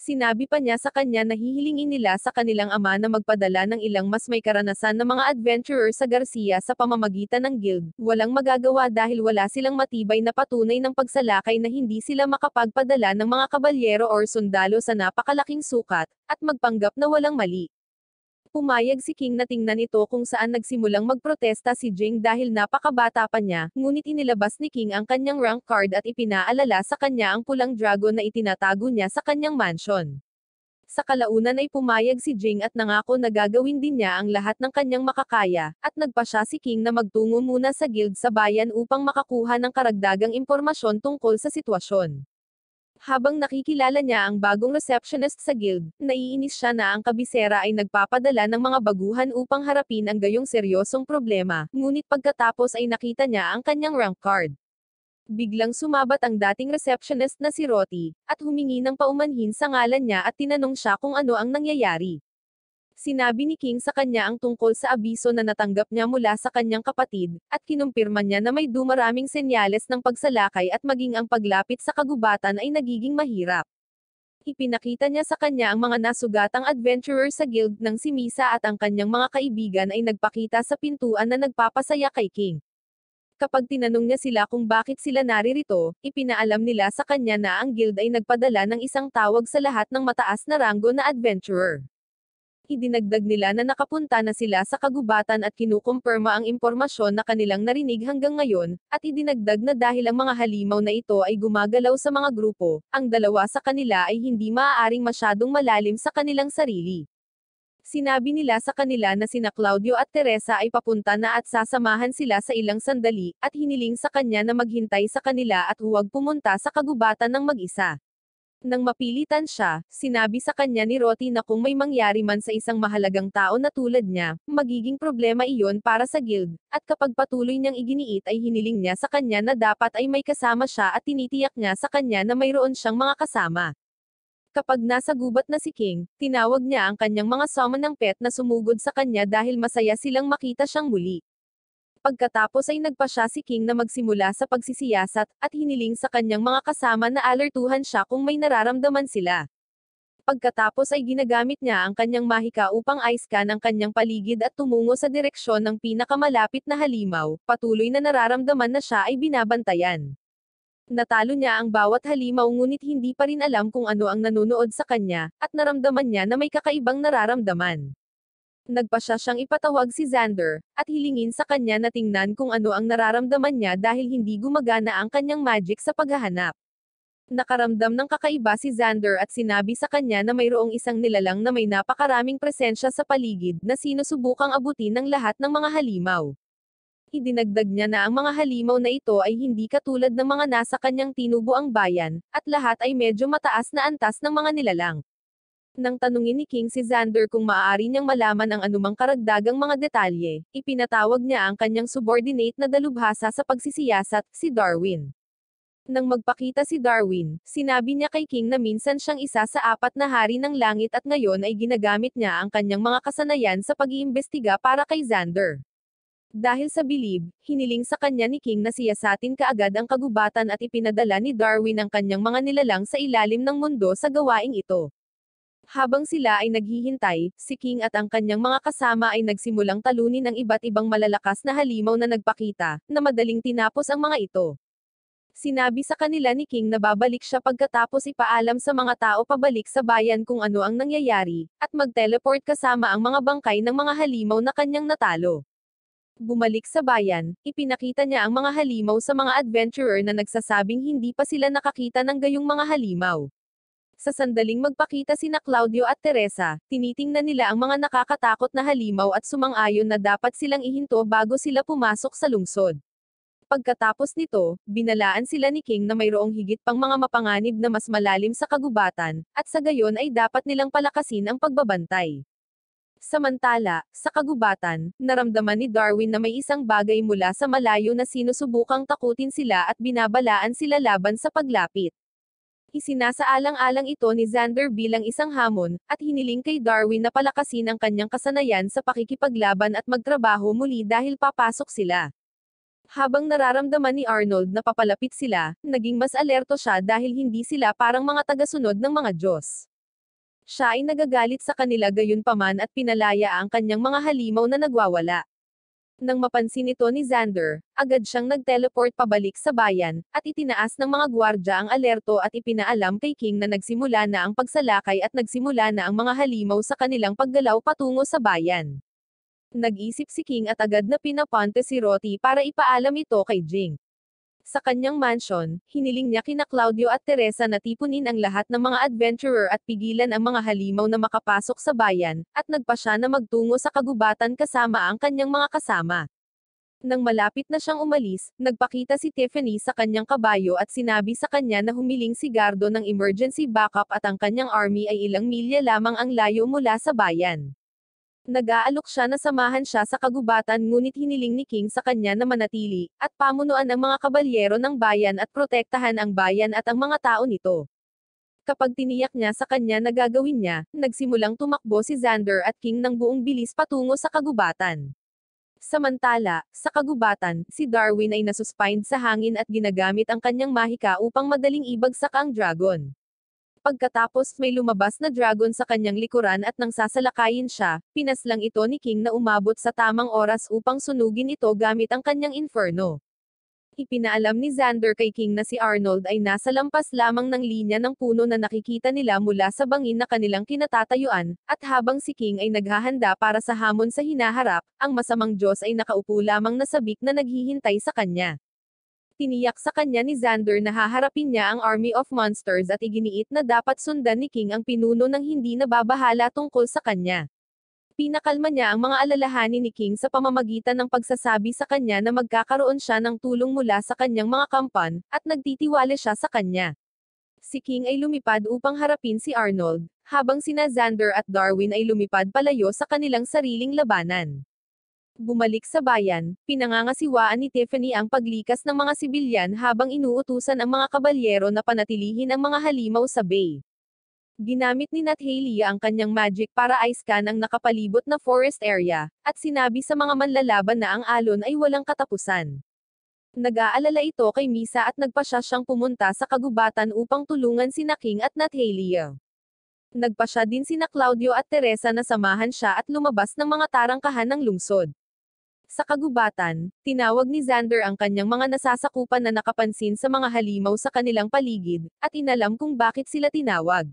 Sinabi pa niya sa kanya na hihilingin nila sa kanilang ama na magpadala ng ilang mas may karanasan na mga adventurer sa Garcia sa pamamagitan ng guild. Walang magagawa dahil wala silang matibay na patunay ng pagsalakay na hindi sila makapagpadala ng mga kabalyero or sundalo sa napakalaking sukat, at magpanggap na walang mali. Pumayag si King na tingnan ito kung saan nagsimulang magprotesta si Jing dahil napakabata pa niya, ngunit inilabas ni King ang kanyang rank card at ipinaalala sa kanya ang pulang dragon na itinatago niya sa kanyang mansion. Sa kalaunan ay pumayag si Jing at nangako na gagawin din niya ang lahat ng kanyang makakaya, at nagpa siya si King na magtungo muna sa guild sa bayan upang makakuha ng karagdagang impormasyon tungkol sa sitwasyon. Habang nakikilala niya ang bagong receptionist sa guild, naiinis siya na ang kabisera ay nagpapadala ng mga baguhan upang harapin ang gayong seryosong problema, ngunit pagkatapos ay nakita niya ang kanyang rank card. Biglang sumabat ang dating receptionist na si Roti, at humingi ng paumanhin sa ngalan niya at tinanong siya kung ano ang nangyayari. Sinabi ni King sa kanya ang tungkol sa abiso na natanggap niya mula sa kanyang kapatid, at kinumpirma niya na may dumaraming senyales ng pagsalakay at maging ang paglapit sa kagubatan ay nagiging mahirap. Ipinakita niya sa kanya ang mga nasugatang adventurer sa guild ng si Misa at ang kanyang mga kaibigan ay nagpakita sa pintuan na nagpapasaya kay King. Kapag tinanong niya sila kung bakit sila naririto, ipinaalam nila sa kanya na ang guild ay nagpadala ng isang tawag sa lahat ng mataas na ranggo na adventurer idinagdag nila na nakapunta na sila sa kagubatan at kinukumpirma ang impormasyon na kanilang narinig hanggang ngayon, at idinagdag na dahil ang mga halimaw na ito ay gumagalaw sa mga grupo, ang dalawa sa kanila ay hindi maaaring masyadong malalim sa kanilang sarili. Sinabi nila sa kanila na sina Claudio at Teresa ay papunta na at sasamahan sila sa ilang sandali, at hiniling sa kanya na maghintay sa kanila at huwag pumunta sa kagubatan ng mag-isa. Nang mapilitan siya, sinabi sa kanya ni Roti na kung may mangyari man sa isang mahalagang tao na tulad niya, magiging problema iyon para sa guild, at kapag patuloy niyang iginiit ay hiniling niya sa kanya na dapat ay may kasama siya at tinitiyak niya sa kanya na mayroon siyang mga kasama. Kapag nasa gubat na si King, tinawag niya ang kanyang mga summon ng pet na sumugod sa kanya dahil masaya silang makita siyang muli. Pagkatapos ay nagpa siya si King na magsimula sa pagsisiyasat, at hiniling sa kanyang mga kasama na alertuhan siya kung may nararamdaman sila. Pagkatapos ay ginagamit niya ang kanyang mahika upang ice scan ang kanyang paligid at tumungo sa direksyon ng pinakamalapit na halimaw, patuloy na nararamdaman na siya ay binabantayan. Natalo niya ang bawat halimaw ngunit hindi pa rin alam kung ano ang nanonood sa kanya, at naramdaman niya na may kakaibang nararamdaman nagpa siya siyang ipatawag si Xander, at hilingin sa kanya na tingnan kung ano ang nararamdaman niya dahil hindi gumagana ang kanyang magic sa paghahanap. Nakaramdam ng kakaiba si Xander at sinabi sa kanya na mayroong isang nilalang na may napakaraming presensya sa paligid na sinusubukang abutin ng lahat ng mga halimaw idinagdag niya na ang mga halimaw na ito ay hindi katulad ng mga nasa kanyang tinubo ang bayan, at lahat ay medyo mataas na antas ng mga nilalang nang tanungin ni King si Xander kung maaari niyang malaman ang anumang karagdagang mga detalye, ipinatawag niya ang kanyang subordinate na dalubhasa sa pagsisiyasat, si Darwin. Nang magpakita si Darwin, sinabi niya kay King na minsan siyang isa sa apat na hari ng langit at ngayon ay ginagamit niya ang kanyang mga kasanayan sa pag-iimbestiga para kay Xander. Dahil sa bilib, hiniling sa kanya ni King na siyasatin kaagad ang kagubatan at ipinadala ni Darwin ang kanyang mga nilalang sa ilalim ng mundo sa gawaing ito. Habang sila ay naghihintay, si King at ang kanyang mga kasama ay nagsimulang talunin ang iba't ibang malalakas na halimaw na nagpakita, na madaling tinapos ang mga ito. Sinabi sa kanila ni King na babalik siya pagkatapos ipaalam sa mga tao pabalik sa bayan kung ano ang nangyayari, at mag-teleport kasama ang mga bangkay ng mga halimaw na kanyang natalo. Bumalik sa bayan, ipinakita niya ang mga halimaw sa mga adventurer na nagsasabing hindi pa sila nakakita ng gayong mga halimaw. Sa sandaling magpakita sina Claudio at Teresa, tinitingnan nila ang mga nakakatakot na halimaw at sumang-ayon na dapat silang ihinto bago sila pumasok sa lungsod. Pagkatapos nito, binalaan sila ni King na mayroong higit pang mga mapanganib na mas malalim sa kagubatan, at sa gayon ay dapat nilang palakasin ang pagbabantay. Samantala, sa kagubatan, naramdaman ni Darwin na may isang bagay mula sa malayo na sinusubukang takutin sila at binabalaan sila laban sa paglapit. Isinasaalang-alang ito ni Xander bilang isang hamon, at hiniling kay Darwin na palakasin ang kanyang kasanayan sa pakikipaglaban at magtrabaho muli dahil papasok sila. Habang nararamdaman ni Arnold na papalapit sila, naging mas alerto siya dahil hindi sila parang mga tagasunod ng mga Diyos. Siya ay nagagalit sa kanila gayon gayunpaman at pinalaya ang kanyang mga halimaw na nagwawala. Nang mapansin ito ni Xander, agad siyang nagteleport pabalik sa bayan, at itinaas ng mga gwardya ang alerto at ipinaalam kay King na nagsimula na ang pagsalakay at nagsimula na ang mga halimaw sa kanilang paggalaw patungo sa bayan. Nag-isip si King at agad na pinaponte si Roti para ipaalam ito kay Jing. Sa kanyang mansion, hiniling niya kina Claudio at Teresa na tipunin ang lahat ng mga adventurer at pigilan ang mga halimaw na makapasok sa bayan, at nagpa siya na magtungo sa kagubatan kasama ang kanyang mga kasama. Nang malapit na siyang umalis, nagpakita si Tiffany sa kanyang kabayo at sinabi sa kanya na humiling si Gardo ng emergency backup at ang kanyang army ay ilang milya lamang ang layo mula sa bayan. Nag-aalok siya na samahan siya sa kagubatan ngunit hiniling ni King sa kanya na manatili, at pamunuan ang mga kabalyero ng bayan at protektahan ang bayan at ang mga tao nito. Kapag tiniyak niya sa kanya na gagawin niya, nagsimulang tumakbo si Xander at King ng buong bilis patungo sa kagubatan. Samantala, sa kagubatan, si Darwin ay nasuspined sa hangin at ginagamit ang kanyang mahika upang madaling ibagsak ang dragon. Pagkatapos may lumabas na dragon sa kanyang likuran at nang sasalakayin siya, pinaslang ito ni King na umabot sa tamang oras upang sunugin ito gamit ang kanyang inferno. Ipinaalam ni Xander kay King na si Arnold ay nasa lampas lamang ng linya ng puno na nakikita nila mula sa bangin na kanilang kinatatayuan, at habang si King ay naghahanda para sa hamon sa hinaharap, ang masamang Diyos ay nakaupo lamang na sabik na naghihintay sa kanya tiniyak sa kanya ni Xander na haharapin niya ang army of monsters at iginiit na dapat sundan ni King ang pinuno ng hindi nababahala tungkol sa kanya. Pinakalma niya ang mga alalahanin ni King sa pamamagitan ng pagsasabi sa kanya na magkakaroon siya ng tulong mula sa kanyang mga kampan, at nagtitiwala siya sa kanya si King ay lumipad upang harapin si Arnold, habang sina Xander at Darwin ay lumipad palayo sa kanilang sariling labanan bumalik sa bayan, pinangangasiwaan ni Tiffany ang paglikas ng mga sibilyan habang inuutusan ang mga kabalyero na panatilihin ang mga halimaw sa bay. Ginamit ni Nat Haley ang kanyang magic para i-scan ang nakapalibot na forest area, at sinabi sa mga manlalaban na ang alon ay walang katapusan. Nag-aalala ito kay Misa at nagpasya siyang pumunta sa kagubatan upang tulungan si Naking at Nat Haley. Nagpa siya din sina Claudio at Teresa na samahan siya at lumabas ng mga tarangkahan ng lungsod. Sa kagubatan, tinawag ni Xander ang kanyang mga nasasakupan na nakapansin sa mga halimaw sa kanilang paligid, at inalam kung bakit sila tinawag.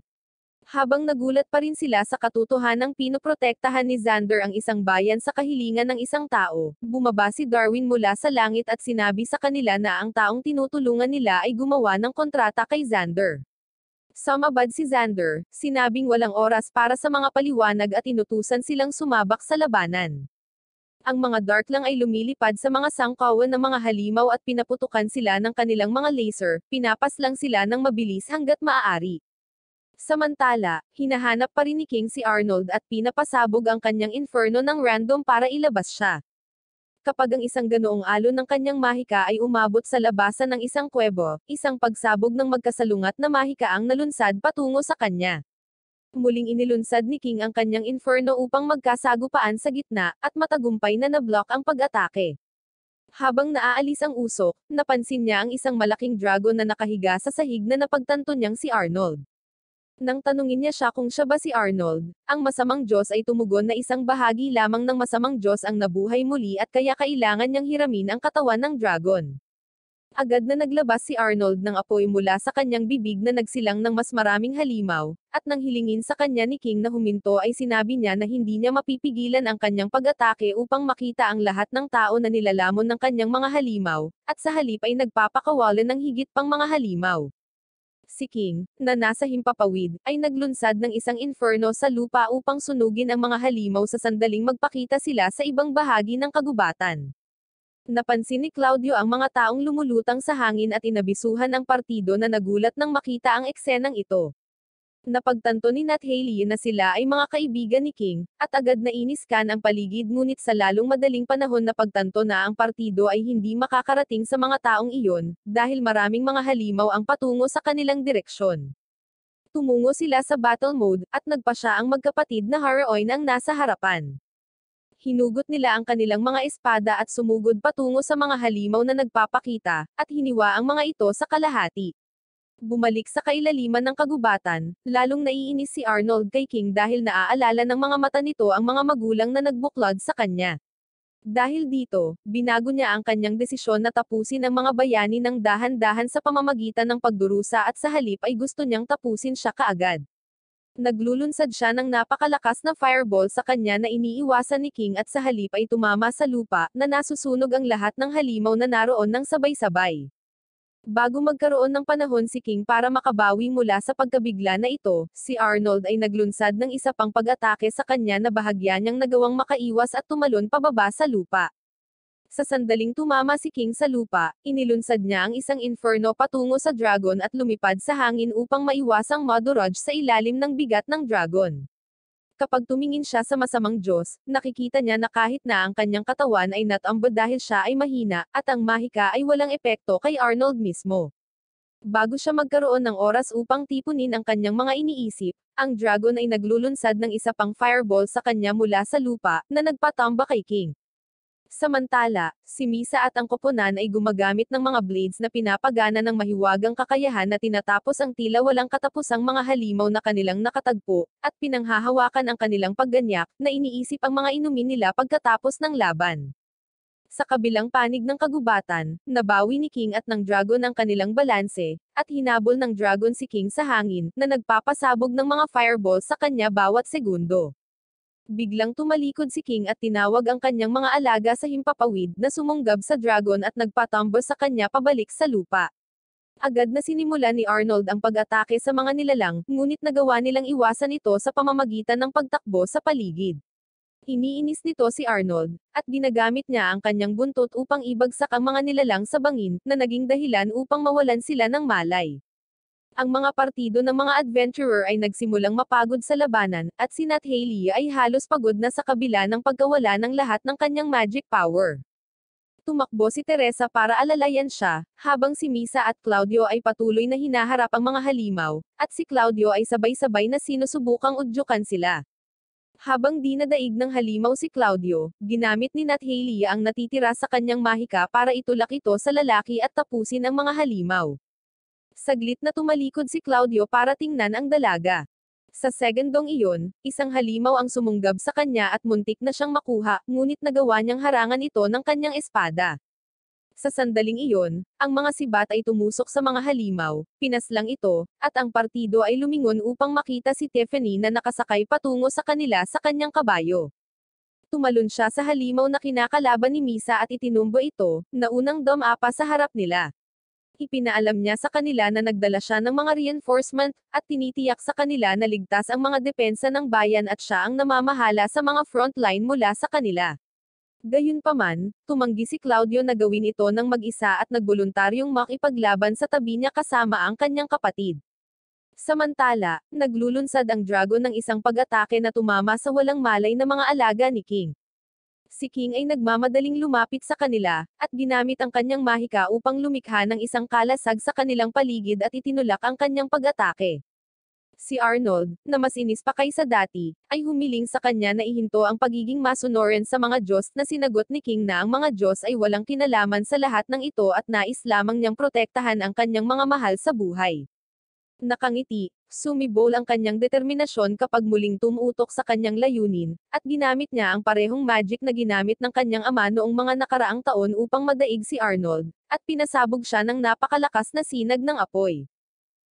Habang nagulat pa rin sila sa katotohanang pinoprotektahan ni Xander ang isang bayan sa kahilingan ng isang tao, bumaba si Darwin mula sa langit at sinabi sa kanila na ang taong tinutulungan nila ay gumawa ng kontrata kay Xander. Sumabad si Xander, sinabing walang oras para sa mga paliwanag at inutusan silang sumabak sa labanan. Ang mga Dark lang ay lumilipad sa mga sangkawan ng mga halimaw at pinaputukan sila ng kanilang mga laser, pinapas lang sila ng mabilis hanggat maaari. Samantala, hinahanap pa rin ni King si Arnold at pinapasabog ang kanyang inferno ng random para ilabas siya. Kapag ang isang ganoong alon ng kanyang mahika ay umabot sa labasan ng isang kuwebo, isang pagsabog ng magkasalungat na mahika ang nalunsad patungo sa kanya. Muling inilunsad ni King ang kanyang inferno upang magkasagupaan sa gitna, at matagumpay na nablock ang pag-atake. Habang naaalis ang usok, napansin niya ang isang malaking dragon na nakahiga sa sahig na napagtanto niyang si Arnold. Nang tanungin niya siya kung siya ba si Arnold, ang masamang Diyos ay tumugon na isang bahagi lamang ng masamang Diyos ang nabuhay muli at kaya kailangan niyang hiramin ang katawan ng dragon. Agad na naglabas si Arnold ng apoy mula sa kanyang bibig na nagsilang ng mas maraming halimaw, at nang hilingin sa kanya ni King na huminto ay sinabi niya na hindi niya mapipigilan ang kanyang pag-atake upang makita ang lahat ng tao na nilalamon ng kanyang mga halimaw, at sa halip ay nagpapakawalan ng higit pang mga halimaw. Si King, na nasa himpapawid, ay naglunsad ng isang inferno sa lupa upang sunugin ang mga halimaw sa sandaling magpakita sila sa ibang bahagi ng kagubatan. Napansin ni Claudio ang mga taong lumulutang sa hangin at inabisuhan ang partido na nagulat nang makita ang eksenang ito. Napagtanto ni Nat Haley na sila ay mga kaibigan ni King, at agad na iniskan ang paligid ngunit sa lalong madaling panahon na pagtanto na ang partido ay hindi makakarating sa mga taong iyon, dahil maraming mga halimaw ang patungo sa kanilang direksyon. Tumungo sila sa battle mode, at nagpa siya ang magkapatid na Haroin ang nasa harapan hinugot nila ang kanilang mga espada at sumugod patungo sa mga halimaw na nagpapakita, at hiniwa ang mga ito sa kalahati. Bumalik sa kailaliman ng kagubatan, lalong naiinis si Arnold kay King dahil naaalala ng mga mata nito ang mga magulang na nagbuklod sa kanya. Dahil dito, binago niya ang kanyang desisyon na tapusin ang mga bayani ng dahan-dahan sa pamamagitan ng pagdurusa at sa halip ay gusto niyang tapusin siya kaagad. Naglulunsad siya ng napakalakas na fireball sa kanya na iniiwasan ni King at sa halip ay tumama sa lupa, na nasusunog ang lahat ng halimaw na naroon ng sabay-sabay. Bago magkaroon ng panahon si King para makabawi mula sa pagkabigla na ito, si Arnold ay naglunsad ng isa pang pag-atake sa kanya na bahagya niyang nagawang makaiwas at tumalon pababa sa lupa. Sa sandaling tumama si King sa lupa, inilunsad niya ang isang inferno patungo sa dragon at lumipad sa hangin upang maiwasang Maduraj sa ilalim ng bigat ng dragon. Kapag tumingin siya sa masamang Diyos, nakikita niya na kahit na ang kanyang katawan ay natambod dahil siya ay mahina, at ang mahika ay walang epekto kay Arnold mismo. Bago siya magkaroon ng oras upang tipunin ang kanyang mga iniisip, ang dragon ay naglulunsad ng isa pang fireball sa kanya mula sa lupa, na nagpatamba kay King. Samantala, si Misa at ang koponan ay gumagamit ng mga blades na pinapagana ng mahiwagang kakayahan na tinatapos ang tila walang katapusang mga halimaw na kanilang nakatagpo, at pinanghahawakan ang kanilang pagganyak, na iniisip ang mga inumin nila pagkatapos ng laban. Sa kabilang panig ng kagubatan, nabawi ni King at ng dragon ang kanilang balanse, at hinabol ng dragon si King sa hangin, na nagpapasabog ng mga fireball sa kanya bawat segundo. Biglang tumalikod si King at tinawag ang kanyang mga alaga sa himpapawid na sumunggab sa dragon at nagpatambo sa kanya pabalik sa lupa. Agad na sinimula ni Arnold ang pag-atake sa mga nilalang, ngunit nagawa nilang iwasan ito sa pamamagitan ng pagtakbo sa paligid. Iniinis nito si Arnold, at ginagamit niya ang kanyang buntot upang ibagsak ang mga nilalang sa bangin, na naging dahilan upang mawalan sila ng malay ang mga partido ng mga adventurer ay nagsimulang mapagod sa labanan, at si Nat Haley ay halos pagod na sa kabila ng pagkawala ng lahat ng kanyang magic power. Tumakbo si Teresa para alalayan siya, habang si Misa at Claudio ay patuloy na hinaharap ang mga halimaw, at si Claudio ay sabay-sabay na sinusubukang udyukan sila. Habang di nadaig ng halimaw si Claudio, ginamit ni Nat Haley ang natitira sa kanyang mahika para itulak ito sa lalaki at tapusin ang mga halimaw saglit na tumalikod si Claudio para tingnan ang dalaga. Sa segundong iyon, isang halimaw ang sumunggab sa kanya at muntik na siyang makuha, ngunit nagawa niyang harangan ito ng kanyang espada. Sa sandaling iyon, ang mga sibat ay tumusok sa mga halimaw, pinaslang ito, at ang partido ay lumingon upang makita si Tiffany na nakasakay patungo sa kanila sa kanyang kabayo. Tumalon siya sa halimaw na kinakalaban ni Misa at itinumbo ito, na unang dumapa sa harap nila. Ipinaalam niya sa kanila na nagdala siya ng mga reinforcement, at tinitiyak sa kanila na ligtas ang mga depensa ng bayan at siya ang namamahala sa mga frontline mula sa kanila. Gayunpaman, tumanggi si Claudio na gawin ito ng mag-isa at nagboluntaryong makipaglaban sa tabi niya kasama ang kanyang kapatid. Samantala, naglulunsad ang dragon ng isang pag-atake na tumama sa walang malay na mga alaga ni King si King ay nagmamadaling lumapit sa kanila, at ginamit ang kanyang mahika upang lumikha ng isang kalasag sa kanilang paligid at itinulak ang kanyang pag-atake. Si Arnold, na mas inis pa kaysa dati, ay humiling sa kanya na ihinto ang pagiging masunoren sa mga Diyos na sinagot ni King na ang mga Diyos ay walang kinalaman sa lahat ng ito at nais lamang niyang protektahan ang kanyang mga mahal sa buhay. Nakangiti, Sumibol ang kanyang determinasyon kapag muling tumutok sa kanyang layunin, at ginamit niya ang parehong magic na ginamit ng kanyang ama noong mga nakaraang taon upang madaig si Arnold, at pinasabog siya ng napakalakas na sinag ng apoy.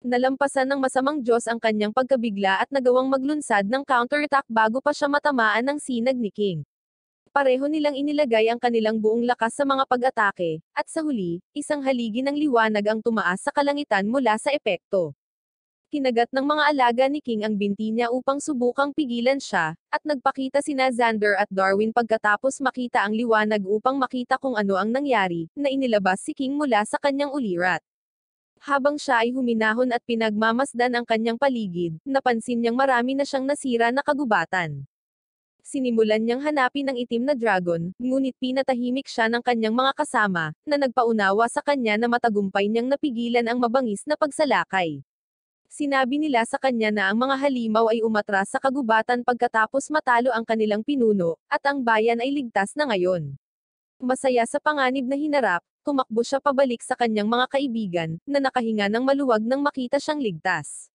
Nalampasan ng masamang Diyos ang kanyang pagkabigla at nagawang maglunsad ng counterattack bago pa siya matamaan ng sinag ni King. Pareho nilang inilagay ang kanilang buong lakas sa mga pag-atake, at sa huli, isang haligi ng liwanag ang tumaas sa kalangitan mula sa epekto. Kinagat ng mga alaga ni King ang binti niya upang subukang pigilan siya, at nagpakita sina Xander at Darwin pagkatapos makita ang liwanag upang makita kung ano ang nangyari, na inilabas si King mula sa kanyang ulirat. Habang siya ay huminahon at pinagmamasdan ang kanyang paligid, napansin niyang marami na siyang nasira na kagubatan. Sinimulan niyang hanapin ang itim na dragon, ngunit pinatahimik siya ng kanyang mga kasama, na nagpaunawa sa kanya na matagumpay niyang napigilan ang mabangis na pagsalakay. Sinabi nila sa kanya na ang mga halimaw ay umatras sa kagubatan pagkatapos matalo ang kanilang pinuno, at ang bayan ay ligtas na ngayon. Masaya sa panganib na hinarap, tumakbo siya pabalik sa kanyang mga kaibigan, na nakahinga ng maluwag nang makita siyang ligtas.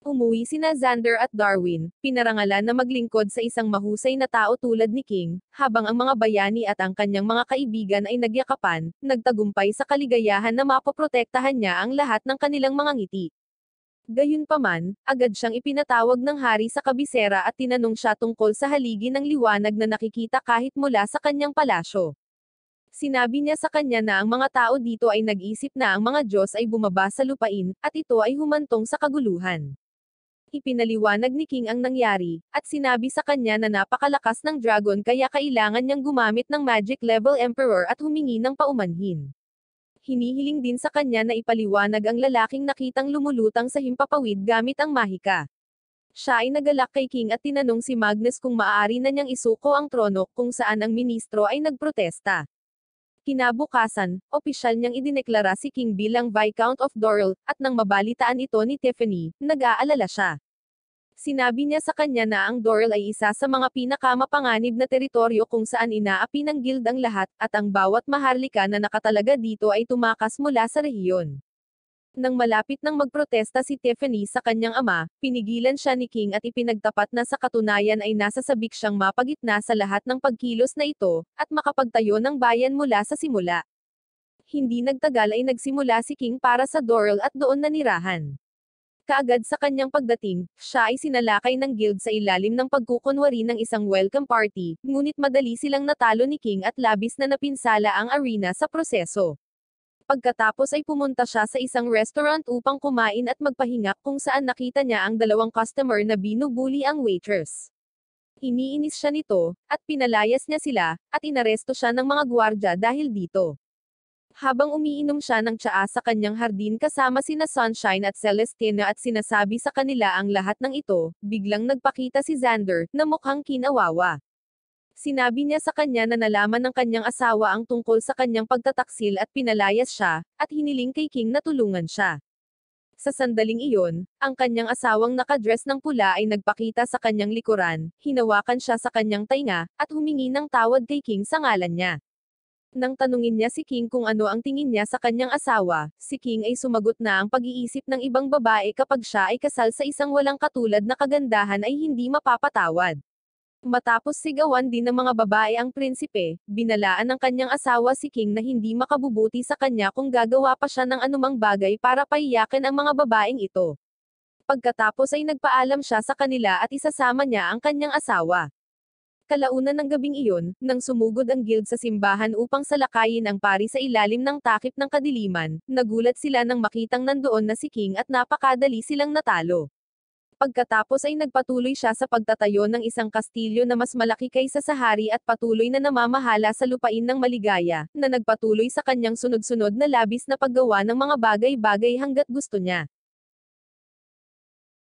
Umuwi sina Xander at Darwin, pinarangalan na maglingkod sa isang mahusay na tao tulad ni King, habang ang mga bayani at ang kanyang mga kaibigan ay nagyakapan, nagtagumpay sa kaligayahan na mapoprotektahan niya ang lahat ng kanilang mga ngiti. Gayunpaman, agad siyang ipinatawag ng hari sa kabisera at tinanong siya tungkol sa haligi ng liwanag na nakikita kahit mula sa kanyang palasyo. Sinabi niya sa kanya na ang mga tao dito ay nag-isip na ang mga Diyos ay bumaba sa lupain, at ito ay humantong sa kaguluhan. Ipinaliwanag ni King ang nangyari, at sinabi sa kanya na napakalakas ng dragon kaya kailangan niyang gumamit ng magic level emperor at humingi ng paumanhin hinihiling din sa kanya na ipaliwanag ang lalaking nakitang lumulutang sa himpapawid gamit ang mahika. Siya ay nagalak kay King at tinanong si Magnus kung maaari na niyang isuko ang trono kung saan ang ministro ay nagprotesta. Kinabukasan, opisyal niyang idineklara si King bilang Viscount of Doral, at nang mabalitaan ito ni Tiffany, nag-aalala siya. Sinabi niya sa kanya na ang Doral ay isa sa mga pinakamapanganib na teritoryo kung saan inaapi ng guild ang lahat, at ang bawat maharlika na nakatalaga dito ay tumakas mula sa rehiyon. Nang malapit nang magprotesta si Tiffany sa kanyang ama, pinigilan siya ni King at ipinagtapat na sa katunayan ay nasa sabik siyang mapagitna sa lahat ng pagkilos na ito, at makapagtayo ng bayan mula sa simula. Hindi nagtagal ay nagsimula si King para sa Doral at doon nanirahan. Kaagad sa kanyang pagdating, siya ay sinalakay ng guild sa ilalim ng pagkukunwari ng isang welcome party, ngunit madali silang natalo ni King at labis na napinsala ang arena sa proseso. Pagkatapos ay pumunta siya sa isang restaurant upang kumain at magpahinga kung saan nakita niya ang dalawang customer na binubuli ang waitress. Iniinis siya nito, at pinalayas niya sila, at inaresto siya ng mga gwardya dahil dito habang umiinom siya ng tsaa sa kanyang hardin kasama sina Sunshine at Celestina at sinasabi sa kanila ang lahat ng ito, biglang nagpakita si Xander, na mukhang kinawawa. Sinabi niya sa kanya na nalaman ng kanyang asawa ang tungkol sa kanyang pagtataksil at pinalayas siya, at hiniling kay King na tulungan siya. Sa sandaling iyon, ang kanyang asawang nakadress ng pula ay nagpakita sa kanyang likuran, hinawakan siya sa kanyang tainga, at humingi ng tawad kay King sa ngalan niya. Nang tanungin niya si King kung ano ang tingin niya sa kanyang asawa, si King ay sumagot na ang pag-iisip ng ibang babae kapag siya ay kasal sa isang walang katulad na kagandahan ay hindi mapapatawad. Matapos sigawan din ng mga babae ang prinsipe, binalaan ng kanyang asawa si King na hindi makabubuti sa kanya kung gagawa pa siya ng anumang bagay para paiyakin ang mga babaeng ito. Pagkatapos ay nagpaalam siya sa kanila at isasama niya ang kanyang asawa. Kalaunan ng gabing iyon, nang sumugod ang guild sa simbahan upang salakayin ang pari sa ilalim ng takip ng kadiliman, nagulat sila nang makitang nandoon na si King at napakadali silang natalo. Pagkatapos ay nagpatuloy siya sa pagtatayo ng isang kastilyo na mas malaki kaysa sa hari at patuloy na namamahala sa lupain ng maligaya, na nagpatuloy sa kanyang sunod-sunod na labis na paggawa ng mga bagay-bagay hanggat gusto niya.